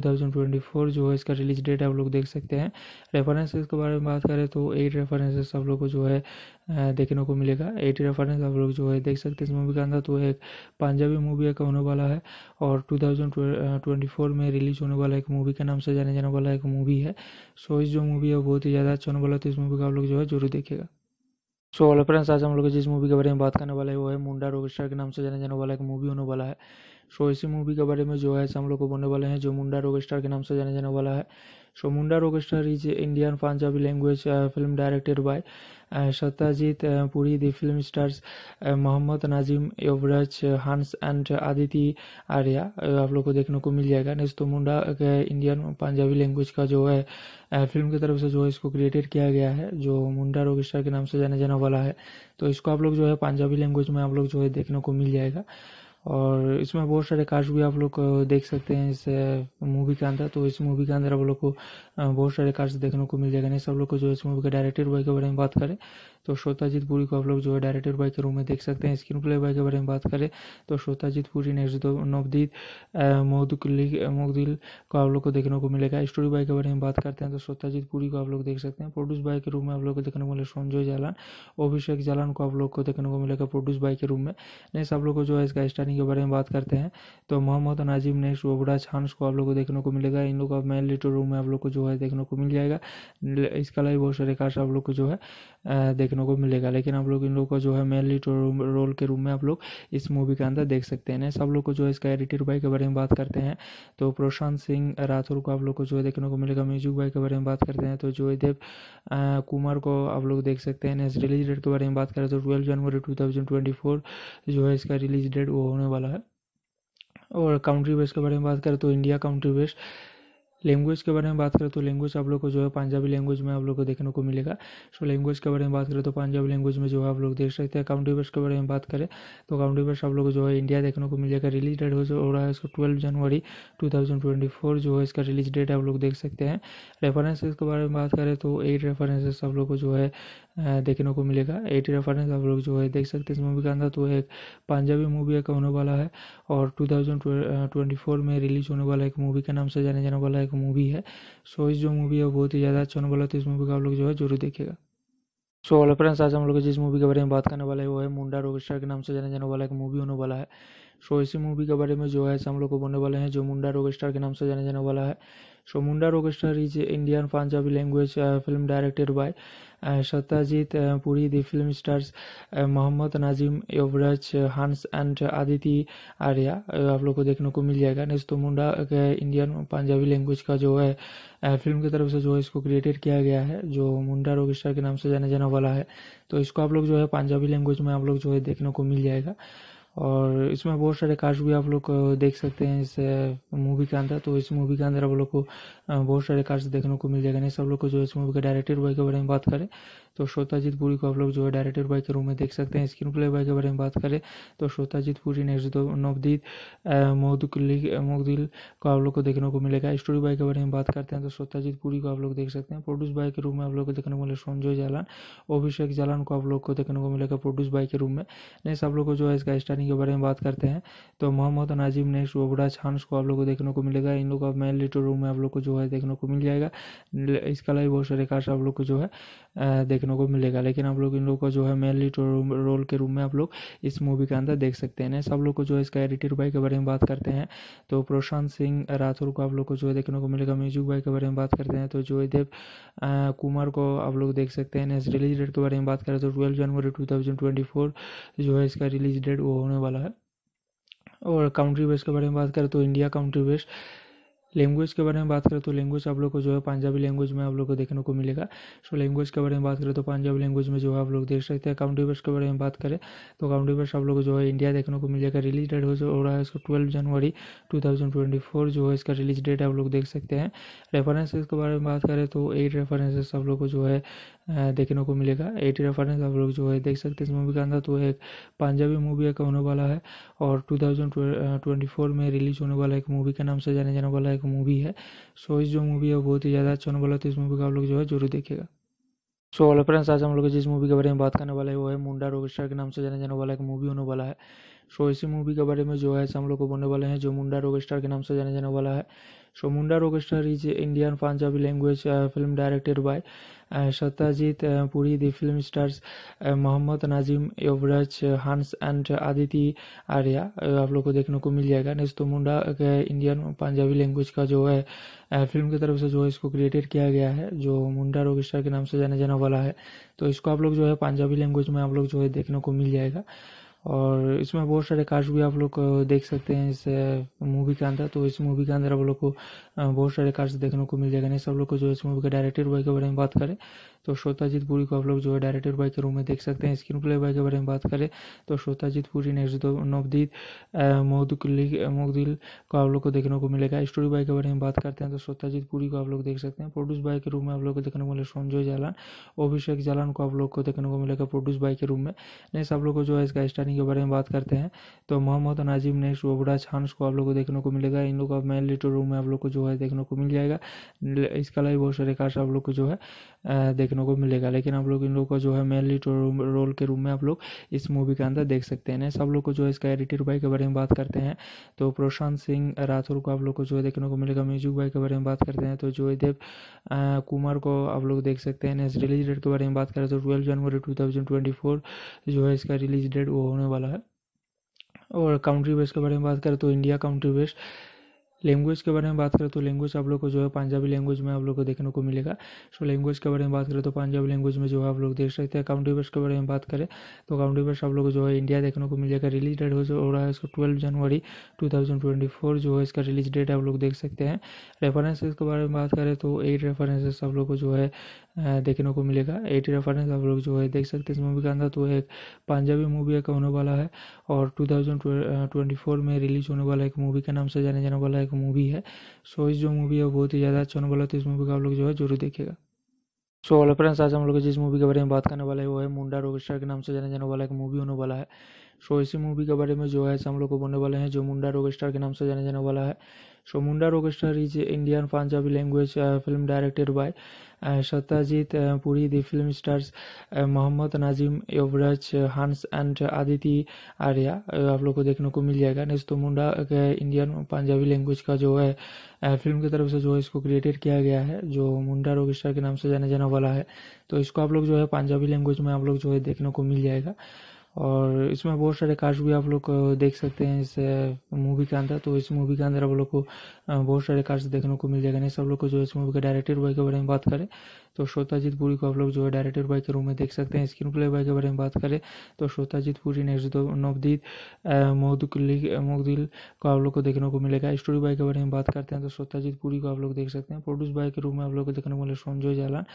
जो है इसका रिलीज डेट आप लोग देख सकते हैं रेफरेंसेज के बारे में बात करें तो एट रेफरेंसेस आप लोग को जो है देखने को मिलेगा एटी रेफरेंस आप लोग जो है देख सकते हैं इस मूवी के अंदर तो एक पंजाबी मूवी का होने वाला है और 2024 में रिलीज होने वाला एक मूवी के नाम से जाने जाने वाला एक मूवी है सो इस जो मूवी है बहुत ही ज़्यादा अच्छा होने वाला है तो इस मूवी का आप लोग जो है जरूर देखेगा सो ऑल फ्रेंड्स आज हम लोग जिस मूवी के बारे में बात करने वाले हैं वो है मुंडा रॉकस्टार के नाम से जाने जाने वाला एक मूवी होने वाला है सो इसी मूवी के बारे में जो है हम लोग को बोलने वाले हैं जो मुंडा रॉकस्टार के नाम से जाने जाने वाला है so Munda Orchestra is Indian Punjabi language film directed by Satyajit Puri the film stars Mohammad Nazim Yuvraj Hans and Aditi Arya आप लोग को देखने को मिल जाएगा नेक्स्ट तो मुंडा इंडियन पंजाबी लैंग्वेज का जो है फिल्म uh, की तरफ से जो है इसको क्रिएटेड किया गया है जो मुंडा ऑर्केस्ट्रा के नाम से जाना जाने वाला है तो इसको आप लोग जो है पंजाबी लैंग्वेज में आप लोग जो है देखने को मिल जाएगा और इसमें बहुत सारे कार्ड्स भी आप लोग देख सकते हैं इस मूवी के अंदर तो इस मूवी के अंदर आप लोग को बहुत सारे कार्ड्स देखने को मिल जाएगा नहीं सब लोग को जो इस मूवी के डायरेक्टर बॉय के बारे में बात करें तो श्रोताजीत पुरी को आप लोग जो है डायरेक्टर बाई के रूम में देख सकते हैं स्क्रीन प्ले बाय के बारे में बात करें तो श्रोताजीत पुरी नेक्स्ट दो नवदीत मोदी मोहदिल को आप लोग को देखने को मिलेगा स्टोरी बाई के बारे में बात करते हैं तो श्रोताजीत पुरी को आप लोग देख सकते हैं प्रोड्यूस बाई के रूम में आप लोग को देखने को मिलेगा संजय जालान अभिषेक जालान को आप लोग को देखने को मिलेगा प्रोड्यूस बाई के रूम में नेक्स्ट आप लोग को जो है इसका स्टारिंग के बारे में बात करते हैं तो मोहम्मद नाजिम नेक्स्ट ओबड़ा छानस को आप लोग को देखने को मिलेगा इन लोग का मेन लिटो रूम में आप लोग को जो है देखने को मिल जाएगा इसका अलावा बहुत सारे कार्ड आप लोग को जो है देखने को मिलेगा लेकिन आप लोग इन लोग को जो है मेनली रोल के रूम में आप लोग इस मूवी के अंदर देख सकते हैं सब लोग को जो है इसका एडिटर भाई के बारे में बात करते हैं तो प्रशांत सिंह राठौर को आप लोग को जो है देखने को मिलेगा म्यूजिक भाई के बारे में बात करते हैं तो जोयदेव कुमार को आप लोग देख सकते हैं इस रिलीज डेट के बारे में बात करें तो ट्वेल्व जनवरी टू थाउजेंड ट्वेंटी फोर जो है इसका रिलीज डेट वो होने वाला है और काउंट्री बेस्ट के बारे में बात करें तो इंडिया काउंट्री बेस्ट लैंग्वेज के बारे में बात करें तो लैंग्वेज आप लोग को जो है पंजाबी लैंग्वेज में आप लोग को देखने को मिलेगा सो लैंग्वेज के बारे में बात करें तो पंजाबी लैंग्वेज में जो है आप लोग देख सकते हैं काउंटीवर्स के बारे में बात करें तो वर्ष आप लोग को जो है इंडिया देखने को मिलेगा रिलीज डेट हो रहा है इसको ट्वेल्व जनवरी टू जो है इसका रिलीज डेट आप लोग देख सकते हैं रेफरेंसेज के बारे में बात करें तो एट रेफरेंसेस आप लोग को जो है देखने को मिलेगा एटी रेफरेंस आप लोग जो है देख सकते हैं इस मूवी का अंदर तो एक पंजाबी मूवी का होने वाला है और 2024 में रिलीज होने वाला एक मूवी के नाम से जाने जाने वाला एक मूवी है सो इस जो मूवी है बहुत ही ज़्यादा अच्छा होने वाला तो इस मूवी का आप लोग जो है जरूर देखेगा सो ऑल फ्रेंड्स आज हम लोग जिस मूवी के बारे में बात करने वाले वो है मुंडा रॉकस्टार के नाम से जाने जाने वाला एक मूवी होने वाला है सो इसी मूवी के बारे में जो है हम लोग को बोलने वाले हैं जो मुंडा रॉकस्टार के नाम से जाने जाने वाला है so Munda Rockstar is Indian Punjabi language film directed by Satyajit Puri the film stars Mohammad Nazim Yuvraj Hans and Aditi Arya आप लोग को देखने को मिल जाएगा नेक्स्ट तो मुंडा इंडियन पंजाबी लैंग्वेज का जो है फिल्म की तरफ से जो है इसको क्रिएटेड किया गया है जो मुंडा रॉकस्टार के नाम से जाने जाने वाला है तो इसको आप लोग जो है पंजाबी लैंग्वेज में आप लोग जो है देखने को मिल जाएगा और इसमें बहुत सारे कार्ड्स भी आप लोग देख सकते हैं इस मूवी के अंदर तो इस मूवी के अंदर आप लोग को बहुत सारे कार्ड्स देखने को मिल जाएगा नहीं सब लोग को जो इस मूवी का डायरेक्टर बॉय के बारे में बात करें तो श्रोताजीत पुरी को आप लोग जो है डायरेक्टर बाई के रूम में देख सकते हैं स्क्रीन प्ले बाई के बारे में बात करें तो श्रोताजीत पुरी नेक्स्ट नवदीप मोहदुल्ली मोहदिल को आप लोग को देखने को मिलेगा स्टोरी बाई के बारे में बात करते हैं तो श्रोताजीत पुरी को आप लोग देख सकते हैं प्रोड्यूस बाई के रूम में आप लोग को देखने को मिलेगा संजय जालान अभिषेक जालान को आप लोग को देखने को मिलेगा प्रोड्यूस बाई के रूम में नेक्स्ट आप लोग को जो है इसका स्टार्टिंग के बारे में बात करते हैं तो मोहम्मद नाजिम नेक्स्ट ओबरा छानस को आप लोग को देखने को मिलेगा इन लोग का मेन लिटर रूम में आप लोग को जो है देखने को मिल जाएगा इसका लाइव बहुत सारे कार्ड आप लोग को जो है देख देखने को मिलेगा लेकिन आप लोग इन लोग को जो है मेन लीड तो रोल के रूम में आप लोग इस मूवी के अंदर देख सकते हैं सब लोग को जो है इसका एडिटर भाई के बारे में बात करते हैं तो प्रशांत सिंह राठौर को आप लोग को जो है देखने को मिलेगा म्यूजिक भाई के बारे में बात करते हैं तो जोयदेव कुमार को आप लोग देख सकते हैं रिलीज डेट के बारे में बात करें तो ट्वेल्व जनवरी टू थाउजेंड ट्वेंटी फोर जो है इसका रिलीज डेट वो होने वाला है और काउंट्री बेस्ट के बारे में बात करें तो इंडिया काउंट्री बेस्ट लैंग्वेज के बारे में बात करें तो लैंग्वेज आप लोग को जो है पंजाबी लैंग्वेज में आप लोग को देखने को मिलेगा सो लैंग्वेज के बारे में बात करें तो पंजाबी लैंग्वेज में जो है आप लोग देख सकते हैं काउंटी वर्स के बारे में बात करें तो काउंटी वर्स आप लोग को जो है इंडिया देखने को मिलेगा रिलीज डेट हो रहा है इसको ट्वेल्व जनवरी टू जो है इसका रिलीज डेट आप लोग देख सकते हैं रेफरेंसेज के बारे में बात करें तो एट रेफरेंसेस आप लोग को जो है देखने को मिलेगा एटी रेफरेंस आप लोग जो है देख सकते हैं इस मूवी के अंदर तो एक पंजाबी मूवी का होने वाला है और 2024 में रिलीज होने वाला एक मूवी के नाम से जाने जाने वाला एक मूवी है सो इस जो मूवी है बहुत ही ज़्यादा अच्छा होने वाला है तो इस मूवी का आप लोग जो है जरूर देखेगा सो ऑल फ्रेंड्स आज हम लोग जिस मूवी के बारे में बात करने वाले हैं वो है मुंडा रोगेस्टर के नाम से जाने जाने वाला एक मूवी होने वाला है सो इसी मूवी के बारे में जो है हम लोग को बोलने वाले हैं जो मुंडा रोगेस्टर के नाम से जाने जाने वाला है so Munda रोगेस्टर is Indian Punjabi language film directed by Satyajit Puri the film stars Mohammad Nazim Yuvraj Hans and Aditi Arya आप लोग को देखने को मिल जाएगा नेस्तो मुंडा इंडियन पंजाबी लैंग्वेज का जो है फिल्म की तरफ से जो है इसको क्रिएटेड किया गया है जो मुंडा रॉकस्टार के नाम से जाने जाने वाला है तो इसको आप लोग जो है पंजाबी लैंग्वेज में आप लोग जो है देखने को मिल जाएगा और इसमें बहुत सारे कास्ट भी आप लोग देख सकते हैं इस मूवी के अंदर तो इस मूवी के अंदर आप लोग को बहुत सारे कास्ट देखने को मिल जाएगा नहीं सब लोग को जो इस मूवी के डायरेक्टर बॉय के बारे में बात करें तो श्रोताजीत पुरी को आप लोग जो है डायरेक्टर भाई के रूम में देख सकते हैं स्क्रीन प्ले बाय के बारे में बात करें तो श्रोताजीत पुरी नेक्स्ट नवदीत मोहदुल्ली मोहदिल को आप लोग को देखने को मिलेगा स्टोरी बाई के बारे में बात करते हैं तो श्रोताजीत पुरी को आप लोग देख सकते हैं प्रोड्यूस बाई के रूम में आप लोग को देखने को मिलेगा संजय जालान अभिषेक जालान को आप लोग को देखने को मिलेगा प्रोड्यूस बाई के रूम में नेक्स्ट आप लोग को जो है इसका स्टार्टिंग के बारे में बात करते हैं तो मोहम्मद नाजिम नेक्स्ट ओबरा छान को आप लोग को देखने को मिलेगा इन लोग का मेन लिटो रूम में आप लोग को जो है देखने को मिल जाएगा इसका लाइव बहुत सारे कार्ड आप लोग को जो है देख देखने को मिलेगा लेकिन आप लोग इन लोग को जो है मेन लीड रोल के रूप में आप लोग इस मूवी के अंदर देख सकते हैं सब लोग को जो है इसका एडिटर भाई के बारे में बात करते हैं तो प्रशांत सिंह राठौर को आप लोग को जो है देखने को मिलेगा म्यूजिक भाई के बारे में बात करते हैं तो जोयदेव कुमार को आप लोग देख सकते हैं रिलीज तो डेट के बारे में बात करें तो ट्वेल्व जनवरी टू थाउजेंड ट्वेंटी फोर जो है इसका रिलीज डेट वो होने वाला है और काउंट्री बेस्ट के बारे में बात करें तो इंडिया काउंट्री बेस्ट लैंग्वेज के बारे में बात करें तो लैंग्वेज आप लोग को जो है पंजाबी लैंग्वेज में आप लोग को देखने को मिलेगा सो लैंग्वेज के बारे में बात करें तो पंजाबी लैंग्वेज में जो है आप लोग देख सकते हैं काउंटी वर्ष के बारे में बात करें तो काउंटी वर्ष आप लोग को जो है इंडिया देखने को मिलेगा रिलीज डेट हो रहा है इसको ट्वेल्व जनवरी टू जो है इसका रिलीज डेट आप लोग देख सकते हैं रेफरेंसेज के बारे में बात करें तो एट रेफरेंसेस आप लोग को जो है देखने को मिलेगा एटी रेफरेंस आप लोग जो है देख सकते हैं इस मूवी का अंदर तो एक पंजाबी मूवी का होने वाला है और 2024 में रिलीज होने वाला एक मूवी के नाम से जाने जाने वाला एक मूवी है सो इस जो मूवी है बहुत ही ज़्यादा अच्छा होने वाला तो इस मूवी का आप लोग जो है जरूर देखेगा सो ऑल फ्रेंड्स आज हम लोग जिस मूवी के बारे में बात करने वाले हैं वो है मुंडा रॉकस्टार के नाम से जाने जाने वाला एक मूवी होने वाला है सो इसी मूवी के बारे में जो है हम लोग को बोलने वाले हैं जो मुंडा रॉकस्टार के नाम से जाने जाने वाला है so Munda Orchestra is Indian Punjabi language film directed by Satyajit Puri Satyajit uh, Puri. Mohammad Nazim Yuvraj Hans and Aditi Arya आप लोग को देखने को मिल जाएगा नेक्स्ट तो मुंडा इंडियन पंजाबी लैंग्वेज का जो है फिल्म uh, की तरफ से जो है इसको क्रिएटेड किया गया है जो मुंडा ऑर्केस्ट्रा के नाम से जाना जाने वाला है तो इसको आप लोग जो है पंजाबी लैंग्वेज में आप लोग जो है देखने को मिल जाएगा और इसमें बहुत सारे कार्ड्स भी आप लोग देख सकते हैं इस मूवी के अंदर तो इस मूवी के अंदर आप लोग को बहुत सारे कार्ड्स देखने को मिल जाएगा नहीं सब लोग को जो इस मूवी के डायरेक्टर बॉय के बारे में बात करें तो श्रोताजीत पुरी को आप लोग जो है डायरेक्टर बॉय के रूम में देख सकते हैं स्क्रीन प्ले बॉय के बारे में बात करें तो श्रोताजीत पुरी नेक्स्ट नवदीत मोहदुल्ली मोहदिल को आप लोग को देखने को मिलेगा स्टोरी बॉय के बारे में बात करते हैं तो श्रोताजीत पुरी को आप लोग देख सकते हैं प्रोड्यूस बाय के रूम में आप लोग को देखने को मिलेगा संजय जालान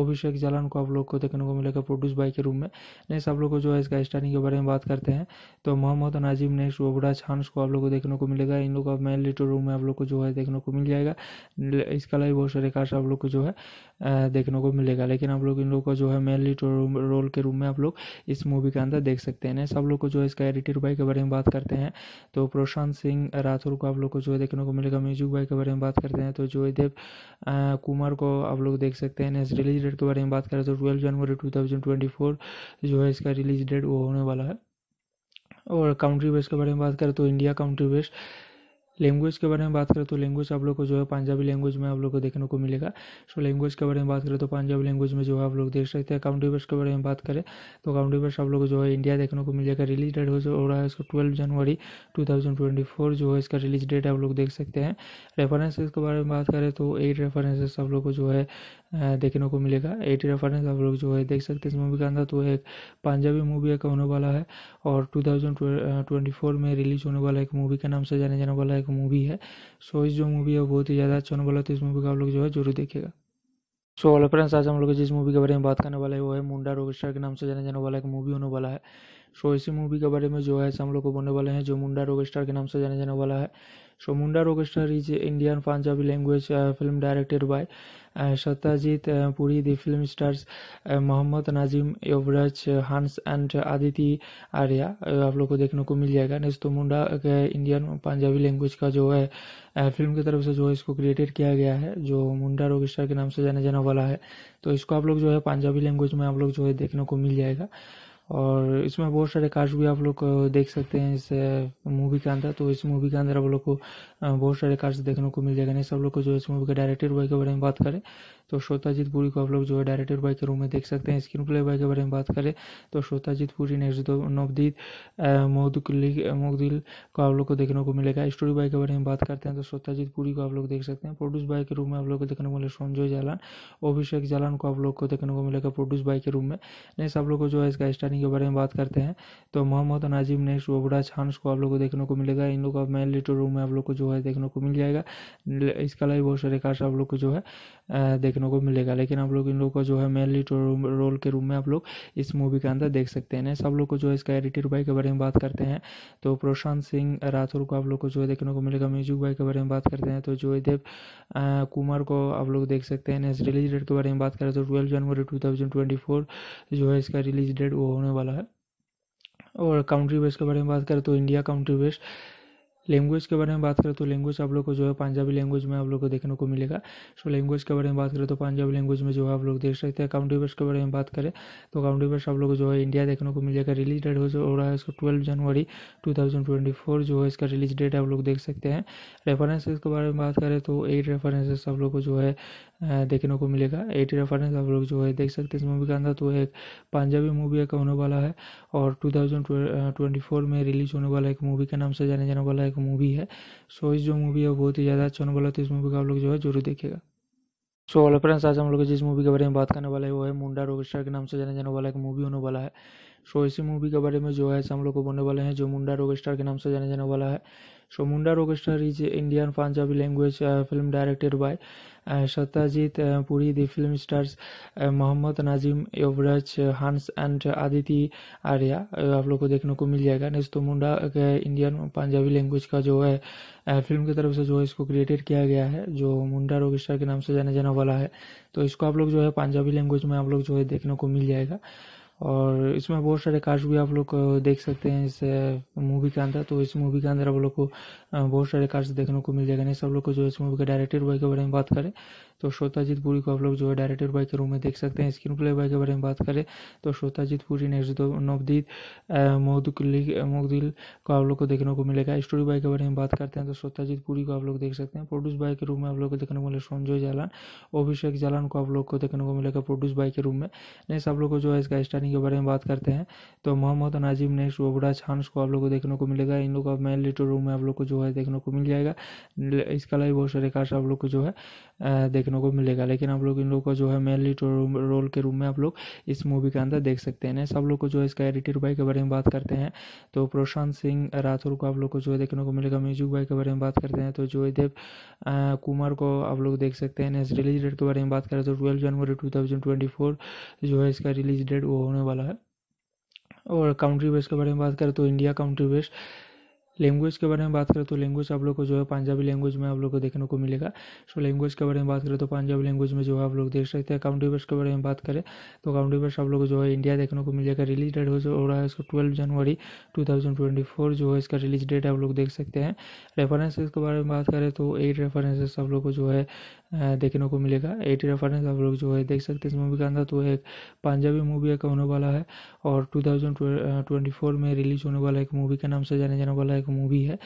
अभिषेक जालान को आप लोग को देखने को मिलेगा प्रोड्यूस बाय के रूम में नहीं सब लोग को जो है इसका स्टार्टिंग कंपनी के बारे में बात करते हैं तो मोहम्मद नाजिम नेक्स्ट ओबरा छानस को आप लोग को देखने को मिलेगा इन लोग का मेन लिटो रूम में आप लोग को जो है देखने को मिल जाएगा इसके अलावा बहुत सारे कार्ड आप लोग को जो है देखने को मिलेगा लेकिन आप लोग इन लोग का जो है मेन लिटो रोल के रूम में आप लोग इस मूवी के अंदर देख सकते हैं सब लोग को जो है इसका एडिटर बाई के बारे में बात करते हैं तो प्रशांत सिंह राठौर को आप लोग को जो है देखने को मिलेगा म्यूजिक बाई के बारे में बात करते हैं तो जोयदेव कुमार को आप लोग देख सकते हैं रिलीज डेट के बारे में बात करें तो ट्वेल्व जनवरी टू जो है इसका रिलीज डेट वो होने वाला है और काउंट्री बेस के बारे में बात करें तो इंडिया काउंट्री बेस लैंग्वेज के बारे में बात करें तो लैंग्वेज आप लोग को जो है पंजाबी लैंग्वेज में आप लोग को देखने को मिलेगा सो लैंग्वेज के बारे में बात करें तो पंजाबी लैंग्वेज में जो है आप लोग देख सकते हैं काउंटी बेस के बारे में बात करें तो काउंटी बेस आप लोग जो है इंडिया देखने को मिलेगा रिलीज डेट हो रहा है इसको ट्वेल्व जनवरी टू जो है इसका रिलीज डेट आप लोग देख सकते हैं रेफरेंसेज के बारे में बात करें तो एट रेफरेंसेस आप लोग को जो है देखने को मिलेगा एटी रेफरेंस आप लोग जो है देख सकते हैं इस मूवी के अंदर तो एक पंजाबी मूवी का होने वाला है और 2024 में रिलीज होने वाला एक मूवी के नाम से जाने जाने वाला एक मूवी है सो इस जो मूवी है बहुत ही ज़्यादा अच्छा होने वाला तो इस मूवी का आप लोग जो है जरूर देखेगा सो ऑल फ्रेंड्स आज हम लोग जिस मूवी के बारे में बात करने वाले हैं वो है मुंडा रोगेस्टर के नाम से जाने जाने वाला एक मूवी होने वाला है सो इसी मूवी के बारे में जो है हम लोग को बोलने वाले हैं जो मुंडा रोगेस्टर के नाम से जाने जाने वाला है so Munda Orchestra is Indian Punjabi language film uh, film by Satyajit Puri Satyajit uh, Puri. Mohammad Nazim Yuvraj Hans and Aditi Arya आप लोग को देखने को मिल जाएगा नेक्स्ट तो मुंडा इंडियन पंजाबी लैंग्वेज का जो है फिल्म uh, की तरफ से जो है इसको क्रिएटेड किया गया है जो मुंडा ऑर्केस्ट्रा के नाम से जाना जाने वाला है तो इसको आप लोग जो है पंजाबी लैंग्वेज में आप लोग जो है देखने को मिल जाएगा और इसमें बहुत सारे कार्ड्स भी आप लोग देख सकते हैं इस मूवी के अंदर तो इस मूवी के अंदर आप लोग को बहुत सारे कार्ड्स देखने को मिल जाएगा नहीं सब लोग को जो है इस मूवी के डायरेक्टर बॉय के बारे में बात करें तो श्रोताजीत पुरी को आप लोग जो है डायरेक्टर बॉय के रूम में देख सकते हैं स्क्रीन प्ले बॉय के बारे में बात करें तो श्रोताजीत पुरी नेक्स्ट दो नवदीत मोहदुली मोहदिल को आप लोग को देखने को मिलेगा स्टोरी बॉय के बारे में बात करते हैं तो श्रोताजीत पुरी को आप लोग देख सकते हैं प्रोड्यूस बॉय के रूम में आप लोग को देखने को मिलेगा संजय जालान अभिषेक जालान को आप लोग को देखने को मिलेगा प्रोड्यूस बॉय के रूम में नेक्स्ट आप लोग को जो है इसका स्टारिंग के बारे में बात करते हैं तो मोहम्मद नाजिम नेक्स्ट ओबरा छानस को आप लोग को देखने को मिलेगा इन लोग का मेन लिटो रूम में आप लोग को जो है देखने को मिल जाएगा इसका लाइव बहुत सारे कार्ड्स आप लोग को जो है देखने को मिलेगा लेकिन आप लोग इन लोग का जो है मेनली रोल के रूम में आप लोग इस मूवी के अंदर देख सकते हैं सब लोग को जो है इसका एडिटर बाई के बारे में बात करते हैं तो प्रशांत सिंह राठौर को आप लोग को जो है देखने को मिलेगा म्यूजिक बाई के बारे में बात करते हैं तो जोयदेव कुमार को आप लोग देख सकते हैं नेक्स्ट रिलीज डेट के बारे में बात करें तो ट्वेल्व जनवरी टू जो है इसका रिलीज डेट वो होने वाला है और कंट्री बेस के बारे में बात करें तो इंडिया कंट्री बेस लैंग्वेज के बारे में बात करें तो लैंग्वेज आप लोग को जो है पंजाबी लैंग्वेज में आप लोग को देखने को मिलेगा सो लैंग्वेज के बारे में बात करें तो पंजाबी लैंग्वेज में जो है आप लोग देख सकते हैं काउंटी वर्ष के बारे में बात करें तो काउंटी वर्ष आप लोग को जो है इंडिया देखने को मिलेगा रिलीज डेट हो रहा है इसको ट्वेल्व जनवरी टू जो है इसका रिलीज डेट आप लोग देख सकते हैं रेफरेंसेज के बारे में बात करें तो एट रेफरेंसेज आप लोग को जो है देखने को मिलेगा एटी रेफरेंस आप लोग जो है देख सकते हैं इस मूवी के अंदर तो एक पंजाबी मूवी का होने वाला है और 2024 में रिलीज होने वाला एक मूवी के नाम से जाने जाने वाला एक मूवी है सो इस जो मूवी है बहुत ही ज़्यादा अच्छा होने वाला है तो इस मूवी का आप लोग जो है जरूर देखेगा सो ऑल फ्रेंड्स आज हम लोग जिस मूवी के बारे में बात करने वाले हैं वो है मुंडा रॉकस्टार के नाम से जाने जाने वाला एक मूवी होने वाला है सो इसी मूवी के बारे में जो है हम लोग को बोलने वाले हैं जो मुंडा रॉकस्टार के नाम से जाने जाने वाला है so Munda Orchestra is Indian Punjabi language film directed by Satyajit Puri the film stars Mohammad Nazim Yuvraj Hans and Aditi Arya आप लोग को देखने को मिल जाएगा नेक्स्ट तो मुंडा इंडियन पंजाबी लैंग्वेज का जो है फिल्म uh, की तरफ से जो है इसको क्रिएटेड किया गया है जो मुंडा ऑर्केस्ट्रा के नाम से जाना जाने वाला है तो इसको आप लोग जो है पंजाबी लैंग्वेज में आप लोग जो है देखने को मिल जाएगा और इसमें बहुत सारे काज भी आप लोग देख सकते हैं इस मूवी के अंदर तो इस मूवी के अंदर आप लोग को बहुत सारे कार्ड्स देखने को मिल जाएगा नहीं सब लोग को जो है इस मूवी के डायरेक्टर बॉय के बारे में बात करें तो श्रोताजीत पुरी को आप लोग जो है डायरेक्टर बॉय के रूम में देख सकते हैं स्क्रीन प्ले बॉय के बारे में बात करें तो श्रोताजीत पुरी नेक्स्ट दो नवदीत मोदी मोहदिल को आप लोग को देखने को मिलेगा स्टोरी बॉय के बारे में बात करते हैं तो श्रोताजीत पुरी को आप लोग देख सकते हैं प्रोड्यूस बाय के रूम में आप लोग को देखने को मिलेगा संजय जालान अभिषेक जालान को आप लोग को देखने को मिलेगा प्रोड्यूस बाई के रूम में नहीं सब लोग को जो है इसका स्टारिंग के बारे में बात करते हैं तो मोहम्मद नाजिम नेक्स्ट ओबरा छानस को आप लोग को देखने को मिलेगा इन लोग का मेन लिटो रूम में आप लोग को जो है देखने को मिल जाएगा इसका लाइव बहुत सारे कार्ड्स आप लोग को जो है देखने को मिलेगा लेकिन आप लोग इन लोग को जो है मेनली रोल तो के रूम में आप लोग इस मूवी के अंदर देख सकते हैं सब लोग को जो है इसका एडिटर बाई के बारे में बात करते हैं तो प्रशांत सिंह राठौर को आप लोग को जो है देखने को मिलेगा म्यूजिक बाई के बारे में बात करते हैं तो जोयदेव कुमार को आप लोग देख सकते हैं नेक्स्ट रिलीज डेट के बारे में बात करें तो ट्वेल्व जनवरी टू जो है इसका रिलीज डेट वो होने वाला है और कंट्री बेस के बारे में बात करें तो इंडिया कंट्री बेस लैंग्वेज के बारे में बात करें तो लैंग्वेज आप लोग को जो है पंजाबी लैंग्वेज में आप लोग को देखने को मिलेगा सो लैंग्वेज के बारे में बात करें तो पंजाबी लैंग्वेज में जो है आप लोग देख सकते हैं काउंटी वर्ष के बारे में बात करें तो काउंटी वर्ष आप लोग को जो है इंडिया देखने को मिलेगा रिलीज डेट हो रहा है इसको ट्वेल्व जनवरी टू जो है इसका रिलीज डेट आप लोग देख सकते हैं रेफरेंसेज के बारे में बात करें तो एट रेफरेंसेस आप लोग को जो है देखने को मिलेगा एटी रेफरेंस आप लोग जो है देख सकते हैं इस मूवी के अंदर तो एक पंजाबी मूवी का होने वाला है और 2024 में रिलीज होने वाला एक मूवी के नाम से जाने जाने वाला एक मूवी है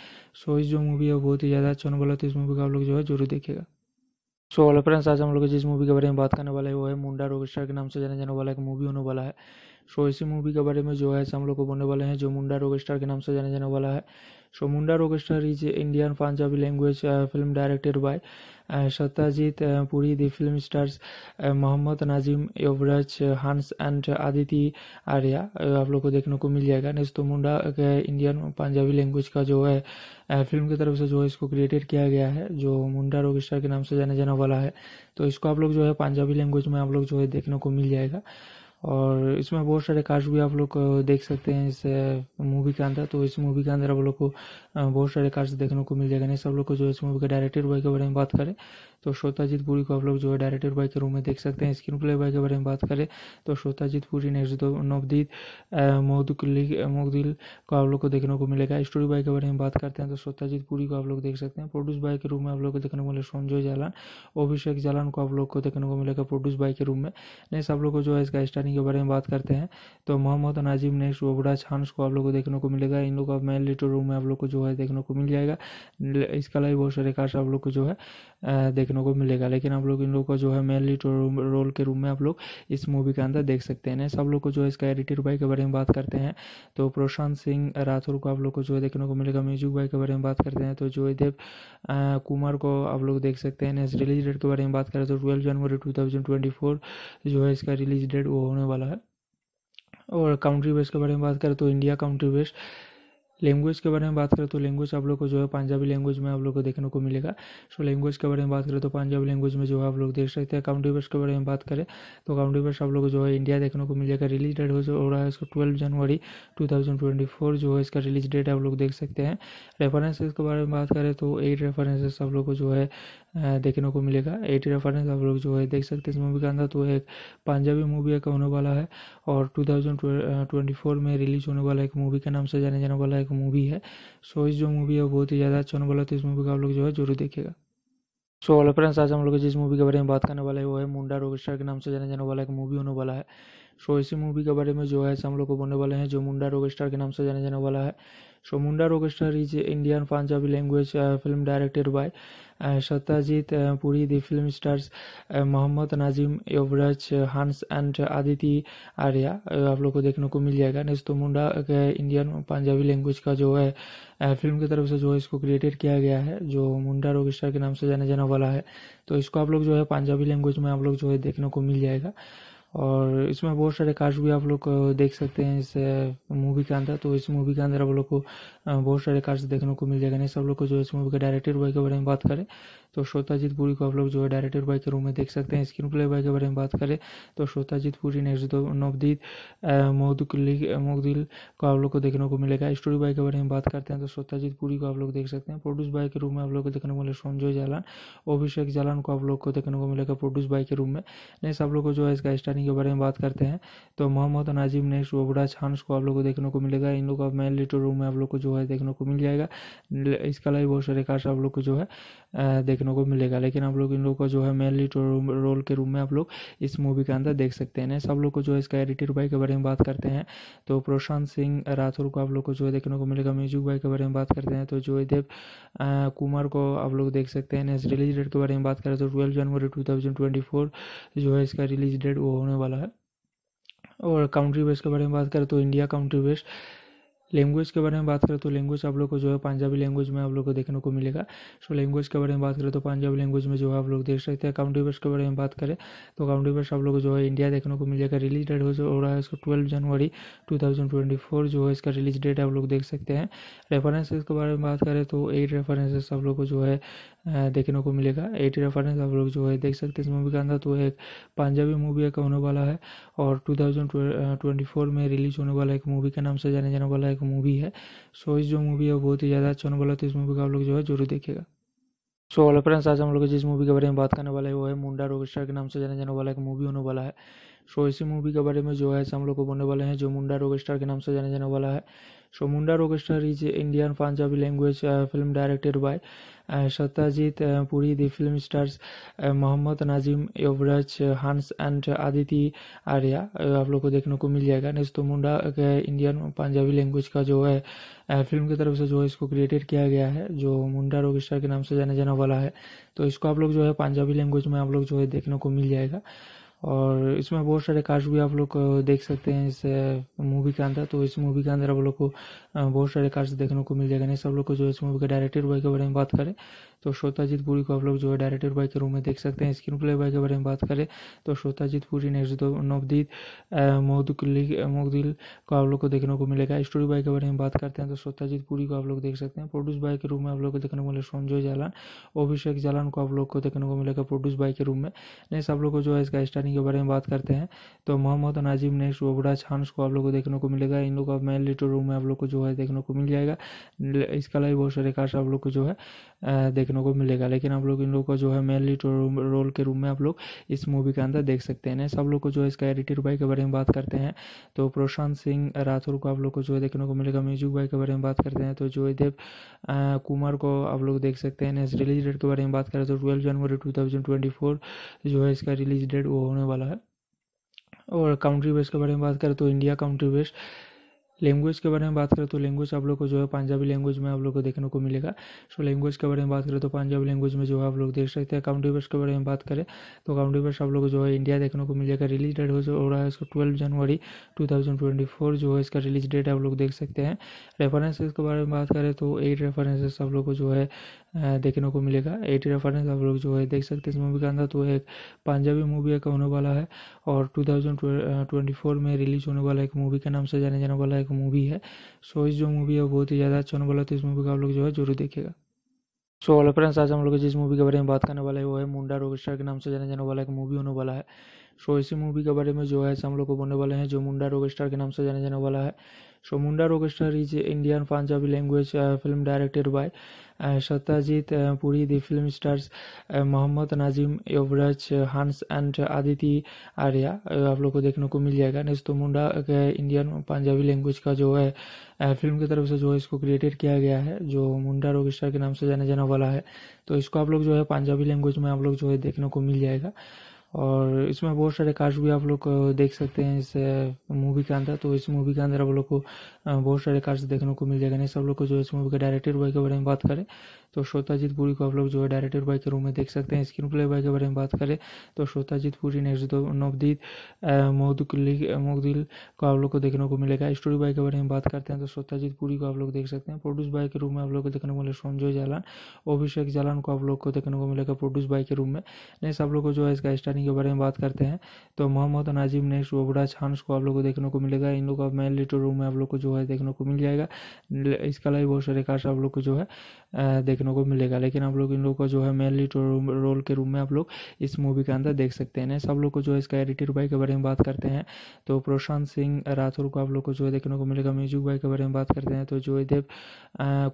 सो इस जो मूवी है बहुत ही ज़्यादा अच्छा होने वाला तो इस मूवी का आप लोग जो है जरूर देखेगा सो हेलो फ्रेंड्स आज हम लोग जिस मूवी के बारे में बात करने वाले है वो है मुंडा रोगेस्टर के नाम से जाने जाने वाला एक मूवी होने वाला है सो इसी मूवी के बारे में जो है हम लोग को बोलने वाले हैं जो मुंडा रोगेस्टर के नाम से जाने जाने वाला है so Munda रोगेस्टर is Indian Punjabi language film directed by Satyajit Puri the film stars Mohammad Nazim Yuvraj Hans and Aditi Arya आप लोग को देखने को मिल जाएगा नेक्स्ट तो मुंडा इंडियन पंजाबी लैंग्वेज का जो है फिल्म की तरफ से जो है इसको क्रिएटेड किया गया है जो मुंडा रॉकस्टार के नाम से जाने जाने वाला है तो इसको आप लोग जो है पंजाबी लैंग्वेज में आप लोग जो है देखने को मिल जाएगा और इसमें बहुत सारे कास्ट भी आप लोग देख सकते हैं इस मूवी के अंदर तो इस मूवी के अंदर आप लोग को बहुत सारे कास्ट देखने को मिल जाएगा नहीं सब लोग को जो इस मूवी के डायरेक्टर बॉय के बारे में बात करें तो श्रोताजीत पुरी को आप लोग जो है डायरेक्टर बाई के रूम में देख सकते हैं स्क्रीन प्ले बाय के बारे में बात करें तो श्रोताजीत पुरी नेक्स्ट नवदीत मोहदुल्ली मोहदिल को आप लोग को देखने को मिलेगा स्टोरी बाई के बारे में बात करते हैं तो श्रोताजीत पुरी को आप लोग देख सकते हैं प्रोड्यूस बाई के रूम में आप लोग को देखने को मिले संजय जालान अभिषेक जालान को आप लोग को देखने को मिलेगा प्रोड्यूस बाई के रूम में नेक्स्ट आप लोग को जो है इसका स्टारिंग के बारे में बात करते हैं तो मोहम्मद नाजिम नेक्स्ट ओबरा छानस को आप लोग को देखने को मिलेगा इन लोग का मेन लिटो रूम में आप लोग को जो है देखने को मिल जाएगा इसका अलावा बहुत सारे कार्ड आप लोग को जो है देखने को मिलेगा लेकिन आप लोग इन लोग को जो है मेन लीड रोल के रूम में आप लोग इस मूवी के अंदर देख सकते हैं सब लोग को जो है इसका एडिटर भाई के बारे में बात करते हैं तो प्रशांत सिंह राठौर को आप लोग को जो है देखने को मिलेगा म्यूजिक भाई के बारे में बात करते हैं तो देव कुमार को आप लोग देख सकते हैं रिलीज डेट के बारे में बात करें तो ट्वेल्व जनवरी टू थाउजेंड ट्वेंटी फोर जो है इसका रिलीज डेट वो होने वाला है और काउंट्री बेस्ट के बारे में बात करें तो इंडिया काउंट्री बेस्ट लैंग्वेज के बारे में बात करें तो लैंग्वेज आप लोग को जो है पंजाबी लैंग्वेज में आप लोग को देखने को मिलेगा सो लैंग्वेज के बारे में बात करें तो पंजाबी लैंग्वेज में जो है आप लोग देख सकते हैं काउंटी वर्ष के बारे में बात करें तो काउंटी वर्ष आप लोग को जो है इंडिया देखने को मिलेगा रिलीज डेट हो रहा है इसको ट्वेल्व जनवरी टू जो है इसका रिलीज डेट आप लोग देख सकते हैं रेफरेंसेज के बारे में बात करें तो एट रेफरेंसेस आप लोग को जो है देखने को मिलेगा एटी रेफरेंस आप लोग जो है देख सकते हैं इस मूवी के अंदर तो एक पंजाबी मूवी का होने वाला है और 2024 में रिलीज होने वाला एक मूवी के नाम से जाने जाने वाला एक मूवी है सो इस जो मूवी है बहुत ही ज़्यादा अच्छा होने वाला है तो इस मूवी का आप लोग जो है जरूर देखेगा सो ऑल फ्रेंड्स आज हम लोग जिस मूवी के बारे में बात करने वाले हैं वो है मुंडा रॉकस्टार के नाम से जाने जाने वाला एक मूवी होने वाला है सो इसी मूवी के बारे में जो है हम लोग को बोलने वाले हैं जो मुंडा रॉक के नाम से जाने जाने वाला है so Munda rock is Indian Punjabi language film directed by Satyajit Puri the film stars Mohammad Nazim Yuvraj Hans and Aditi Arya आप लोग को देखने को मिल जाएगा नेक्स्ट तो मुंडा के इंडियन पंजाबी लैंग्वेज का जो है फिल्म uh, की तरफ से जो है इसको क्रिएटेड किया गया है जो मुंडा रॉक के नाम से जाने जाने वाला है तो इसको आप लोग जो है पंजाबी लैंग्वेज में आप लोग जो है देखने को मिल जाएगा और इसमें बहुत सारे कास्ट भी आप लोग देख सकते हैं इस मूवी के अंदर तो इस मूवी के अंदर आप लोग को बहुत सारे कास्ट देखने को मिल जाएगा नहीं सब लोग को जो इस मूवी के डायरेक्टर बॉय के बारे में बात करें तो श्रोताजीत पुरी को आप लोग जो है डायरेक्टर बाई के रूम में देख सकते हैं स्क्रीन प्ले बाय के बारे में बात करें तो श्रोताजीत पुरी नेक्स्ट नवदीत मोहदुल्ली मोहदिल को आप लोग को देखने को मिलेगा स्टोरी बाई के बारे में बात करते हैं तो श्रोताजीत पुरी को आप लोग देख सकते हैं प्रोड्यूस बाई के रूम में आप लोग को देखने को मिलेगा संजय जालान अभिषेक जालान को आप लोग को देखने को मिलेगा प्रोड्यूस बाई के रूम में नेक्स्ट आप लोग को जो है इसका स्टार्टिंग के बारे में बात करते हैं तो मोहम्मद नाजिम नेक्स्ट ओबरा छान को आप लोग को देखने को मिलेगा इन लोग का मेन लिटो रूम में आप लोग को जो है देखने को मिल जाएगा इसका लाइव बहुत सारे कार्ड आप लोग को जो है देख देखने को मिलेगा लेकिन आप लोग इन लोग को जो है मेन लीड तो रोल के रूप में आप लोग इस मूवी के अंदर देख सकते हैं सब लोग को जो है इसका एडिटर भाई के बारे में बात करते हैं तो प्रशांत सिंह राठौर को आप लोग को जो है देखने को मिलेगा म्यूजिक भाई के बारे में बात करते हैं तो जयदेव कुमार को आप लोग देख सकते हैं रिलीज डेट के बारे में बात करें तो ट्वेल्व जनवरी टू थाउजेंड ट्वेंटी फोर जो है इसका रिलीज डेट वो होने वाला है और काउंट्री बेस्ट के बारे में बात करें तो इंडिया काउंट्री बेस्ट लैंग्वेज के बारे में बात करें तो लैंग्वेज आप लोग को जो है पंजाबी लैंग्वेज में आप लोग को देखने को मिलेगा सो लैंग्वेज के बारे में बात करें तो पंजाबी लैंग्वेज में जो है आप लोग देख सकते हैं काउंटी वर्ष के बारे में बात करें तो काउंटी वर्ष आप लोग को जो है इंडिया देखने को मिलेगा रिलीज डेट हो रहा है इसको ट्वेल्व जनवरी टू जो है इसका रिलीज डेट आप लोग देख सकते हैं रेफरेंसेज के बारे में बात करें तो एट रेफरेंसेस आप लोग को जो है देखने को मिलेगा एटी रेफरेंस आप लोग जो है देख सकते हैं इस मूवी का अंदर तो एक पंजाबी मूवी का होने वाला है और 2024 में रिलीज होने वाला एक मूवी के नाम से जाने जाने वाला एक मूवी है सो इस जो मूवी है बहुत ही ज़्यादा अच्छा होने वाला तो इस मूवी का आप लोग जो है जरूर देखेगा सो ऑल फ्रेंड्स आज हम लोग जिस मूवी के बारे में बात करने वाले हैं वो है मुंडा रोगेस्टर के नाम से जाने जाने वाला एक मूवी होने वाला है सो इसी मूवी के बारे में जो है हम लोग को बोलने वाले हैं जो मुंडा रोगेस्टर के नाम से जाने जाने वाला है so Munda रोगेस्टर is Indian Punjabi language film directed by Satyajit Puri the film stars Mohammad Nazim Yuvraj Hans and Aditi Arya आप लोग को देखने को मिल जाएगा नेक्स्ट तो मुंडा इंडियन पंजाबी लैंग्वेज का जो है फिल्म की तरफ से जो है इसको क्रिएटेड किया गया है जो मुंडा रॉकस्टार के नाम से जाने जाने वाला है तो इसको आप लोग जो है पंजाबी लैंग्वेज में आप लोग जो है देखने को मिल जाएगा और इसमें बहुत सारे कास्ट भी आप लोग देख सकते हैं इस मूवी के अंदर तो इस मूवी के अंदर आप लोग को बहुत सारे कास्ट देखने को मिल जाएगा नहीं सब लोग को जो इस मूवी के डायरेक्टर बॉय के बारे में बात करें तो श्रोताजीत पुरी को आप लोग जो है डायरेक्टर बाई के रूम में देख सकते हैं स्क्रीन प्ले बाय के बारे में बात करें तो श्रोताजीत पुरी नेक्स्ट दो नवदीत मोहदुल्ली मोहदिल को आप लोग को देखने को मिलेगा स्टोरी बाय के बारे में बात करते हैं तो श्रोताजीत पुरी को आप लोग देख सकते हैं प्रोड्यूस बाय के रूम में आप लोग को देखने को मिलेगा संजय जालान अभिषेक जालान को आप लोग को देखने को मिलेगा प्रोड्यूस बाई के रूम में नेक्स्ट आप लोग को जो है इसका स्टारिंग के बारे में बात करते हैं तो मोहम्मद नाजिम नेक्स्ट ओबरा छानस को आप लोग को देखने को मिलेगा इन लोग का मेन लिटो रूम में आप लोग को जो है देखने को मिल जाएगा इसका अलावा बहुत सारे कार्ड आप लोग को जो है देख देखने को मिलेगा लेकिन आप लोग इन लोग को जो है मेन लीड रोल के रूम में आप लोग इस मूवी के अंदर देख सकते हैं सब लोग को जो है इसका एडिटर भाई के बारे में बात करते हैं तो प्रशांत सिंह राठौर को आप लोग को जो है देखने को मिलेगा म्यूजिक भाई के बारे में बात करते हैं तो जयदेव कुमार को आप लोग देख सकते हैं रिलीज डेट के बारे में बात करें तो ट्वेल्व जनवरी टू जो है इसका रिलीज डेट वो होने वाला है और कंट्री बेस के बारे में बात करें तो इंडिया कंट्री बेस लैंग्वेज के बारे में बात करें तो लैंग्वेज आप लोग को जो है पंजाबी लैंग्वेज में आप लोग को देखने को मिलेगा सो लैंग्वेज के बारे में बात करें तो पंजाबी लैंग्वेज में जो है आप लोग देख सकते हैं काउंटी वर्ष के बारे में बात करें तो काउंटी वर्ष आप लोग जो है इंडिया देखने को मिलेगा रिलीज डेट हो रहा है इसको ट्वेल्व जनवरी टू जो है इसका रिलीज डेट आप लोग देख सकते हैं रेफरेंसेज के बारे में बात करें तो एट रेफरेंसेस आप लोग को जो है देखने को मिलेगा एट रेफरेंस आप लोग जो है देख सकते हैं इस मूवी के अंदर तो एक पंजाबी मूवी एक होने वाला है और टू में रिलीज होने वाला एक मूवी के नाम से जाने जाने वाला है मूवी है सो इस जो मूवी है बहुत ही ज़्यादा अच्छा होने वाला तो इस मूवी का आप लोग जो है जरूर देखेगा सो ऑल फ्रेंड्स आज हम लोग जिस मूवी के बारे में बात करने वाले हैं वो है मुंडा रॉकस्टार के नाम से जाने जाने वाला एक मूवी होने वाला है सो इसी मूवी के बारे में जो है हम लोग को बोलने वाले हैं जो मुंडा रॉकस्टार के नाम से जाने जाने वाला है so Munda Orchestra is Indian Punjabi language film uh, film by Satyajit Puri Satyajit uh, Puri. Mohammad Nazim Yuvraj Hans and Aditi Arya आप लोग को देखने को मिल जाएगा नेक्स्ट तो मुंडा इंडियन पंजाबी लैंग्वेज का जो है फिल्म uh, की तरफ से जो है इसको क्रिएटेड किया गया है जो मुंडा ऑर्केस्ट्रा के नाम से जाना जाने वाला है तो इसको आप लोग जो है पंजाबी लैंग्वेज में आप लोग जो है देखने को मिल जाएगा और इसमें बहुत सारे काज भी आप लोग देख सकते हैं इस मूवी के अंदर तो इस मूवी के अंदर आप लोग को बहुत सारे कार्ड्स देखने को मिल जाएगा नहीं सब लोग को जो है इस मूवी के डायरेक्टर बॉय के बारे में बात करें तो श्रोताजीत पुरी को आप लोग जो है डायरेक्टर बॉय के रूम में देख सकते हैं स्क्रीन प्ले बॉय के बारे में बात करें तो श्रोताजीत पुरी नेक्स्ट दो नवदीत मोहदुली मोहदिल को आप लोग को देखने को मिलेगा स्टोरी बॉय के बारे में बात करते हैं तो श्रोताजीत पुरी को आप लोग देख सकते हैं प्रोड्यूस बॉय के रूम में आप लोग को देखने को मिलेगा संजय जालान अभिषेक जालान को आप लोग को देखने को मिलेगा प्रोड्यूस बॉय के रूम में नेक्स्ट आप लोग को जो है इसका स्टार्टिंग के बारे में बात करते हैं तो मोहम्मद नाजिम नेक्स्ट ओबरा छानस को आप लोग को देखने को मिलेगा इन लोग का मेन लिटो रूम में आप लोग को जो है देखने को मिल जाएगा इसका लाइव बहुत सारे कार्ड्स आप लोग को जो है देखने को मिलेगा लेकिन आप लोग इन लोग का जो है मेनली रोल के रूम में आप लोग इस मूवी के अंदर देख सकते हैं सब लोग को जो है इसका एडिटर बाई के बारे में बात करते हैं तो प्रशांत सिंह राठौर को आप लोग को जो है देखने को मिलेगा म्यूजिक बाई के बारे में बात करते हैं तो जोयदेव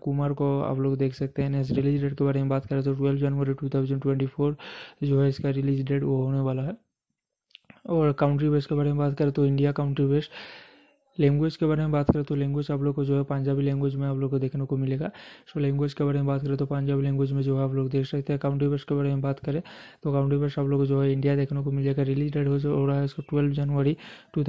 कुमार को आप लोग देख सकते हैं नेक्स्ट रिलीज डेट के बारे में बात करें तो ट्वेल्व जनवरी टू जो है इसका रिलीज डेट वो होने वाला है और कंट्री बेस के बारे में बात करें तो इंडिया कंट्री बेस लैंग्वेज के बारे में बात करें तो लैंग्वेज आप लोग को जो है पंजाबी लैंग्वेज में आप लोग को देखने को मिलेगा सो लैंग्वेज के बारे में बात करें तो पंजाबी लैंग्वेज में जो है आप लोग देख सकते हैं काउंटी वर्ष के बारे में बात करें तो काउंटी वर्ष आप लोग को जो है इंडिया देखने को मिलेगा रिलीज डेट हो रहा है इसको ट्वेल्व जनवरी टू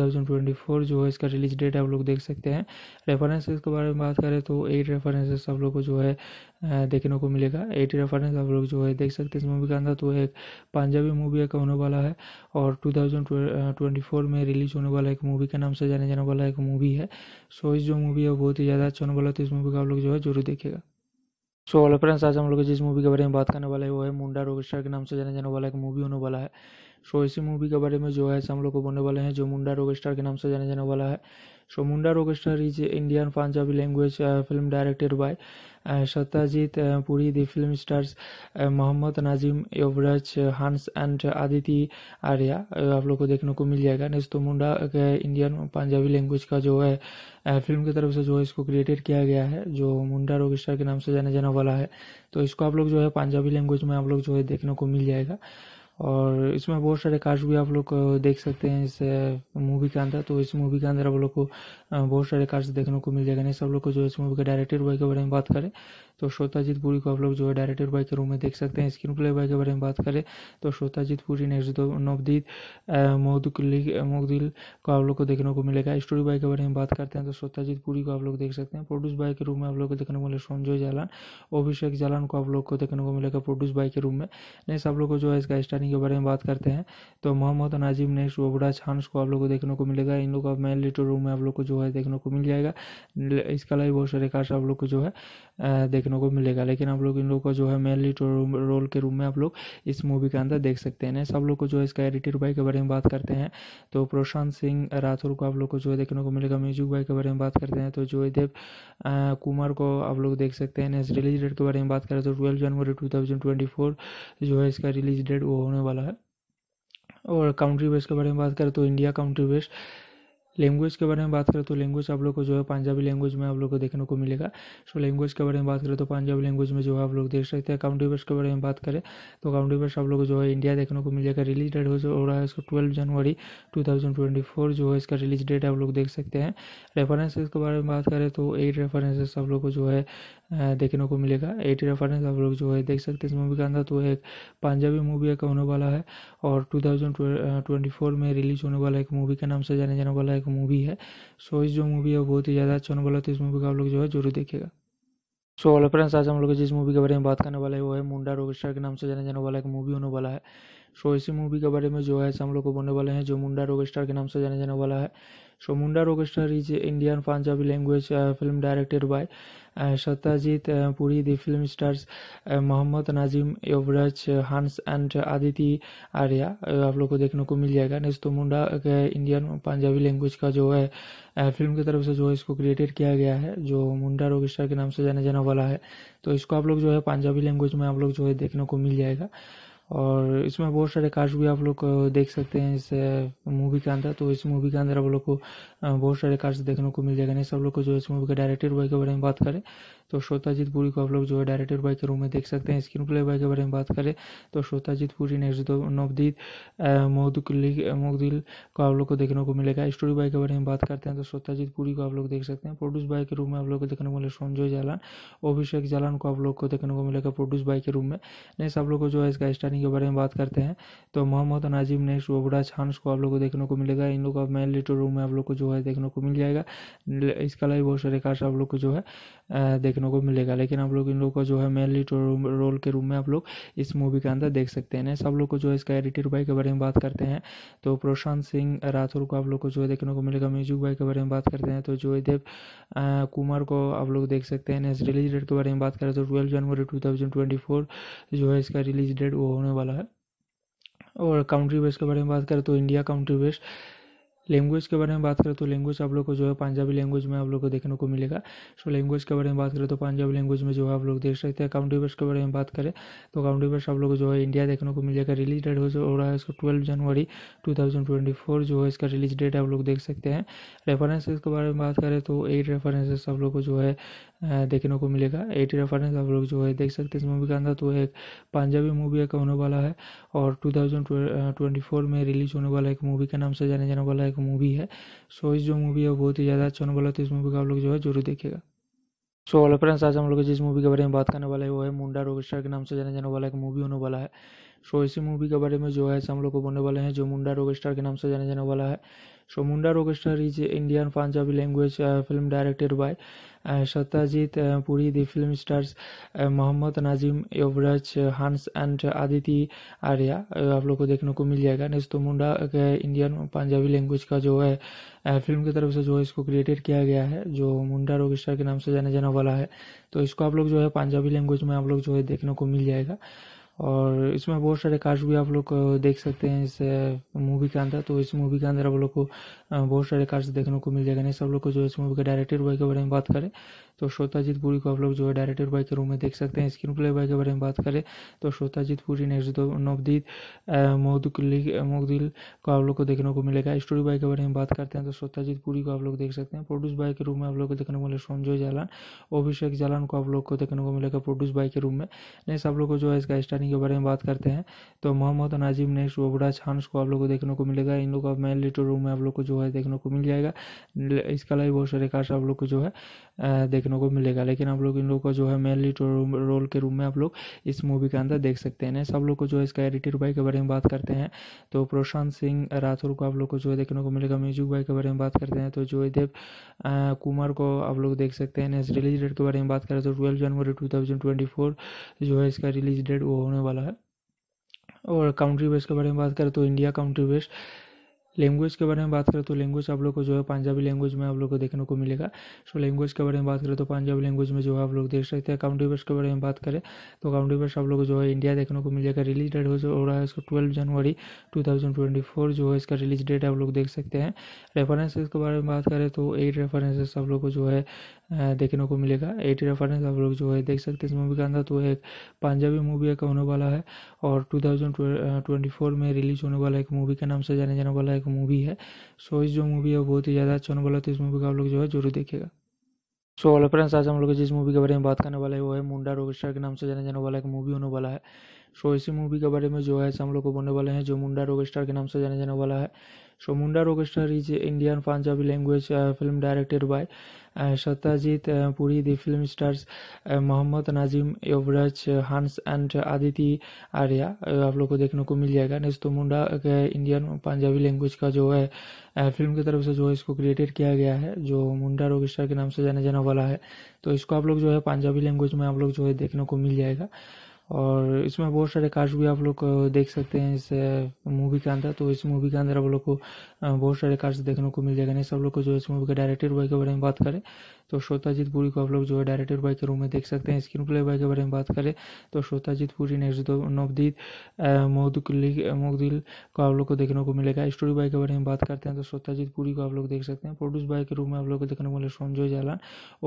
जो है इसका रिलीज डेट आप लोग देख सकते हैं रेफरेंसेज के बारे में बात करें तो एट रेफरेंसेज आप लोग को जो है देखने को मिलेगा एटी रेफरेंस आप लोग जो है देख सकते हैं इस मूवी के अंदर तो एक पंजाबी मूवी का होने वाला है और 2024 में रिलीज होने वाला एक मूवी के नाम से जाने जाने वाला एक मूवी है सो इस जो मूवी है बहुत ही ज़्यादा अच्छा होने वाला है तो इस मूवी का आप लोग जो है जरूर देखेगा सो हेलो फ्रेंड्स आज हम लोग जिस मूवी के बारे में बात करने वाले हैं वो है मुंडा रोगेस्टर के नाम से जाने जाने वाला एक मूवी होने वाला है सो इसी मूवी के बारे में जो है हम लोग को बोलने वाले हैं जो मुंडा रोगेस्टर के नाम से जाने जाने वाला है so Munda Orchestra is Indian Punjabi language film directed by Satyajit Puri the film stars Mohammad Nazim Yuvraj Hans and Aditi Arya आप लोग को देखने को मिल जाएगा नेक्स्ट तो मुंडा इंडियन पंजाबी लैंग्वेज का जो है फिल्म uh, की तरफ से जो है इसको क्रिएटेड किया गया है जो मुंडा ऑर्केस्ट्रा के नाम से जाना जाने वाला है तो इसको आप लोग जो है पंजाबी लैंग्वेज में आप लोग जो है देखने को मिल जाएगा और इसमें बहुत सारे कास्ट भी आप लोग देख सकते हैं इस मूवी के अंदर तो इस मूवी के अंदर आप लोग को बहुत सारे कास्ट देखने को मिल जाएगा नहीं सब लोग को जो इस मूवी के डायरेक्टर बॉय के बारे में बात करें तो श्रोताजीत पुरी को आप लोग जो है डायरेक्टर बाई के रूम में देख सकते हैं स्क्रीन प्ले बाई के बारे में बात करें तो श्रोताजीत पुरी नेक्स्ट नवदीत मोहदुल्ली मोहदिल को आप लोग को देखने को मिलेगा स्टोरी बाई के बारे में बात करते हैं तो श्रोताजीत पुरी को आप लोग देख सकते हैं प्रोड्यूस बाई के रूम में आप लोग को देखने को मिलेगा संजय जालान अभिषेक जालान को आप लोग को देखने को मिलेगा प्रोड्यूस बाई के रूम में नेक्स्ट आप लोग को जो है इसका स्टारिंग के बारे में बात करते हैं तो मोहम्मद नाजिम नेक्स्ट ओबरा छानस को आप लोग को देखने को मिलेगा इन लोग का मेन लिटो रूम में आप लोग को जो है देखने को मिल जाएगा इसका अलावा बहुत सारे कार्ड आप लोग को जो है देखने को मिलेगा लेकिन आप लोग इन लोग को जो है मेन लीड रोल के रूम में आप लोग इस मूवी के अंदर देख सकते हैं सब लोग को जो है इसका एडिटर भाई के बारे में बात करते हैं तो प्रशांत सिंह राठौर को आप लोग को जो है देखने को मिलेगा म्यूजिक भाई के बारे में बात करते हैं तो देव कुमार को आप लोग देख सकते हैं रिलीज डेट के बारे में बात करें तो ट्वेल्व जनवरी टू थाउजेंड ट्वेंटी फोर जो है इसका रिलीज डेट वो होने वाला है और काउंट्री बेस के बारे में बात करें तो इंडिया काउंट्री वेस्ट लैंग्वेज के बारे में बात करें तो लैंग्वेज आप लोग को जो है पंजाबी लैंग्वेज में आप लोग को देखने को मिलेगा सो लैंग्वेज के बारे में बात करें तो पंजाबी लैंग्वेज में जो है आप लोग देख सकते हैं काउंटी वर्ष के बारे में बात करें तो काउंटी वर्ष आप लोग जो है इंडिया देखने को मिलेगा रिलीज डेट हो रहा है इसको ट्वेल्व जनवरी टू जो है इसका रिलीज डेट आप लोग देख सकते हैं रेफरेंसेज के बारे में बात करें तो एट रेफरेंसेस आप लोग को जो है देखने को मिलेगा एटी रेफरेंस आप लोग जो है देख सकते हैं इस मूवी के अंदर तो एक पंजाबी मूवी का होने वाला है और 2024 में रिलीज होने वाला एक मूवी के नाम से जाने जाने वाला एक मूवी है सो इस जो मूवी है बहुत ही ज़्यादा अच्छा होने वाला है तो इस मूवी का आप लोग जो है जरूर देखेगा सो ऑल फ्रेंड्स आज हम लोग जिस मूवी के बारे में बात करने वाले वो है मुंडा रोगेस्टर के नाम से जाने जाने वाला एक मूवी होने वाला है सो इसी मूवी के बारे में जो है हम लोग को बोलने वाले हैं जो मुंडा रोगेस्टर के नाम से जाने जाने वाला है so Munda रोगेस्टर is Indian Punjabi language film directed by Satyajit Puri the film stars Mohammad Nazim Yuvraj Hans and Aditi Arya आप लोग को देखने को मिल जाएगा नेक्स्ट तो मुंडा इंडियन पंजाबी लैंग्वेज का जो है फिल्म की तरफ से जो है इसको क्रिएटेड किया गया है जो मुंडा रॉकस्टार के नाम से जाने जाने वाला है तो इसको आप लोग जो है पंजाबी लैंग्वेज में आप लोग जो है देखने को मिल जाएगा और इसमें बहुत सारे कास्ट भी आप लोग देख सकते हैं इस मूवी के अंदर तो इस मूवी के अंदर आप लोग को बहुत सारे कास्ट देखने को मिल जाएगा नहीं सब लोग को जो इस मूवी के डायरेक्टर बॉय के बारे में बात करें तो श्रोताजीत पुरी को आप लोग जो है डायरेक्टर बाई के रूम में देख सकते हैं स्क्रीन प्ले बाय के बारे में बात करें तो श्रोताजीत पुरी नेक्स्ट नवदीत मोहदुल्ली मोहदिल को आप लोग को देखने को मिलेगा स्टोरी बाई के बारे में बात करते हैं तो श्रोताजीत पुरी को आप लोग देख सकते हैं प्रोड्यूस बाई के रूम में आप लोग को देखने को मिलेगा संजय जालान अभिषेक जालान को आप लोग को देखने को मिलेगा प्रोड्यूस बाई के रूम में नेक्स्ट आप लोग को जो है इसका स्टारिंग के बारे में बात करते हैं तो मोहम्मद नाजिम नेक्स्ट ओबरा छानस को आप लोग को देखने को मिलेगा इन लोग का मेन लिटो रूम में आप लोग को जो है देखने को मिल जाएगा इसका अलावा बहुत सारे कार्ड आप लोग को जो है देखने को मिलेगा लेकिन आप लोग इन लोग को जो है मेन लीड रोल के रूम में आप लोग इस मूवी के अंदर देख सकते हैं सब लोग को जो है इसका एडिटर भाई के बारे में बात करते हैं तो प्रशांत सिंह राठौर को आप लोग को जो है देखने को मिलेगा म्यूजिक भाई के बारे में बात करते हैं तो देव कुमार को आप लोग देख सकते हैं रिलीज डेट के बारे में बात करें तो ट्वेल्व जनवरी टू थाउजेंड ट्वेंटी फोर जो है इसका रिलीज डेट वो होने वाला है और काउंट्री बेस्ट के बारे में बात करें तो इंडिया काउंट्री बेस्ट लैंग्वेज के बारे में बात करें तो लैंग्वेज आप लोग को जो है पंजाबी लैंग्वेज में आप लोग को देखने को मिलेगा सो लैंग्वेज के बारे में बात करें तो पंजाबी लैंग्वेज में जो है आप लोग देख सकते हैं काउंटी वर्ष के बारे में बात करें तो काउंटी वर्ष आप लोग को जो है इंडिया देखने को मिलेगा रिलीज डेट हो रहा है इसको ट्वेल्व जनवरी टू जो है इसका रिलीज डेट आप लोग देख सकते हैं रेफरेंसेज के बारे में बात करें तो एट रेफरेंसेज आप लोग को जो है देखने को मिलेगा एटी रेफरेंस आप लोग जो है देख सकते हैं इस मूवी के अंदर तो एक पंजाबी मूवी का होने वाला है और 2024 में रिलीज होने वाला एक मूवी के नाम से जाने जाने वाला एक मूवी है सो इस जो मूवी है बहुत ही ज़्यादा अच्छा होने वाला है तो इस मूवी का आप लोग जो है जरूर देखेगा सो ऑल फ्रेंड्स आज हम लोग जिस मूवी के बारे में बात करने वाले हैं वो है मुंडा रोगेस्टर के नाम से जाने जाने वाला एक मूवी होने वाला है सो इसी मूवी के बारे में जो है हम लोग को बोलने वाले हैं जो मुंडा रोगेस्टर के नाम से जाने जाने वाला है so Munda रोगेस्टर is Indian Punjabi language film directed by Satyajit Puri the film stars Mohammad Nazim Yuvraj Hans and Aditi Arya आप लोग को देखने को मिल जाएगा नेस्तो मुंडा इंडियन पंजाबी लैंग्वेज का जो है फिल्म uh, की तरफ से जो है इसको क्रिएटेड किया गया है जो मुंडा रॉकस्टार के नाम से जाना जाने वाला है तो इसको आप लोग जो है पंजाबी लैंग्वेज में आप लोग जो है देखने को मिल जाएगा और इसमें बहुत सारे कास्ट भी आप लोग देख सकते हैं इस मूवी के अंदर तो इस मूवी के अंदर आप लोग को बहुत सारे कास्ट देखने को मिल जाएगा नहीं सब लोग को जो इस मूवी के डायरेक्टर बॉय के बारे में बात करें तो श्रोताजीत पुरी को आप लोग जो है डायरेक्टर बाई के रूम में देख सकते हैं स्क्रीन प्ले बाई के बारे में बात करें तो श्रोताजीत पुरी नेक्स्ट दो नवदीत मोदिल को आप लोग को देखने को मिलेगा स्टोरी बाई के बारे में बात करते हैं तो श्रोताजीत पुरी को आप लोग देख सकते हैं प्रोड्यूस बाई के रूम में आप लोग को देखने को मिलेगा संजय जालान अभिषेक जालान को आप लोग को देखने को मिलेगा प्रोड्यूस बाई के रूम में नेक्स्ट आप लोग को जो है इसका स्टारिंग के बारे में बात करते हैं तो मोहम्मद नाजिम नेक्स्ट ओबरा छानस को आप लोग को देखने को मिलेगा इन लोग का मेन लिटो रूम में आप लोग को जो है देखने को मिल जाएगा इसके अलावा बहुत सारे कार्ड आप लोग को जो है देखने देखने को मिलेगा लेकिन आप लोग इन लोग का जो है मेन लीड रोल के रूप में आप लोग इस मूवी के अंदर देख सकते हैं सब लोग को जो है इसका एडिटर भाई के बारे में बात करते हैं तो प्रशांत सिंह राठौर को आप लोग को जो है देखने को मिलेगा म्यूजिक भाई के बारे में बात करते हैं तो जो देव कुमार को आप लोग देख सकते हैं रिलीज तो डेट के बारे में बात करें तो ट्वेल्व जनवरी टू जो है इसका रिलीज डेट वो होने वाला है और कंट्री बेस के बारे में बात करें तो इंडिया कंट्री बेस लैंग्वेज के बारे में बात करें तो लैंग्वेज आप लोग को जो है पंजाबी लैंग्वेज में आप लोग को देखने को मिलेगा सो लैंग्वेज के बारे में बात करें तो पंजाबी लैंग्वेज में जो है आप लोग देख सकते हैं काउंटी वर्ष के बारे में बात करें तो काउंटी वर्ष आप लोग को जो है इंडिया देखने को मिलेगा रिलीज डेट हो रहा है इसको ट्वेल्व जनवरी टू जो है इसका रिलीज डेट आप लोग देख सकते हैं रेफरेंसेज के बारे में बात करें तो एट रेफरेंसेस आप लोग को जो है देखने को मिलेगा एटी रेफरेंस आप लोग जो है देख सकते हैं इस मूवी के अंदर तो एक पंजाबी मूवी का होने वाला है और 2024 में रिलीज होने वाला एक मूवी के नाम से जाने जाने वाला एक मूवी है सो इस जो मूवी है बहुत ही ज़्यादा अच्छा होने वाला है तो इस मूवी का आप लोग जो है जरूर देखेगा सो ऑल फ्रेंड्स आज हम लोग जिस मूवी के बारे में बात करने वाले हैं वो है मुंडा रोगेस्टर के नाम से जाने जाने वाला एक मूवी होने वाला है सो इसी मूवी के बारे में जो है हम लोग को बोलने वाले हैं जो मुंडा रोगेस्टर के नाम से जाने जाने वाला है so Munda Orchestra is Indian Punjabi language film uh, film by Satyajit Puri Satyajit uh, Puri. Mohammad Nazim Yuvraj Hans and Aditi Arya आप लोग को देखने को मिल जाएगा नेक्स्ट तो मुंडा इंडियन पंजाबी लैंग्वेज का जो है फिल्म uh, की तरफ से जो है इसको क्रिएटेड किया गया है जो मुंडा ऑर्केस्ट्रा के नाम से जाना जाने वाला है तो इसको आप लोग जो है पंजाबी लैंग्वेज में आप लोग जो है देखने को मिल जाएगा और इसमें बहुत सारे कास्ट भी आप लोग देख सकते हैं इस मूवी के अंदर तो इस मूवी के अंदर आप लोग को बहुत सारे कास्ट देखने को मिल जाएगा नहीं सब लोग को जो इस मूवी के डायरेक्टर भाई के बारे में बात करें तो श्रोताजीत पुरी को आप लोग जो है डायरेक्टर बाई के रूम में देख सकते हैं स्क्रीन प्ले बाय के बारे में बात करें तो श्रोताजीत पुरी नेक्स्ट दो नवदीत मोदकुल्ली मोदिल को आप लोग को देखने को मिलेगा स्टोरी बाई के बारे में बात करते हैं तो श्रोताजीत पुरी को आप लोग देख सकते हैं प्रोड्यूस बाई के रूम में आप लोग को देखने को मिलेगा संजय जालान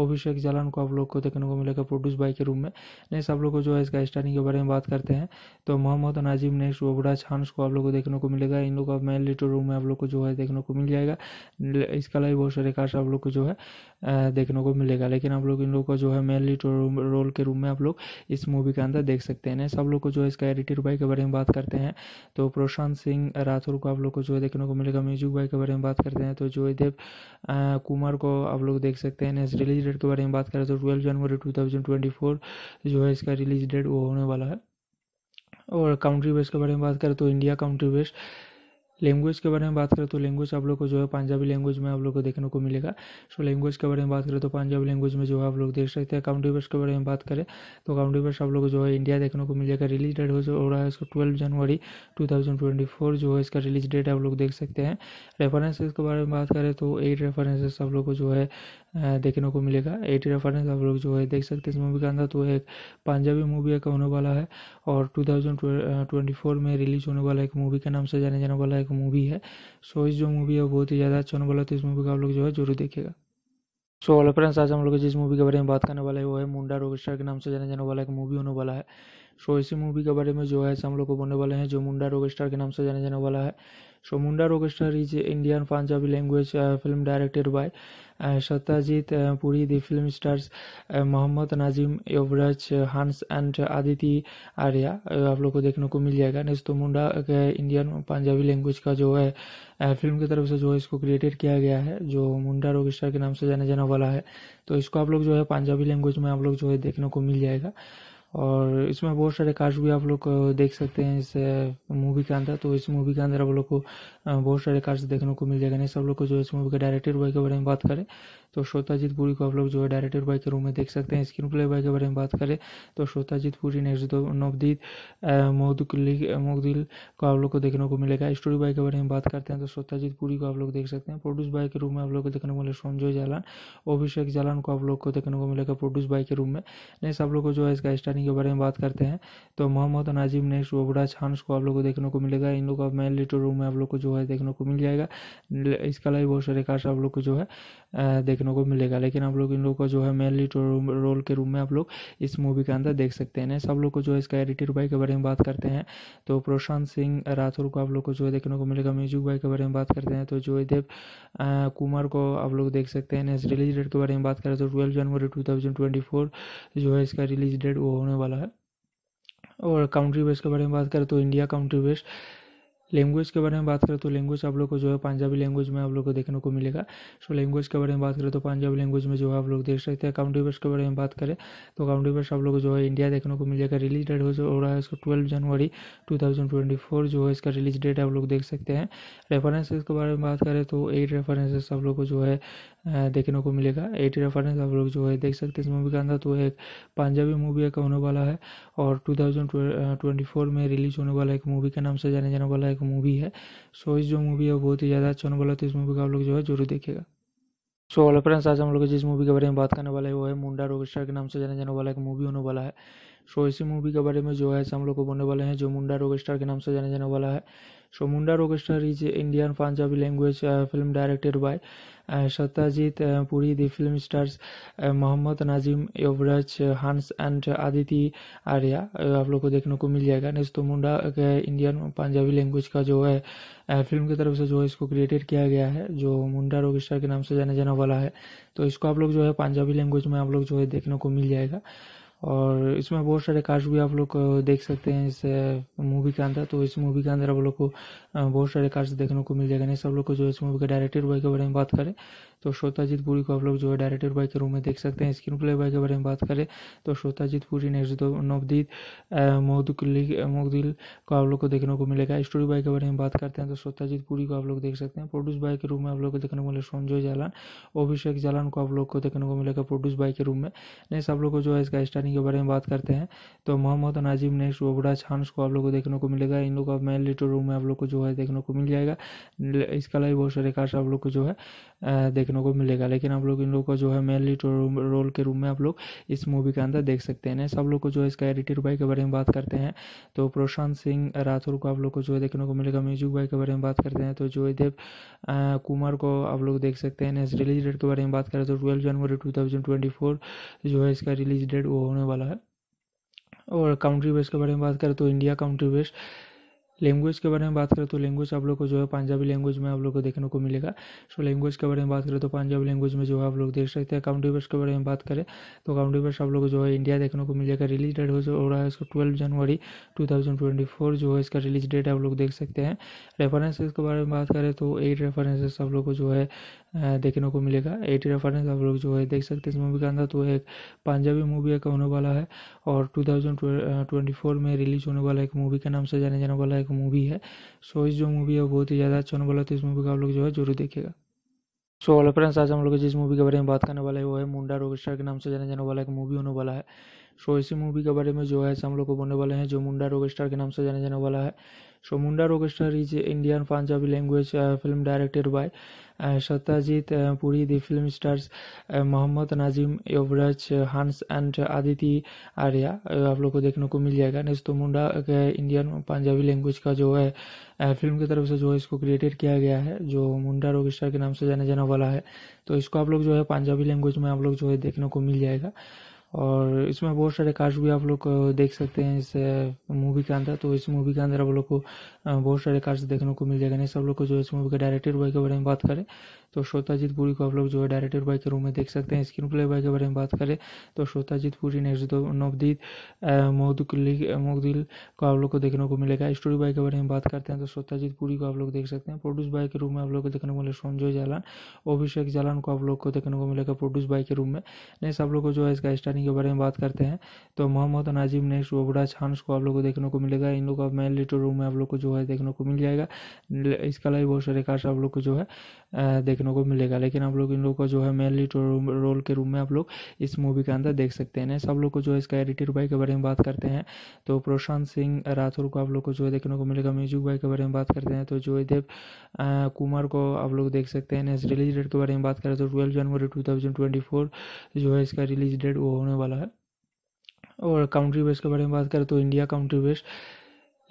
अभिषेक जालान को आप लोग को देखने को मिलेगा प्रोड्यूस बाई के रूम में नेक्स्ट आप लोग को जो है इसका स्टारिंग के बारे में बात करते हैं तो मोहम्मद नाजिम नेक्स्ट ओबरा छानस को आप लोग को देखने को मिलेगा इन लोग का मेन लिटो रूम में आप लोग को जो है देखने को मिल जाएगा इसका लाइव बहुत सारे कार्ड आप लोग को जो है देख देखने को मिलेगा लेकिन आप लोग इन लोग को जो है मेन लीड रोल के रूम में आप लोग इस मूवी के अंदर देख सकते हैं सब लोग को जो है इसका एडिटर भाई के बारे में बात करते हैं तो प्रशांत सिंह राठौर को आप लोग को जो है देखने को मिलेगा म्यूजिक भाई के बारे में बात करते हैं तो जयदेव कुमार को आप लोग देख सकते हैं रिलीज डेट के बारे में बात करें तो ट्वेल्व जनवरी टू थाउजेंड ट्वेंटी फोर जो है इसका रिलीज डेट वो होने वाला है और काउंट्री बेस्ट के बारे में बात करें तो इंडिया काउंट्री बेस्ट लैंग्वेज के बारे में बात करें तो लैंग्वेज आप लोग को जो है पंजाबी लैंग्वेज में आप लोग को देखने को मिलेगा सो लैंग्वेज के बारे में बात करें तो पंजाबी लैंग्वेज में जो है आप लोग देख सकते हैं काउंटी वर्ष के बारे में बात करें तो काउंटी वर्ष आप लोग को जो है इंडिया देखने को मिलेगा रिलीज डेट हो रहा है इसको ट्वेल्व जनवरी टू जो है इसका रिलीज डेट आप लोग देख सकते हैं रेफरेंसेज के बारे में बात करें तो एट रेफरेंसेस आप लोग को जो है देखने को मिलेगा एटी रेफरेंस आप लोग जो है देख सकते हैं इस मूवी के अंदर तो एक पंजाबी मूवी का होने वाला है और 2024 में रिलीज होने वाला एक मूवी के नाम से जाने जाने वाला एक मूवी है सो इस जो मूवी है बहुत ही ज़्यादा अच्छा होने वाला है तो इस मूवी का आप लोग जो है जरूर देखेगा सो ऑल फ्रेंड्स आज हम लोग जिस मूवी के बारे में बात करने वाले हैं वो है मुंडा रोगेस्टर के नाम से जाने जाने वाला एक मूवी होने वाला है सो इसी मूवी के बारे में जो है हम लोग को बोलने वाले हैं जो मुंडा रोगेस्टर के नाम से जाने जाने वाला है so Munda Orchestra is Indian Punjabi language film uh, film by Satyajit Puri Satyajit uh, Puri. Mohammad Nazim Yuvraj Hans and Aditi Arya आप लोग को देखने को मिल जाएगा नेक्स्ट तो मुंडा इंडियन पंजाबी लैंग्वेज का जो है फिल्म uh, की तरफ से जो है इसको क्रिएटेड किया गया है जो मुंडा ऑर्केस्ट्रा के नाम से जाना जाने वाला है तो इसको आप लोग जो है पंजाबी लैंग्वेज में आप लोग जो है देखने को मिल जाएगा और इसमें बहुत सारे कास्ट भी आप लोग देख सकते हैं इस मूवी के अंदर तो इस मूवी के अंदर आप लोग को बहुत सारे कास्ट देखने को मिल जाएगा नहीं सब लोग को जो इस मूवी के डायरेक्टर बॉय के बारे में बात करें तो श्रोताजीत पुरी को आप लोग जो है डायरेक्टर बाई के रूम में देख सकते हैं स्क्रीन प्ले बाय के बारे में बात करें तो श्रोताजीत पुरी नेक्स्ट नवदीत मोहदुल्ली मोहदिल को आप लोग को देखने को मिलेगा स्टोरी बाई के बारे में बात करते हैं तो श्रोताजीत पुरी को आप लोग देख सकते हैं प्रोड्यूस बाई के रूम में आप लोग को देखने को मिलेगा संजय जालान अभिषेक जालान को आप लोग को देखने को मिलेगा प्रोड्यूस बाई के रूम में नेक्स्ट आप लोग को जो है इसका स्टार्टिंग के बारे में बात करते हैं तो मोहम्मद नाजिम नेक्स्ट ओबरा छान को आप लोग को देखने को मिलेगा इन लोग का मेन लिटो रूम में आप लोग को जो है देखने को मिल जाएगा इसका अलावा बहुत सारे कार्ड आप लोग को जो है देखने को मिलेगा लेकिन आप लोग इन लोग को जो है मेन लीड रोल के रूम में आप लोग इस मूवी के अंदर देख सकते हैं सब लोग को जो है इसका एडिटर भाई के बारे में बात करते हैं तो प्रशांत सिंह राठौर को आप लोग को जो है देखने को मिलेगा म्यूजिक भाई के बारे में बात करते हैं तो देव कुमार को आप लोग देख सकते हैं रिलीज तो डेट के बारे में बात करें तो ट्वेल्व जनवरी टू थाउजेंड ट्वेंटी फोर जो है इसका रिलीज डेट वो होने वाला है और काउंट्री बेस्ट के बारे में बात करें तो इंडिया काउंट्री बेस्ट लैंग्वेज के बारे में बात करें तो लैंग्वेज आप लोग को जो है पंजाबी लैंग्वेज में आप लोग को देखने को मिलेगा सो लैंग्वेज के बारे में बात करें तो पंजाबी लैंग्वेज में जो है आप लोग देख सकते हैं काउंटी वर्ष के बारे में बात करें तो काउंटी वर्ष आप लोग को जो है इंडिया देखने को मिलेगा रिलीज डेट हो रहा है इसको ट्वेल्व जनवरी टू जो है इसका रिलीज डेट आप लोग देख सकते हैं रेफरेंसेज के बारे में बात करें तो एट रेफरेंसेस आप लोग को जो है देखने को मिलेगा एटी रेफरेंस आप लोग जो है देख सकते हैं इस मूवी का अंदर तो एक पंजाबी मूवी का होने वाला है और 2024 में रिलीज होने वाला एक मूवी के नाम से जाने जाने वाला एक मूवी है सो इस जो मूवी है बहुत ही ज़्यादा अच्छा होने वाला तो इस मूवी का आप लोग जो है जरूर देखेगा सो ऑल फ्रेंड्स आज हम लोग जिस मूवी के बारे में बात करने वाले हैं वो है मुंडा रोगेस्टर के नाम से जाने जाने वाला एक मूवी होने वाला है सो इसी मूवी के बारे में जो है हम लोग को बोलने वाले हैं जो मुंडा रोगेस्टर के नाम से जाने जाने वाला है so Munda Orchestra is Indian Punjabi language film directed by Satyajit Puri the film stars Mohammad Nazim Yuvraj Hans and Aditi Arya आप लोग को देखने को मिल जाएगा नेक्स्ट तो मुंडा इंडियन पंजाबी लैंग्वेज का जो है फिल्म uh, की तरफ से जो है इसको क्रिएटेड किया गया है जो मुंडा ऑर्केस्ट्रा के नाम से जाना जाने वाला है तो इसको आप लोग जो है पंजाबी लैंग्वेज में आप लोग जो है देखने को मिल जाएगा और इसमें बहुत सारे कास्ट भी आप लोग देख सकते हैं इस मूवी के अंदर तो इस मूवी के अंदर आप लोग को बहुत सारे कास्ट देखने को मिल जाएगा नहीं सब लोग को जो इस मूवी के डायरेक्टर बॉय के बारे में बात करें तो श्रोताजीत पुरी को आप लोग जो है डायरेक्टर बाई के रूम में देख सकते हैं स्क्रीन प्ले बाय के बारे में बात करें तो श्रोताजीत पुरी नेक्स्ट नवदीत मोहदुल्ली मोहदिल को आप लोग को देखने को मिलेगा स्टोरी बाई के बारे में बात करते हैं तो श्रोताजीत पुरी को आप लोग देख सकते हैं प्रोड्यूस बाई के रूम में आप लोग को देखने को मिलेगा संजय जालान अभिषेक जालान को आप लोग को देखने को मिलेगा प्रोड्यूस बाई के रूम में नेक्स्ट आप लोग को जो है इसका स्टारिंग के बारे में बात करते हैं तो मोहम्मद नाजिम नेक्स्ट ओबरा छानस को आप लोग को देखने को मिलेगा इन लोग का मेन लिटो रूम में आप लोग को जो है देखने को मिल जाएगा इसका अलावा बहुत सारे कार्ड आप लोग को जो है देखने को मिलेगा लेकिन आप लोग इन लोग को जो है मेन लीड रोल के रूम में आप लोग इस मूवी के अंदर देख सकते हैं सब लोग को जो है इसका एडिटर भाई के बारे में बात करते हैं तो प्रशांत सिंह राठौर को आप लोग को जो है देखने को मिलेगा म्यूजिक भाई के बारे में बात करते हैं तो देव कुमार को आप लोग देख सकते हैं रिलीज डेट के बारे में बात करें तो ट्वेल्व जनवरी टू थाउजेंड ट्वेंटी फोर जो है इसका रिलीज डेट वो होने वाला है और काउंट्री बेस के बारे में बात करें तो इंडिया काउंट्री बेस्ट लैंग्वेज के बारे में बात करें तो लैंग्वेज आप लोग को जो है पंजाबी लैंग्वेज में आप लोग को देखने को मिलेगा सो लैंग्वेज के बारे में बात करें तो पंजाबी लैंग्वेज में जो है आप लोग देख सकते हैं काउंटी वर्ष के बारे में बात करें तो काउंटी वर्ष आप लोग को जो है इंडिया देखने को मिलेगा रिलीज डेट हो रहा है इसको ट्वेल्व जनवरी टू जो है इसका रिलीज डेट आप लोग देख सकते हैं रेफरेंसेज के बारे में बात करें तो एट रेफरेंसेस आप लोग को जो है देखने को मिलेगा एटी रेफरेंस आप लोग जो है देख सकते हैं इस मूवी के अंदर तो एक पंजाबी मूवी का होने वाला है और 2024 में रिलीज होने वाला एक मूवी के नाम से जाने जाने वाला एक मूवी है सो इस जो मूवी है बहुत ही ज़्यादा अच्छा होने वाला है तो इस मूवी का आप लोग जो है जरूर देखेगा सो so, फ्रेंड्स आज हम लोग जिस मूवी के बारे में बात करने वाले हैं वो है मुंडा रॉकस्टार के नाम से जाने जाने वाला एक मूवी होने वाला है सो इसी मूवी के बारे में जो है हम लोग को बोलने वाले हैं जो मुंडा रोग के नाम से जाने जाने वाला है so Munda Rockstar is Indian Punjabi language film directed by Satyajit Puri the film stars Mohammad Nazim Yuvraj uh, Hans and Aditi Arya uh, आप लोग को देखने को मिल जाएगा नेक्स्ट तो मुंडा इंडियन पंजाबी लैंग्वेज का जो है फिल्म uh, की तरफ से जो है इसको क्रिएटेड किया गया है जो मुंडा रोग के नाम से जाने जाने वाला है तो इसको आप लोग जो है पंजाबी लैंग्वेज में आप लोग जो है देखने को मिल जाएगा और इसमें बहुत सारे कास्ट भी आप लोग देख सकते हैं इस मूवी के अंदर तो इस मूवी के अंदर आप लोग को बहुत सारे कास्ट देखने को मिल जाएगा नहीं सब लोग को जो इस मूवी के डायरेक्टर बॉय के बारे में बात करें तो श्रोताजीत पुरी को आप लोग जो है डायरेक्टर बाई के रूम में देख सकते हैं स्क्रीन प्ले बाय के बारे में बात करें तो श्रोताजीत पुरी नेक्स्ट दो नवदीत मोहदुल्ली मोहदिल को आप लोग को देखने को मिलेगा स्टोरी बाई के बारे में बात करते हैं तो श्रोताजीत पुरी को आप लोग देख सकते हैं प्रोड्यूस बाई के रूम में आप लोग को देखने को मिलेगा संजय जालान अभिषेक जालान को आप लोग को देखने को मिलेगा प्रोड्यूस बाई के रूम में नेक्स्ट आप लोग को जो है इसका स्टारिंग के बारे में बात करते हैं तो मोहम्मद नाजिम नेक्स्ट ओबरा छानस को आप लोग को देखने को मिलेगा इन लोग का मेन लिटो रूम में आप लोग को जो है देखने को मिल जाएगा इसका अलावा बहुत सारे कार्ड आप लोग को जो है देख देखने को मिलेगा लेकिन आप लोग इन लोग को जो है मेन लीड रोल के रूप में आप लोग इस मूवी के अंदर देख सकते हैं सब लोग को जो है इसका एडिटर भाई के बारे में बात करते हैं तो प्रशांत सिंह राठौर को आप लोग को जो है देखने को मिलेगा म्यूजिक भाई के बारे में बात करते हैं तो जयदेव कुमार को आप लोग देख सकते हैं रिलीज डेट के बारे में बात करें तो ट्वेल्व जनवरी टू थाउजेंड ट्वेंटी फोर जो है इसका रिलीज डेट वो होने वाला है और काउंट्री बेस्ट के बारे में बात करें तो इंडिया काउंट्री बेस्ट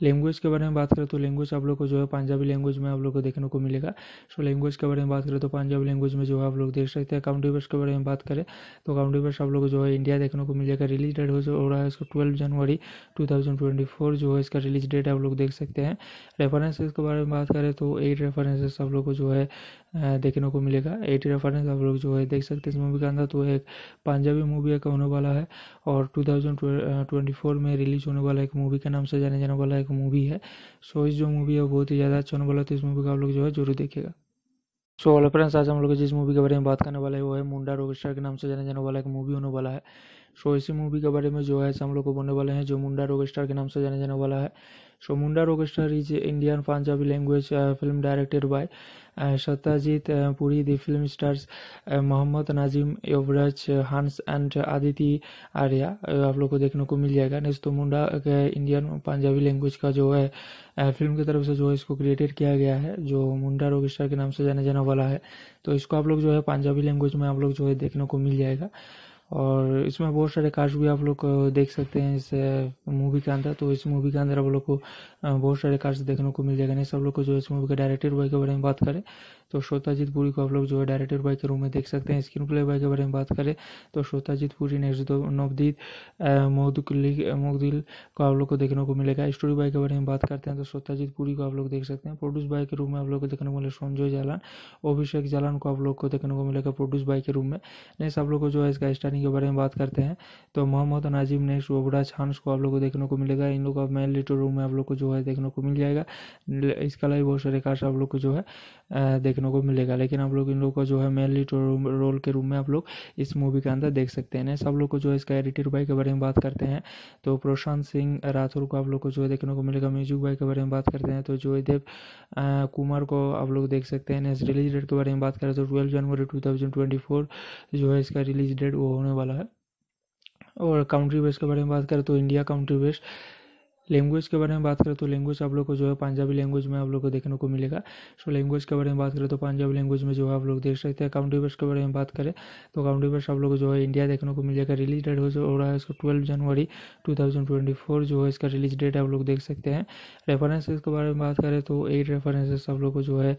लैंग्वेज के बारे में बात करें तो लैंग्वेज आप लोग को जो है पंजाबी लैंग्वेज में आप लोग को देखने को मिलेगा सो लैंग्वेज के बारे में बात करें तो पंजाबी लैंग्वेज में जो है आप लोग देख सकते हैं काउंटी वर्ष के बारे में बात करें तो काउंटी वर्ष आप लोग को जो है इंडिया देखने को मिलेगा रिलीज डेट हो रहा है इसको ट्वेल्व जनवरी टू जो है इसका रिलीज डेट आप लोग देख सकते हैं रेफरेंसेज के बारे में बात करें तो एट रेफरेंसेज आप लोग को जो है देखने को मिलेगा एटी रेफरेंस आप लोग जो है देख सकते हैं इस मूवी के अंदर तो एक पंजाबी मूवी का होने वाला है और 2024 में रिलीज होने वाला एक मूवी के नाम से जाने जाने वाला एक मूवी है सो इस जो मूवी है बहुत ही ज़्यादा अच्छा होने वाला है तो इस मूवी का आप लोग जो है जरूर देखेगा सो ऑल फ्रेंड्स आज हम लोग जिस मूवी के बारे में बात करने वाले हैं वो है मुंडा रोगेस्टर के नाम से जाने जाने वाला एक मूवी होने वाला है सो इसी मूवी के बारे में जो है हम लोग को बोलने वाले हैं जो मुंडा रोगेस्टर के नाम से जाने जाने वाला है so Munda रोगेस्टर is Indian Punjabi language film directed by Satyajit Puri the film stars Mohammad Nazim Yuvraj Hans and Aditi Arya आप लोग को देखने को मिल जाएगा नेस्तो मुंडा इंडियन पंजाबी लैंग्वेज का जो है फिल्म uh, की तरफ से जो है इसको क्रिएटेड किया गया है जो मुंडा रॉकस्टार के नाम से जाना जाने वाला है तो इसको आप लोग जो है पंजाबी लैंग्वेज में आप लोग जो है देखने को मिल जाएगा और इसमें बहुत सारे कास्ट भी आप लोग देख सकते हैं इस मूवी के अंदर तो इस मूवी के अंदर आप लोग को बहुत सारे कास्ट देखने को मिल जाएगा नहीं सब लोग को जो इस मूवी के डायरेक्टर बॉय के बारे में बात करें तो श्रोताजीत पुरी को आप लोग जो है डायरेक्टर बाई के रूम में देख सकते हैं स्क्रीन प्ले भाई के बारे में बात करें तो श्रोताजीत पुरी नेक्स्ट दो नवदीत मोदिल मोहदिल को आप लोग को देखने को मिलेगा स्टोरी बाई के बारे में बात करते हैं तो श्रोताजीत पुरी को आप लोग देख सकते हैं प्रोड्यूस बाई के रूम में आप लोग को देखने को मिले संजय जालान अभिषेक जालान को आप लोग को देखने को मिलेगा प्रोड्यूस बाई के रूम में नेक्स्ट आप लोग को जो है इसका स्टारिंग के बारे में बात करते हैं तो मोहम्मद नाजिम नेक्स्ट ओबरा छानस को आप लोग को देखने को मिलेगा इन लोग का मेन लिटो तो रूम में आप लोग को जो है देखने को मिल जाएगा इसका अलावा बहुत सारे कार्ड आप लोग को जो है देखने देखने को मिलेगा लेकिन आप लोग इन लोग का जो है मेन लीड रोल के रूम में आप लोग इस मूवी के अंदर देख सकते हैं सब लोग को जो है इसका एडिटर भाई के बारे में बात करते हैं तो प्रशांत सिंह राठौर को आप लोग को जो है देखने को मिलेगा म्यूजिक भाई के बारे में बात करते हैं तो जो देव कुमार को आप लोग देख सकते हैं रिलीज तो डेट के बारे में बात करें तो ट्वेल्व जनवरी टू जो है इसका रिलीज डेट वो होने वाला है और काउंट्री बेस के बारे में बात करें तो इंडिया काउंट्री बेस लैंग्वेज के बारे में बात करें तो लैंग्वेज आप लोग को जो है पंजाबी लैंग्वेज में आप लोग को देखने को मिलेगा सो लैंग्वेज के बारे में बात करें तो पंजाबी लैंग्वेज में जो है आप लोग देख सकते हैं काउंटी वर्ष के बारे में बात करें तो काउंटी वर्ष आप लोग को जो है इंडिया देखने को मिलेगा रिलीज डेट हो रहा है इसका ट्वेल्व जनवरी टू जो है इसका रिलीज डेट आप लोग देख सकते हैं रेफरेंसेज के बारे में बात करें तो एट रेफरेंसेस आप लोग को जो है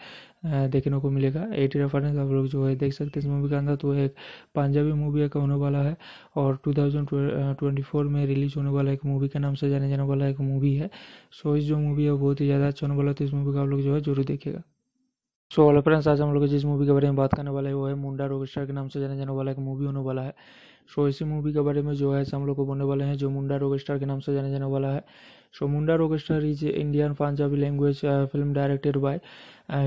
देखने को मिलेगा एट रेफरेंस आप लोग जो है देख सकते हैं इस मूवी के अंदर तो एक पंजाबी मूवी का होने वाला है और टू में रिलीज होने वाला एक मूवी के नाम से जाने जाने वाला है एक मूवी है सो इस जो मूवी है बहुत ही ज़्यादा अच्छा होने वाला तो इस मूवी का आप लोग जो है जरूर देखेगा सो ऑल फ्रेंड्स आज हम लोग जिस मूवी के बारे में बात करने वाले हैं वो है मुंडा रॉक के नाम से जाने जाने वाला एक मूवी होने वाला है सो इसी मूवी के बारे में जो है हम लोग को बोलने वाले हैं जो मुंडा रोग के नाम से जाने जाने वाला है so Munda Rockstar is Indian Punjabi language film directed by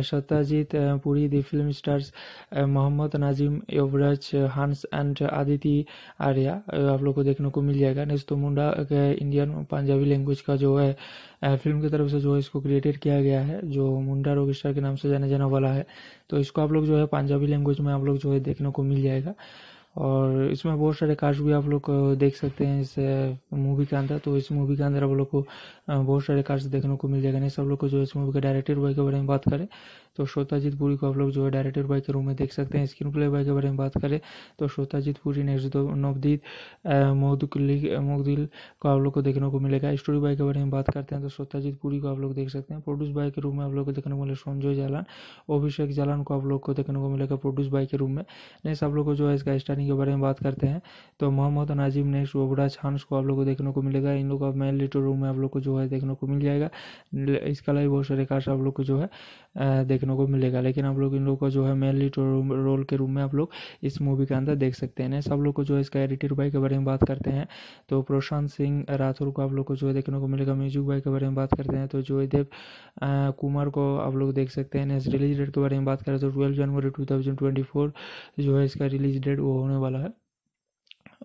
Satyajit Puri the film stars Mohammad Nazim Yuvraj uh, Hans and Aditi Arya uh, आप लोग को देखने को मिल जाएगा नेक्स्ट तो मुंडा इंडियन पंजाबी लैंग्वेज का जो है फिल्म uh, की तरफ से जो है इसको क्रिएटेड किया गया है जो मुंडा रोग के नाम से जाने जाने वाला है तो इसको आप लोग जो है पंजाबी लैंग्वेज में आप लोग जो है देखने को मिल जाएगा और इसमें बहुत सारे कास्ट भी आप लोग देख सकते हैं इस मूवी के अंदर तो इस मूवी के अंदर आप लोग को बहुत सारे कार्ड्स देखने को मिल जाएगा नहीं सब लोग को जो है इस मूवी के डायरेक्टर बॉय के बारे में बात करें तो श्रोताजीत पुरी को आप लोग जो है डायरेक्टर बॉय के रूम में देख सकते हैं स्क्रीन प्ले बॉय के बारे में बात करें तो श्रोताजीत पुरी नेक्स्ट दो नवदीत मोहदुकली मोहदिल को आप लोग को देखने को मिलेगा स्टोरी बॉय के बारे में बात करते हैं तो श्रोताजीत पुरी को आप लोग देख सकते हैं प्रोड्यूस बाय के रूम में आप लोग को देखने को मिलेगा संजय जालान अभिषेक जालान को आप लोग को देखने को मिलेगा प्रोड्यूस बाई के रूम में नेक्स्ट आप लोग को जो है इसका स्टारिंग के बारे में बात करते हैं तो मोहम्मद नाजिम नेक्स्ट ओबरा छानस को आप लोग को देखने को मिलेगा इन लोग का मेन लिटो रूम में आप लोग को जो है देखने को मिल जाएगा इसके अलावा बहुत सारे कार्ड्स आप लोग को जो है देखने को मिलेगा लेकिन आप लोग इन लोग का जो है मेनली रोल के रूम में आप लोग इस मूवी के अंदर देख सकते हैं सब लोग को जो है इसका एडिटर बाई के बारे में बात करते हैं तो प्रशांत सिंह राठौर को आप लोग को जो है देखने को मिलेगा म्यूजिक बाई के बारे में बात करते हैं तो जयदेव कुमार को आप लोग देख सकते हैं रिलीज डेट के बारे में बात करें तो ट्वेल्व जनवरी टू जो है इसका रिलीज डेट वो होने वाला है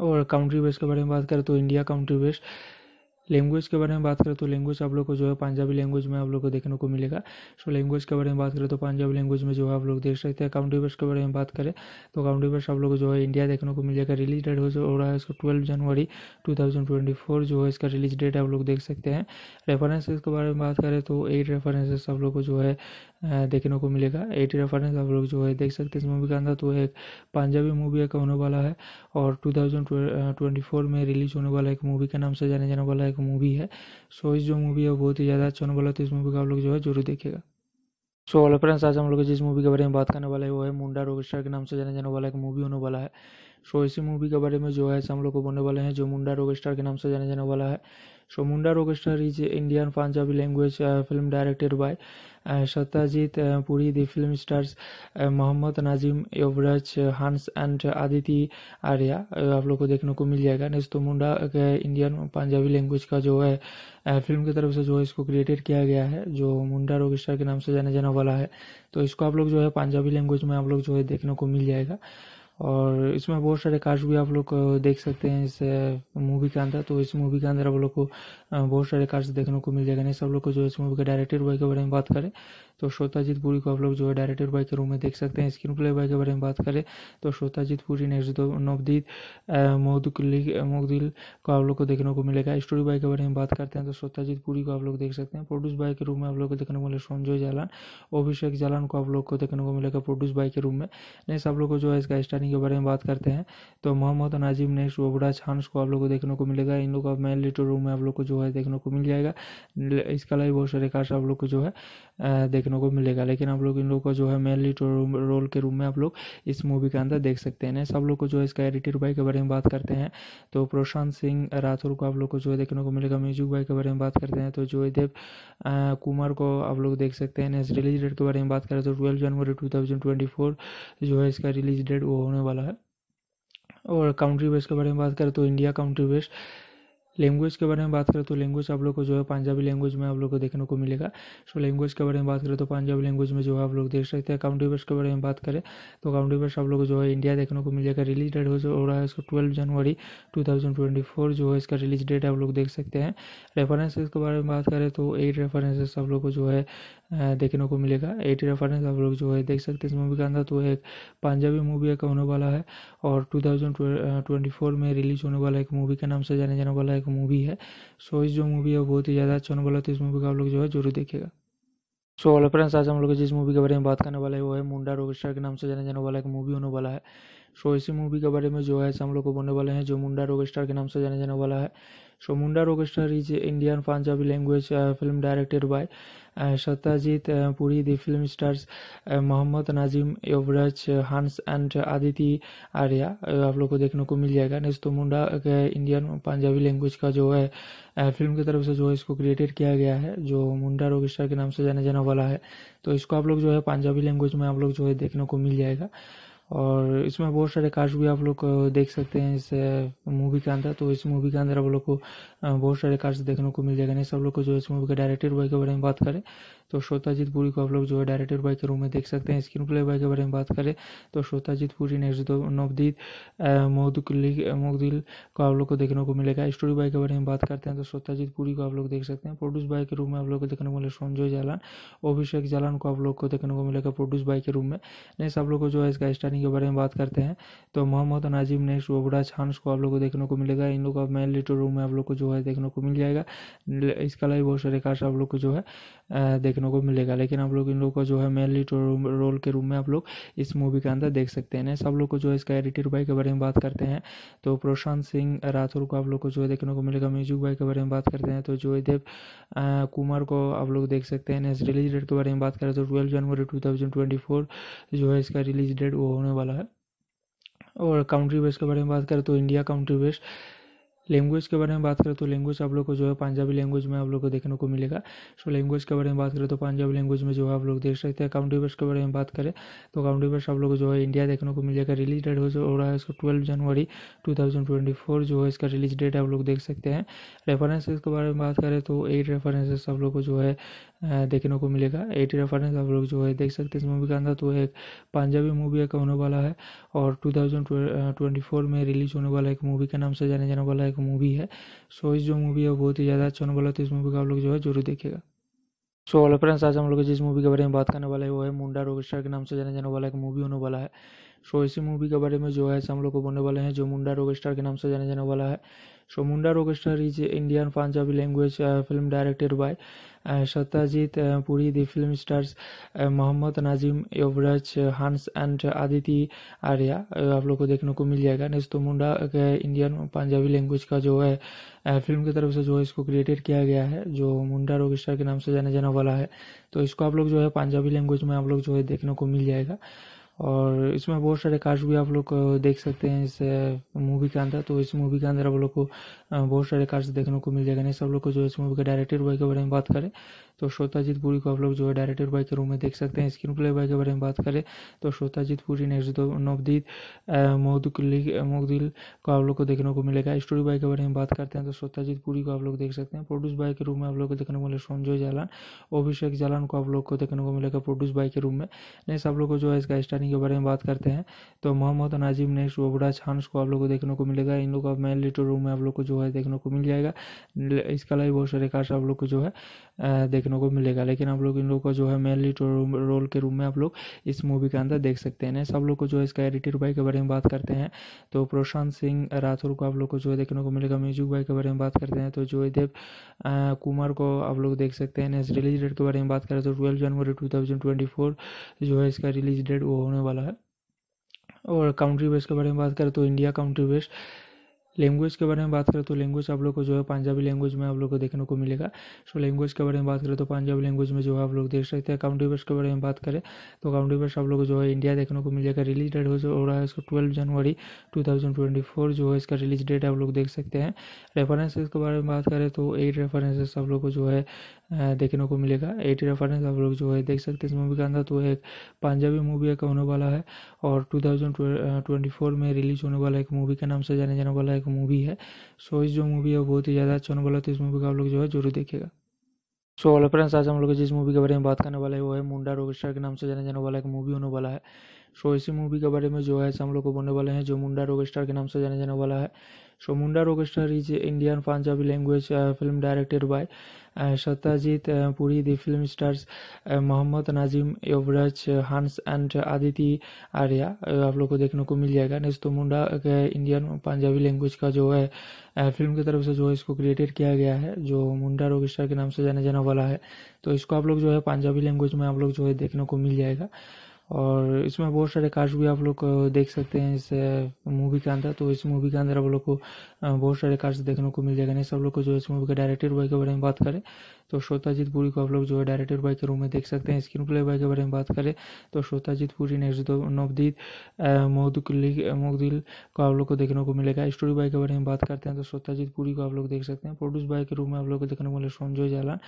और कंट्री बेस के बारे में बात करें तो इंडिया कंट्री बेस लैंग्वेज के बारे में बात करें तो लैंग्वेज आप लोग को जो है पंजाबी लैंग्वेज में आप लोग को देखने को मिलेगा सो लैंग्वेज के बारे में बात करें तो पंजाबी लैंग्वेज में जो है आप लोग देख सकते हैं काउंटी वर्ष के बारे में बात करें तो काउंटी वर्ष आप लोग को जो है इंडिया देखने को मिलेगा रिलीज डेट हो रहा है इसको ट्वेल्व जनवरी टू जो है इसका रिलीज डेट आप लोग देख सकते हैं रेफरेंसेज के बारे में बात करें तो एट रेफरेंसेस आप लोग को जो है देखने को मिलेगा एटी रेफरेंस आप लोग जो है देख सकते हैं इस मूवी के अंदर तो एक पंजाबी मूवी का होने वाला है और 2024 में रिलीज होने वाला एक मूवी के नाम से जाने जाने वाला एक मूवी है सो इस जो मूवी है बहुत ही ज़्यादा अच्छा होने वाला है तो इस मूवी का आप लोग जो है जरूर देखेगा सो ऑल फ्रेंड्स आज हम लोग जिस मूवी के बारे में बात करने वाले हैं वो है मुंडा रोगेस्टर के नाम से जाने जाने वाला एक मूवी होने वाला है सो इसी मूवी के बारे में जो है हम लोग को बोलने वाले हैं जो मुंडा रोगेस्टर के नाम से जाने जाने वाला है so Munda Orchestra is Indian Punjabi language film directed by Satyajit Puri uh, The film stars Mohammad Nazim Yuvraj Hans and Aditi Arya आप लोग को देखने को मिल जाएगा नेक्स्ट तो मुंडा इंडियन पंजाबी लैंग्वेज का जो है फिल्म uh, की तरफ से जो है इसको क्रिएटेड किया गया है जो मुंडा रोगिस्टर के नाम से जाना जाने वाला है तो इसको आप लोग जो है पंजाबी लैंग्वेज में आप लोग जो है देखने को मिल जाएगा और इसमें बहुत सारे काज भी आप लोग देख सकते हैं इस मूवी के अंदर तो इस मूवी के अंदर आप लोग को बहुत सारे कार्य देखने को मिल जाएगा नहीं सब लोग को जो इस मूवी के डायरेक्टर बॉय के बारे में बात करें तो श्रोताजीत पुरी को आप लोग जो है डायरेक्टर बॉय के रूम में देख सकते हैं स्क्रीन प्ले बॉय के बारे में बात करें तो श्रोताजीत पुरी नेक्स्ट दो नवदीत मोदी मोहदिल को आप लोग को देखने को मिलेगा स्टोरी बॉय के बारे में बात करते हैं तो श्रोताजीत पुरी को आप लोग देख सकते हैं प्रोड्यूस बॉय के रूम में आप लोग को देखने को मिले संजय जालान अभिषेक जालान को आप लोग को देखने को मिलेगा प्रोड्यूस बॉय के रूम में नेक्स्ट आप लोग को जो है इसका स्टार्टिंग के बारे में बात करते हैं तो मोहम्मद नाजिम नेक्स्ट ओबरा छानस को आप लोग को देखने को मिलेगा इन लोग का मेन लिटर रूम में आप लोग को जो है देखने को मिल जाएगा इसके अलावा बहुत सारे कार्ड्स आप लोग को जो है देखने को मिलेगा लेकिन आप लोग इन लोग को जो है मेनली रोल तो के रूम में आप लोग इस मूवी के अंदर देख सकते हैं सब लोग को जो है इसका एडिटर बाई के बारे में बात करते हैं तो प्रशांत सिंह राठौर को आप लोग को जो है देखने को मिलेगा म्यूजिक बाई के बारे में बात करते हैं तो देव कुमार को आप लोग देख सकते हैं रिलीज डेट के बारे में बात करें तो ट्वेल्व जनवरी टू थाउजेंड ट्वेंटी फोर जो है इसका रिलीज डेट वो होने वाला है और काउंट्री बेस के बारे में बात करें तो इंडिया काउंट्री बेस लैंग्वेज के बारे में बात करें तो लैंग्वेज आप लोग को जो है पंजाबी लैंग्वेज में आप लोग को देखने को मिलेगा सो लैंग्वेज के बारे में बात करें तो पंजाबी लैंग्वेज में जो है आप लोग देख सकते हैं वर्ष के बारे में बात करें तो वर्ष आप लोग को जो है इंडिया देखने को मिलेगा रिलीज डेट हो रहा है इसको ट्वेल्व जनवरी टू जो है इसका रिलीज डेट आप लोग देख सकते हैं रेफरेंसेज के बारे में बात करें तो एट रेफरेंसेस आप लोग को जो है देखने को मिलेगा एटी रेफरेंस आप लोग जो है देख सकते हैं इस मूवी के अंदर तो एक पंजाबी मूवी एक होने वाला है और 2024 में रिलीज होने वाला एक मूवी के नाम से जाने जाने वाला एक मूवी है सो इस जो मूवी है बहुत ही ज़्यादा अच्छा होने वाला तो इस मूवी का आप लोग जो है जरूर देखेगा सो हेलो फ्रेंड्स आज हम लोग जिस मूवी के बारे में बात करने वाले हैं वो है मुंडा रोगेस्टर के नाम से जाने जाने वाला एक मूवी होने वाला है सो इसी मूवी के बारे में जो है हम लोग को बोलने वाले हैं जो मुंडा रोगेस्टर के नाम से जाने जाने वाला है so Munda Orchestra is Indian Punjabi language film directed by Satyajit Puri the film stars Mohammad Nazim Yuvraj Hans and Aditi Arya आप लोग को देखने को मिल जाएगा नेक्स्ट तो मुंडा इंडियन पंजाबी लैंग्वेज का जो है फिल्म uh, की तरफ से जो है इसको क्रिएटेड किया गया है जो मुंडा ऑर्केस्ट्रा के नाम से जाना जाने वाला है तो इसको आप लोग जो है पंजाबी लैंग्वेज में आप लोग जो है देखने को मिल जाएगा और इसमें बहुत सारे कास्ट भी आप लोग देख सकते हैं इस मूवी के अंदर तो इस मूवी के अंदर आप लोग को बहुत सारे कास्ट देखने को मिल जाएगा नहीं सब लोग को जो इस मूवी के डायरेक्टर बॉय के बारे में बात करें तो श्रोताजीत पुरी को आप लोग जो है डायरेक्टर बाई के रूम में देख सकते हैं स्क्रीन प्ले बाय के बारे में बात करें तो श्रोताजीत पुरी नेक्स्ट दो नवदीत मोहदुल्ली मोहदिल को आप लोग को देखने को मिलेगा स्टोरी बाई के बारे में बात करते हैं तो श्रोताजीत पुरी को आप लोग देख सकते हैं प्रोड्यूस बाई के रूम में आप लोग को देखने को मिलेगा संजय जालान अभिषेक जालान को आप लोग को देखने को मिलेगा प्रोड्यूस बाई के रूम में नेक्स्ट आप लोग को जो है इसका स्टारिंग के बारे में बात करते हैं तो मोहम्मद नाजिम नेक्स्ट ओबरा छानस को आप लोग को देखने को मिलेगा इन लोग का मेन लिटो रूम में आप लोग को जो है देखने को मिल जाएगा इसका अलावा बहुत सारे कार्ड आप लोग को जो है देखने को मिलेगा लेकिन आप लोग इन लोग को जो है मेन लीड रोल के रूम में आप लोग इस मूवी के अंदर देख सकते हैं सब लोग को जो है इसका एडिटर भाई के बारे में बात करते हैं तो प्रशांत सिंह राठौर को आप लोग को जो है देखने को मिलेगा म्यूजिक भाई के बारे में बात करते हैं तो जोयदेव कुमार को आप लोग देख सकते हैं रिलीज तो डेट के बारे में बात करें तो ट्वेल्व जनवरी टू थाउजेंड ट्वेंटी फोर जो है इसका रिलीज डेट वो होने वाला है और काउंट्री बेस के बारे में बात करें तो इंडिया काउंट्री वेस्ट लैंग्वेज के बारे में बात करें तो लैंग्वेज आप लोग को जो है पंजाबी लैंग्वेज में आप लोग को देखने को मिलेगा सो लैंग्वेज के बारे में बात करें तो पंजाबी लैंग्वेज में जो है आप लोग देख सकते हैं काउंटी वर्ष के बारे में बात करें तो काउंटी वर्ष आप लोग को जो है इंडिया देखने को मिलेगा रिलीज डेट हो रहा है इसको ट्वेल्व जनवरी टू जो है इसका रिलीज डेट आप लोग देख सकते हैं रेफरेंसेज के बारे में बात करें तो एट रेफरेंसेस आप लोग को जो है देखने को मिलेगा एटी रेफरेंस आप लोग जो है देख सकते हैं इस मूवी के अंदर तो एक पंजाबी मूवी का होने वाला है और 2024 में रिलीज होने वाला एक मूवी के नाम से जाने जाने वाला एक मूवी है सो इस जो मूवी है बहुत ही ज़्यादा अच्छा होने वाला है तो इस मूवी का आप लोग जो है जरूर देखेगा सो ऑल फ्रेंड्स आज हम लोग जिस मूवी के बारे में बात करने वाले हैं वो है मुंडा रोगेस्टर के नाम से जाने जाने वाला एक मूवी होने वाला है सो इसी मूवी के बारे में जो है हम लोग को बोलने वाले हैं जो मुंडा रोगेस्टर के नाम से जाने जाने वाला है so Munda रोगेस्टर is Indian Punjabi language film directed by Satyajit Puri the film stars Mohammad Nazim Yuvraj Hans and Aditi Arya आप लोग को देखने को मिल जाएगा नेस्तो मुंडा इंडियन पंजाबी लैंग्वेज का जो है फिल्म uh, की तरफ से जो है इसको क्रिएटेड किया गया है जो मुंडा रॉक के नाम से जाना जाने वाला है तो इसको आप लोग जो है पंजाबी लैंग्वेज में आप लोग जो है देखने को मिल जाएगा और इसमें बहुत सारे कास्ट भी आप लोग देख सकते हैं इस मूवी के अंदर तो इस मूवी के अंदर आप लोग को बहुत सारे कास्ट देखने को मिल जाएगा नहीं सब लोग को जो इस मूवी के डायरेक्टर बॉय के बारे में बात करें तो श्रोताजीत पुरी को आप लोग जो है डायरेक्टर बाई के रूम में देख सकते हैं स्क्रीन प्ले बाय के बारे में बात करें तो श्रोताजीत पुरी नेक्स्ट दो नवदीत मोहदुल्ली मोहदिल को आप लोग को देखने को मिलेगा स्टोरी बाय के बारे में बात करते हैं तो श्रोताजीत पुरी को आप लोग देख सकते हैं प्रोड्यूस बाय के रूम में आप लोग को देखने को मिले संजय जालान अभिषेक जालान को आप लोग को देखने को मिलेगा प्रोड्यूस बाई के रूम में नेक्स्ट आप लोग को जो है इसका स्टारिंग के बारे में बात करते हैं तो मोहम्मद नाजिम नेक्स्ट ओबरा छानस को आप लोग को देखने को मिलेगा इन लोग का मेन लिटो रूम में आप लोग को जो है देखने को मिल जाएगा इसका अलावा बहुत सारे कार्ड आप लोग को जो है देखने देखने को मिलेगा लेकिन आप लोग इन लोग को जो है मेन लीड तो रोल के रूम में आप लोग इस मूवी के अंदर देख सकते हैं सब लोग को जो है इसका एडिटर भाई के बारे में बात करते हैं तो प्रशांत सिंह राठौर को आप लोग को जो है देखने को मिलेगा म्यूजिक भाई के बारे में बात करते हैं तो जो देव कुमार को आप लोग देख सकते हैं रिलीज डेट के बारे में बात करें तो ट्वेल्व जनवरी टू जो है इसका रिलीज डेट वो होने वाला है और कंट्री बेस के बारे में बात करें तो इंडिया कंट्री बेस लैंग्वेज के बारे में बात करें तो लैंग्वेज आप लोग को जो है पंजाबी लैंग्वेज में आप लोग को देखने को मिलेगा सो लैंग्वेज के बारे में बात करें तो पंजाबी लैंग्वेज में जो है आप लोग देख सकते हैं काउंटी वर्ष के बारे में बात करें तो काउंटी वर्ष आप लोग को जो है इंडिया देखने को मिलेगा रिलीज डेट हो रहा है इसको ट्वेल्व जनवरी टू जो है इसका रिलीज डेट आप लोग देख सकते हैं रेफरेंसेज के बारे में बात करें तो एट रेफरेंसेस आप लोग को जो है देखने को मिलेगा एटी रेफरेंस आप लोग जो है देख सकते हैं इस मूवी के अंदर तो एक पंजाबी मूवी एक होने वाला है और 2024 में रिलीज होने वाला एक मूवी के नाम से जाने जाने वाला एक मूवी है सो इस जो मूवी है बहुत ही ज़्यादा अच्छा होने वाला तो इस मूवी का आप लोग जो है जरूर देखेगा सो ऑल फ्रेंड्स आज हम लोग जिस मूवी के बारे में बात करने वाले हैं वो है मुंडा रोगेस्टर के नाम से जाने जाने वाला एक मूवी होने वाला है सो इसी मूवी के बारे में जो है हम लोग को बोलने वाले हैं जो मुंडा रोगेस्टर के नाम से जाने जाने वाला है so Munda रोगेस्टर is Indian Punjabi language film directed by Satyajit Puri the film stars Mohammad Nazim Yuvraj Hans and Aditi Arya आप लोग को देखने को मिल जाएगा नेस्तो मुंडा इंडियन पंजाबी लैंग्वेज का जो है फिल्म uh, की तरफ से जो है इसको क्रिएटेड किया गया है जो मुंडा रॉकस्टार के नाम से जाना जाने वाला है तो इसको आप लोग जो है पंजाबी लैंग्वेज में आप लोग जो है देखने को मिल जाएगा और इसमें बहुत सारे कास्ट भी आप लोग देख सकते हैं इस मूवी के अंदर तो इस मूवी के अंदर आप लोग को बहुत सारे कास्ट देखने को मिल जाएगा नहीं सब लोग को जो इस मूवी के डायरेक्टर बॉय के बारे में बात करें तो श्रोताजीत पुरी को आप लोग जो है डायरेक्टर बाई के रूम में देख सकते हैं स्क्रीन प्ले भाई के बारे में बात करें तो श्रोताजीत पुरी नेक्स्ट दो नवदीत मोहदुल्ली मोहदिल को आप लोग को देखने को मिलेगा स्टोरी बाई के बारे में बात करते हैं तो श्रोताजीत पुरी को आप लोग देख सकते हैं प्रोड्यूस बाई के रूम में आप लोग को देखने को मिले संजय जालान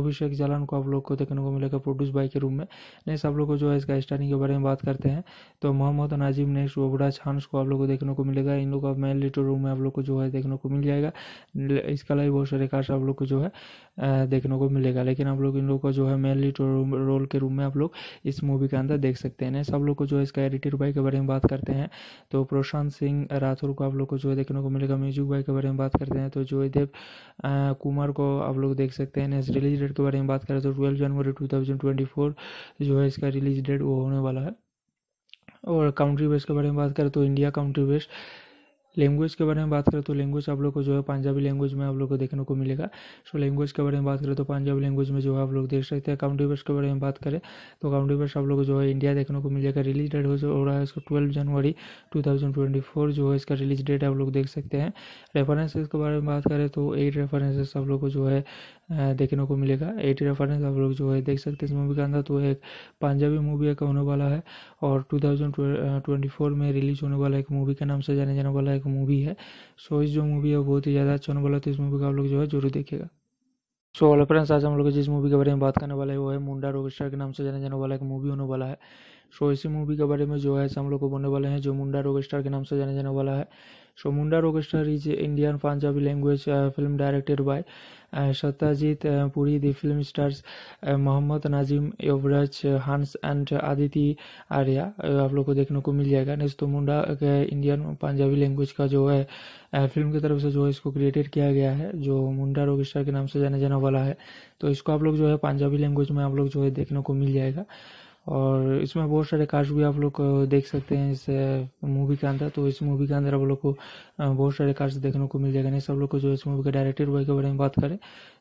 अभिषेक जालान को आप लोग को देखने को मिलेगा प्रोड्यूस बाई के रूम में नेक्स्ट आप लोग को जो है इसका स्टारिंग के बारे में बात करते हैं तो मोहम्मद नाजिम नेक्स्ट ओबरा छानस को आप लोग को देखने को मिलेगा इन लोग का मेन लिटो रूम में आप लोग को जो है देखने को मिल जाएगा इसका अलावा बहुत सारे कार्ड आप लोग को जो है देख देखने को मिलेगा लेकिन आप लोग इन लोग को जो है मेन लीड रोल के रूप में आप लोग इस मूवी के अंदर देख सकते हैं सब लोग को जो है इसका एडिटर भाई के बारे में बात करते हैं तो प्रशांत सिंह राठौर को आप लोग को जो है देखने को मिलेगा म्यूजिक भाई के बारे में बात करते हैं तो देव कुमार को आप लोग देख सकते हैं रिलीज तो डेट के बारे में बात करें तो ट्वेल्व जनवरी टू थाउजेंड ट्वेंटी फोर जो है इसका रिलीज डेट वो होने वाला है और काउंट्री बेस के बारे में बात करें तो इंडिया काउंट्री बेस्ट लैंग्वेज के बारे में बात करें तो लैंग्वेज आप लोग को जो है पंजाबी लैंग्वेज में आप लोग को देखने को मिलेगा सो लैंग्वेज के बारे में बात करें तो पंजाबी लैंग्वेज में जो है आप लोग देख सकते हैं काउंटी वर्ष के बारे में बात करें तो काउंटी वर्ष आप लोग को जो है इंडिया देखने को मिलेगा रिलीज डेट हो रहा है इसका ट्वेल्व जनवरी टू जो है इसका रिलीज डेट आप लोग देख सकते हैं रेफरेंसेज के बारे में बात करें तो एट रेफरेंसेस आप लोग को जो है देखने को मिलेगा एटी रेफरेंस आप लोग जो है देख सकते हैं इस मूवी के अंदर तो एक पंजाबी मूवी का होने वाला है और 2024 में रिलीज होने वाला एक मूवी के नाम से जाने जाने वाला एक मूवी है सो इस जो मूवी है बहुत ही ज़्यादा अच्छा होने वाला तो इस मूवी का आप लोग जो है जरूर देखेगा सो ऑल फ्रेंड्स आज हम लोग जिस मूवी के बारे में बात करने वाले हैं वो है मुंडा रोगेस्टर के नाम से जाने जाने वाला एक मूवी होने वाला है सो इसी मूवी के बारे में जो है हम लोग को बोलने वाले हैं जो मुंडा रोगेस्टर के नाम से जाने जाने वाला है so Munda रोगेस्टर is Indian Punjabi language film directed by Satyajit Puri the film stars Mohammad Nazim Yuvraj Hans and Aditi Arya आप लोग को देखने को मिल जाएगा नेस्तो मुंडा इंडियन पंजाबी लैंग्वेज का जो है फिल्म की तरफ से जो है इसको क्रिएटेड किया गया है जो मुंडा रोग स्टार के नाम से जाना जाने वाला है तो इसको आप लोग जो है पंजाबी लैंग्वेज में आप लोग जो है देखने को मिल जाएगा और इसमें बहुत सारे कास्ट भी आप लोग देख सकते हैं इस मूवी के अंदर तो इस मूवी के अंदर आप लोग को बहुत सारे कास्ट देखने को मिल जाएगा नहीं सब लोग को जो इस मूवी के डायरेक्टर बॉय के बारे में बात करें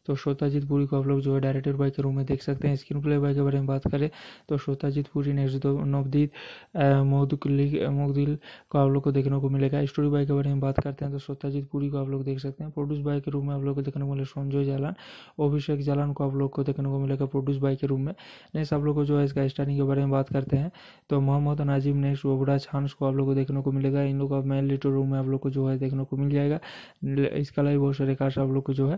तो श्रोताजीत पुरी को आप लोग जो है डायरेक्टर बाई के रूम में देख सकते हैं स्क्रीन प्ले बाय के बारे में बात करें तो श्रोताजीत पुरी ने नवदीत मोहदुल्ली मोहदिल को आप लोग को देखने को मिलेगा स्टोरी बाई के बारे में बात करते हैं तो श्रोताजीत पुरी को आप लोग देख सकते हैं प्रोड्यूस बाई के रूम में आप लोग को देखने को मिलेगा संजय जालान अभिषेक जालान को आप लोग को देखने को मिलेगा प्रोड्यूस बाई के रूम में नेक्स्ट आप लोग को जो है इसका स्टार्टिंग के बारे में बात करते हैं तो मोहम्मद नाजिम नेक्स्ट ओबरा छानस को आप लोग को देखने को मिलेगा इन लोग का मेन लिटो रूम में आप लोग को जो है देखने को मिल जाएगा इसका अलावा बहुत सारे कार्ड आप लोग को जो है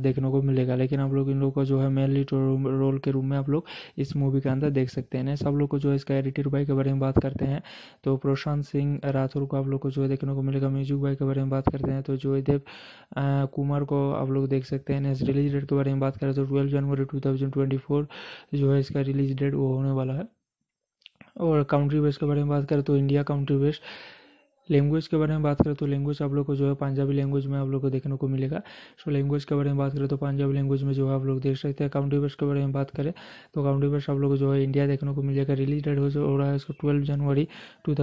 देखने देखने को मिलेगा लेकिन आप लोग इन लोग को जो है मेन लीड तो रोल के रूप में आप लोग इस मूवी के अंदर देख सकते हैं सब लोग को जो है इसका एडिटर भाई के बारे में बात करते हैं तो प्रशांत सिंह राठौर को आप लोग को जो है देखने को मिलेगा म्यूजिक भाई के बारे में बात करते हैं तो जो देव कुमार को आप लोग देख सकते हैं रिलीज डेट के बारे में बात करें तो ट्वेल्व जनवरी टू जो है इसका रिलीज डेट वो होने वाला है और कंट्री बेस के बारे में बात करें तो इंडिया कंट्री बेस लैंग्वेज के बारे में बात करें तो लैंग्वेज आप लोग को जो है पंजाबी लैंग्वेज में आप लोग को देखने को मिलेगा सो लैंग्वेज के बारे में बात करें तो पंजाबी लैंग्वेज में जो है आप लोग देख सकते हैं काउंटी वर्ष के बारे में बात करें तो काउंटी वर्ष आप लोग को जो है इंडिया देखने को मिलेगा रिलीज डेट हो रहा है इसका ट्वेल्व जनवरी टू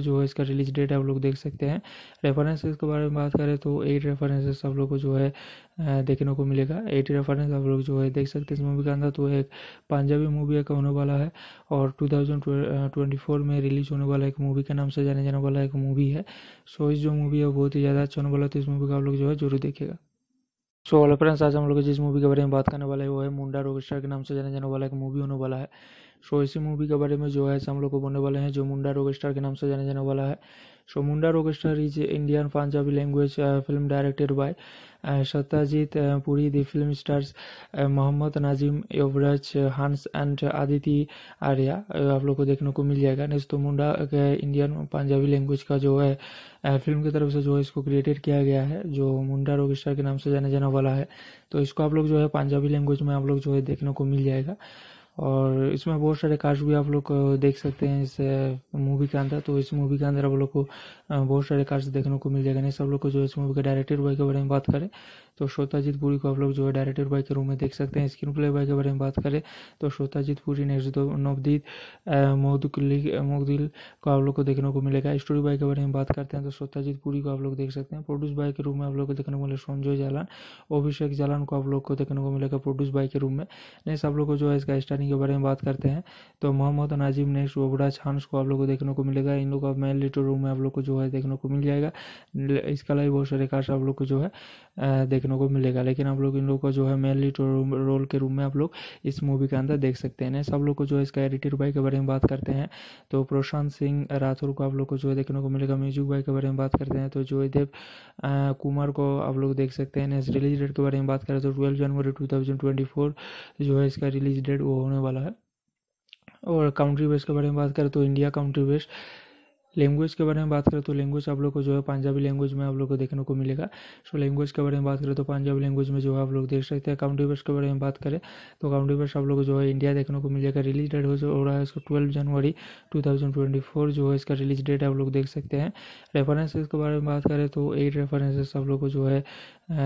जो है इसका रिलीज डेट आप लोग देख सकते हैं रेफरेंसेज के बारे में बात करें तो एट रेफरेंसेस आप लोग को जो है देखने को मिलेगा एटी रेफरेंस आप लोग जो है देख सकते हैं इस मूवी के अंदर तो एक पंजाबी मूवी का होने वाला है और 2024 में रिलीज होने वाला एक मूवी के नाम से जाने जाने वाला एक मूवी है सो इस जो मूवी है बहुत ही ज़्यादा अच्छा होने वाला तो इस मूवी का आप लोग जो है जरूर देखेगा सो ऑल फ्रेंड्स आज हम लोग जिस मूवी के बारे में बात करने वाले हैं वो है मुंडा रोगेस्टर के नाम से जाने जाने वाला एक मूवी होने वाला है सो इसी मूवी के बारे में जो है हम लोग को बोलने वाले हैं जो मुंडा रोगेस्टर के नाम से जाने जाने वाला है so Munda Orchestra is Indian Punjabi language film uh, film by Satyajit Puri Satyajit uh, Puri. Mohammad Nazim Yuvraj Hans and Aditi Arya आप लोग को देखने को मिल जाएगा नेक्स्ट तो मुंडा इंडियन पंजाबी लैंग्वेज का जो है फिल्म uh, की तरफ से जो है इसको क्रिएटेड किया गया है जो मुंडा रोगिस्टर के नाम से जाना जाने वाला है तो इसको आप लोग जो है पंजाबी लैंग्वेज में आप लोग जो है देखने को मिल जाएगा और इसमें बहुत सारे कास्ट भी आप लोग देख सकते हैं इस मूवी के अंदर तो इस मूवी के अंदर आप लोग को बहुत सारे कास्ट देखने को मिल जाएगा नहीं सब लोग को जो इस मूवी के डायरेक्टर बॉय के बारे में बात करें तो श्रोताजीत पुरी को आप लोग जो है डायरेक्टर बाई के रूम में देख सकते हैं स्क्रीन प्ले बाय के बारे में बात करें तो श्रोताजीत पुरी नेक्स्ट दो नवदीत मोहदुकली मोहदिल को आप लोग को देखने को मिलेगा स्टोरी बाई के बारे में बात करते हैं तो श्रोताजीत पुरी को आप लोग देख सकते हैं प्रोड्यूस बाई के रूम में आप लोग को देखने को मिलेगा संजय जालान अभिषेक जालान को आप लोग को देखने को मिलेगा प्रोड्यूस बाई के रूम में नेक्स्ट आप लोग को जो है इसका स्टारिंग के बारे में बात करते हैं तो मोहम्मद नाजिम नेक्स्ट ओबरा छानस को आप लोग को देखने को मिलेगा इन लोग का मेन लिटो रूम में आप लोग को जो है देखने को मिल जाएगा इसका अलावा बहुत सारे कार्ड आप लोग को जो है देखने देखने को मिलेगा लेकिन आप लोग इन लोग को जो है मेन लीड रोल के रूप में आप लोग इस मूवी के अंदर देख सकते हैं सब लोग को जो है इसका एडिटर भाई के बारे में बात करते हैं तो प्रशांत सिंह राठौर को आप लोग को जो है देखने को मिलेगा म्यूजिक भाई के बारे में बात करते हैं तो जो देव कुमार को आप लोग देख सकते हैं रिलीज डेट के बारे में बात करें तो ट्वेल्व जनवरी टू जो है इसका रिलीज डेट वो होने वाला है और कंट्री बेस के बारे में बात करें तो इंडिया कंट्री बेस लैंग्वेज के बारे में बात करें तो लैंग्वेज आप लोग को जो है पंजाबी लैंग्वेज में आप लोग को देखने को मिलेगा सो लैंग्वेज के बारे में बात करें तो पंजाबी लैंग्वेज में जो है आप लोग देख सकते हैं काउंटी वर्ष के बारे में बात करें तो काउंटी वर्ष आप लोग को जो है इंडिया देखने को मिलेगा रिलीज डेट हो रहा है इसको ट्वेल्व जनवरी टू जो है इसका रिलीज डेट आप लोग देख सकते हैं रेफरेंसेज के बारे में बात करें तो एट रेफरेंसेस आप लोग को जो है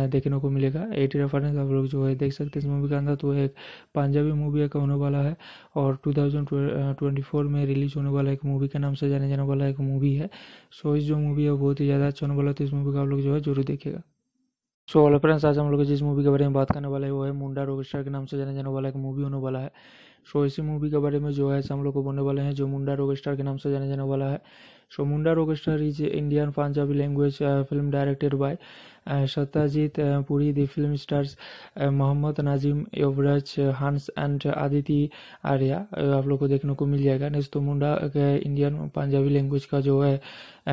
देखने को मिलेगा एटी रेफरेंस आप लोग जो है देख सकते हैं इस मूवी के अंदर तो एक पंजाबी मूवी का होने वाला है और 2024 में रिलीज होने वाला एक मूवी के नाम से जाने जाने वाला एक मूवी है सो इस जो मूवी है बहुत ही ज़्यादा अच्छा होने वाला तो इस मूवी का आप लोग जो है जरूर देखेगा सो ऑल फ्रेंड्स आज हम लोग जिस मूवी के बारे में बात करने वाले हैं वो है मुंडा रोगस्टार के नाम से जाने जाने वाला एक मूवी होने वाला है सो इसी मूवी के बारे में जो है हम लोग को बोलने वाले हैं जो मुंडा रोगस्टार के नाम से जाने जाने वाला है so Munda Orchestra is Indian Punjabi language film uh, film directed by uh, Satyajit uh, Puri. Mohammad Nazim Yuvraj Hans and Aditi Arya आप लोग को देखने को मिल जाएगा नेक्स्ट तो मुंडा इंडियन पंजाबी लैंग्वेज का जो है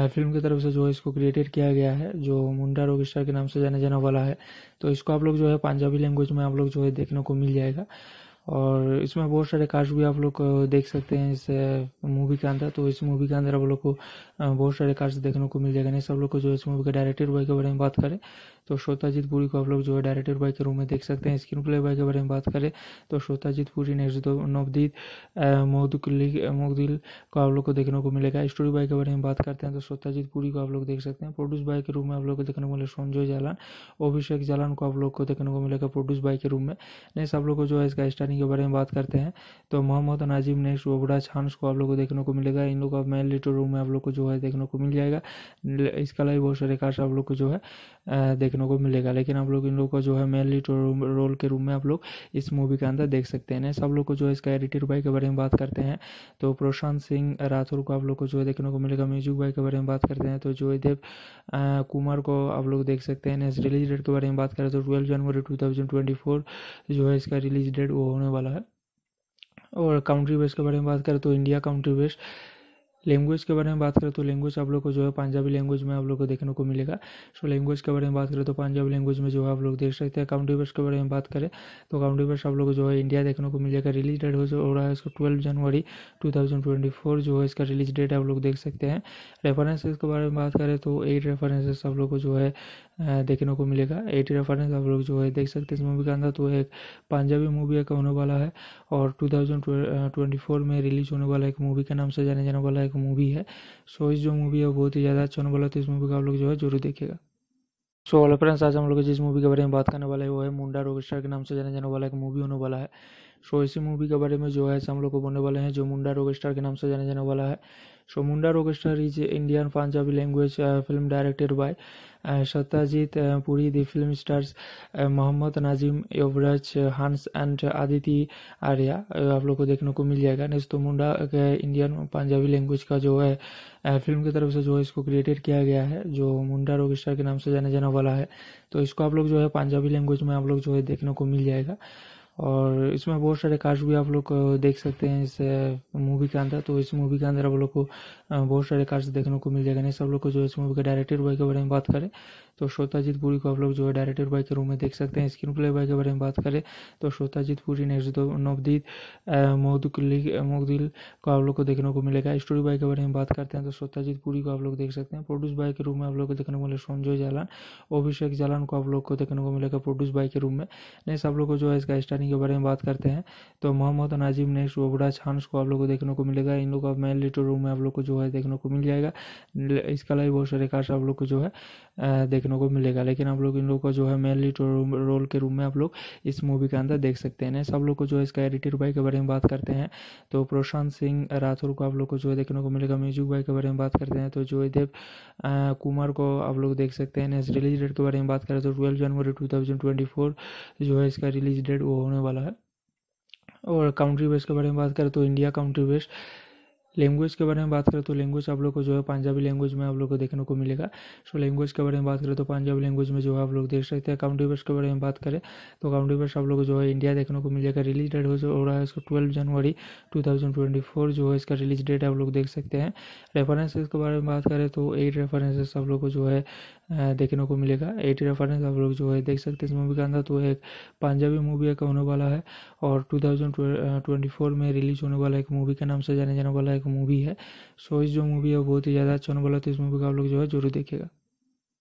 फिल्म uh, की तरफ से जो है इसको क्रिएटेड किया गया है जो मुंडा ऑर्केस्ट्रा के नाम से जाना जाने वाला है तो इसको आप लोग जो है पंजाबी लैंग्वेज में आप लोग जो है देखने को मिल जाएगा और इसमें बहुत सारे कास्ट भी आप लोग देख सकते हैं इस मूवी के अंदर तो इस मूवी के अंदर आप लोग को बहुत सारे कास्ट देखने को मिल जाएगा नहीं सब लोग को जो इस मूवी के डायरेक्टर बॉय के बारे में बात करें तो श्रोताजीत पुरी को आप लोग जो है डायरेक्टर बाई के रूम में देख सकते हैं स्क्रीन प्ले बाय के बारे में बात करें तो श्रोताजीत पुरी ने नवदीत मोदी मोहदिल को आप लोग को देखने को मिलेगा स्टोरी बाय के बारे में बात करते हैं तो श्रोताजीत पुरी को आप लोग देख सकते हैं प्रोड्यूस बाय के रूम में आप लोग को देखने को मिले संजय जालान अभिषेक जालान को आप लोग को देखने को मिलेगा प्रोड्यूस बाई के रूम में नेक्स्ट आप लोग को जो है इसका स्टारिंग के बारे में बात करते हैं तो मोहम्मद नाजिम नेक्स्ट ओबरा छानस को आप लोग को देखने को मिलेगा इन लोग का मेन लिटो रूम में आप लोग को जो है देखने को मिल जाएगा इसका अलावा बहुत सारे कार्ड आप लोग को जो है देखने देखने को मिलेगा लेकिन आप लोग इन लोग को जो है मेन लीड तो रोल के रूप में आप लोग इस मूवी के अंदर देख सकते हैं सब लोग को जो है इसका एडिटर भाई के बारे में बात करते हैं तो प्रशांत सिंह राठौर को आप लोग को जो है देखने को मिलेगा म्यूजिक भाई के बारे में बात करते हैं तो जो देव कुमार को आप लोग देख सकते हैं रिलीज डेट के बारे में बात करें तो ट्वेल्व जनवरी टू थाउजेंड ट्वेंटी फोर जो है इसका रिलीज डेट वो होने वाला है और कंट्री बेस के बारे में बात करें तो इंडिया कंट्री बेस लैंग्वेज के बारे में बात करें तो लैंग्वेज आप लोग को जो है पंजाबी लैंग्वेज में आप लोग को देखने को मिलेगा सो लैंग्वेज के बारे में बात करें तो पंजाबी लैंग्वेज में जो है आप लोग देख सकते हैं काउंटी वर्ष के बारे में बात करें तो काउंटी वर्ष आप लोग को जो है इंडिया देखने को मिलेगा रिलीज डेट हो रहा है इसका ट्वेल्व जनवरी टू जो है इसका रिलीज डेट आप लोग देख सकते हैं रेफरेंसेज के बारे में बात करें तो एट रेफरेंसेस आप लोग को जो है देखने को मिलेगा एटी रेफरेंस आप लोग जो है देख सकते हैं इस मूवी के अंदर तो एक पंजाबी मूवी का होने वाला है और 2024 में रिलीज होने वाला एक मूवी के नाम से जाने जाने वाला एक मूवी है सो इस जो मूवी है बहुत ही ज़्यादा अच्छा होने वाला तो इस मूवी का आप लोग जो है जरूर देखेगा सो ऑल फ्रेंड्स आज हम लोग जिस मूवी के बारे में बात करने वाले हैं वो है मुंडा रोगेस्टर के नाम से जाने जाने वाला एक मूवी होने वाला है सो इसी मूवी के बारे में जो है हम लोग को बोलने वाले हैं जो मुंडा रोगेस्टर के नाम से जाने जाने वाला है so Munda रोगेस्टर is Indian Punjabi language film directed by Satyajit Puri the film stars Mohammad Nazim Yuvraj Hans and Aditi Arya आप लोग को देखने को मिल जाएगा नेस्तो मुंडा इंडियन पंजाबी लैंग्वेज का जो है फिल्म की तरफ से जो है इसको क्रिएटेड किया गया है जो मुंडा रॉक के नाम से जाना जाने वाला है तो इसको आप लोग जो है पंजाबी लैंग्वेज में आप लोग जो है देखने को मिल जाएगा और इसमें बहुत सारे कास्ट भी आप लोग देख सकते हैं इस मूवी के अंदर तो इस मूवी के अंदर आप लोग को बहुत सारे कास्ट देखने को मिल जाएगा नहीं सब लोग को जो इस मूवी के डायरेक्टर बॉय के बारे में बात करें तो श्रोताजीत पुरी को आप लोग जो है डायरेक्टर बाई के रूम में देख सकते हैं स्क्रीन प्ले बाय के बारे में बात करें तो श्रोताजीत पुरी नेक्स्ट दो नवदीत मोदी मोहदिल को आप लोग को देखने को मिलेगा स्टोरी बाई के बारे में बात करते हैं तो श्रोताजीत पुरी को आप लोग देख सकते हैं प्रोड्यूस बाई के रूम में आप लोग को देखने को मिले संजय जालान अभिषेक जालान को आप लोग को देखने को मिलेगा प्रोड्यूस बाई के रूम में नेक्स्ट आप लोग को जो है इसका स्टारिंग के बारे में बात करते हैं तो मोहम्मद नाजिम नेक्स्ट ओबरा छानस को आप लोग को देखने को मिलेगा इन लोग का मेन लिटो रूम में आप लोग को जो है देखने को मिल जाएगा इसका अलावा बहुत सारे कार्ड आप लोग को जो है देखने को मिलेगा लेकिन आप लोग इन लोग को जो है मेन लीड तो रोल के रूम में आप लोग इस मूवी के अंदर देख सकते हैं सब लोग को जो है इसका एडिटर भाई के बारे में बात करते हैं तो प्रशांत सिंह राठौर को आप लोग को जो है देखने को मिलेगा म्यूजिक भाई के बारे में बात करते हैं तो जयदेव कुमार को आप लोग देख सकते हैं रिलीज डेट के बारे में बात करें तो ट्वेल्व जनवरी टू थाउजेंड ट्वेंटी फोर जो है इसका रिलीज डेट वो होने वाला है और काउंट्री बेस के बारे में बात करें तो इंडिया काउंट्री बेस लैंग्वेज के बारे में बात करें तो लैंग्वेज आप लोग को जो है पंजाबी लैंग्वेज में आप लोग को देखने को मिलेगा सो लैंग्वेज के बारे में बात करें तो पंजाबी लैंग्वेज में जो है आप लोग देख सकते हैं काउंटीवर्स के बारे में बात करें तो वर्ष आप लोग को जो है इंडिया देखने को मिलेगा रिलीज डेट हो रहा है इसको ट्वेल्व जनवरी टू जो है इसका रिलीज डेट आप लोग देख सकते हैं रेफरेंसेज के बारे में बात करें तो एट रेफरेंसेस आप लोग को जो है देखने को मिलेगा एटी रेफरेंस आप लोग जो है देख सकते हैं इस मूवी के अंदर तो एक पंजाबी मूवी एक होने वाला है और 2024 में रिलीज होने वाला एक मूवी के नाम से जाने जाने वाला एक मूवी है सो इस जो मूवी है बहुत ही ज़्यादा अच्छा होने वाला तो इस मूवी का आप लोग जो है जरूर देखेगा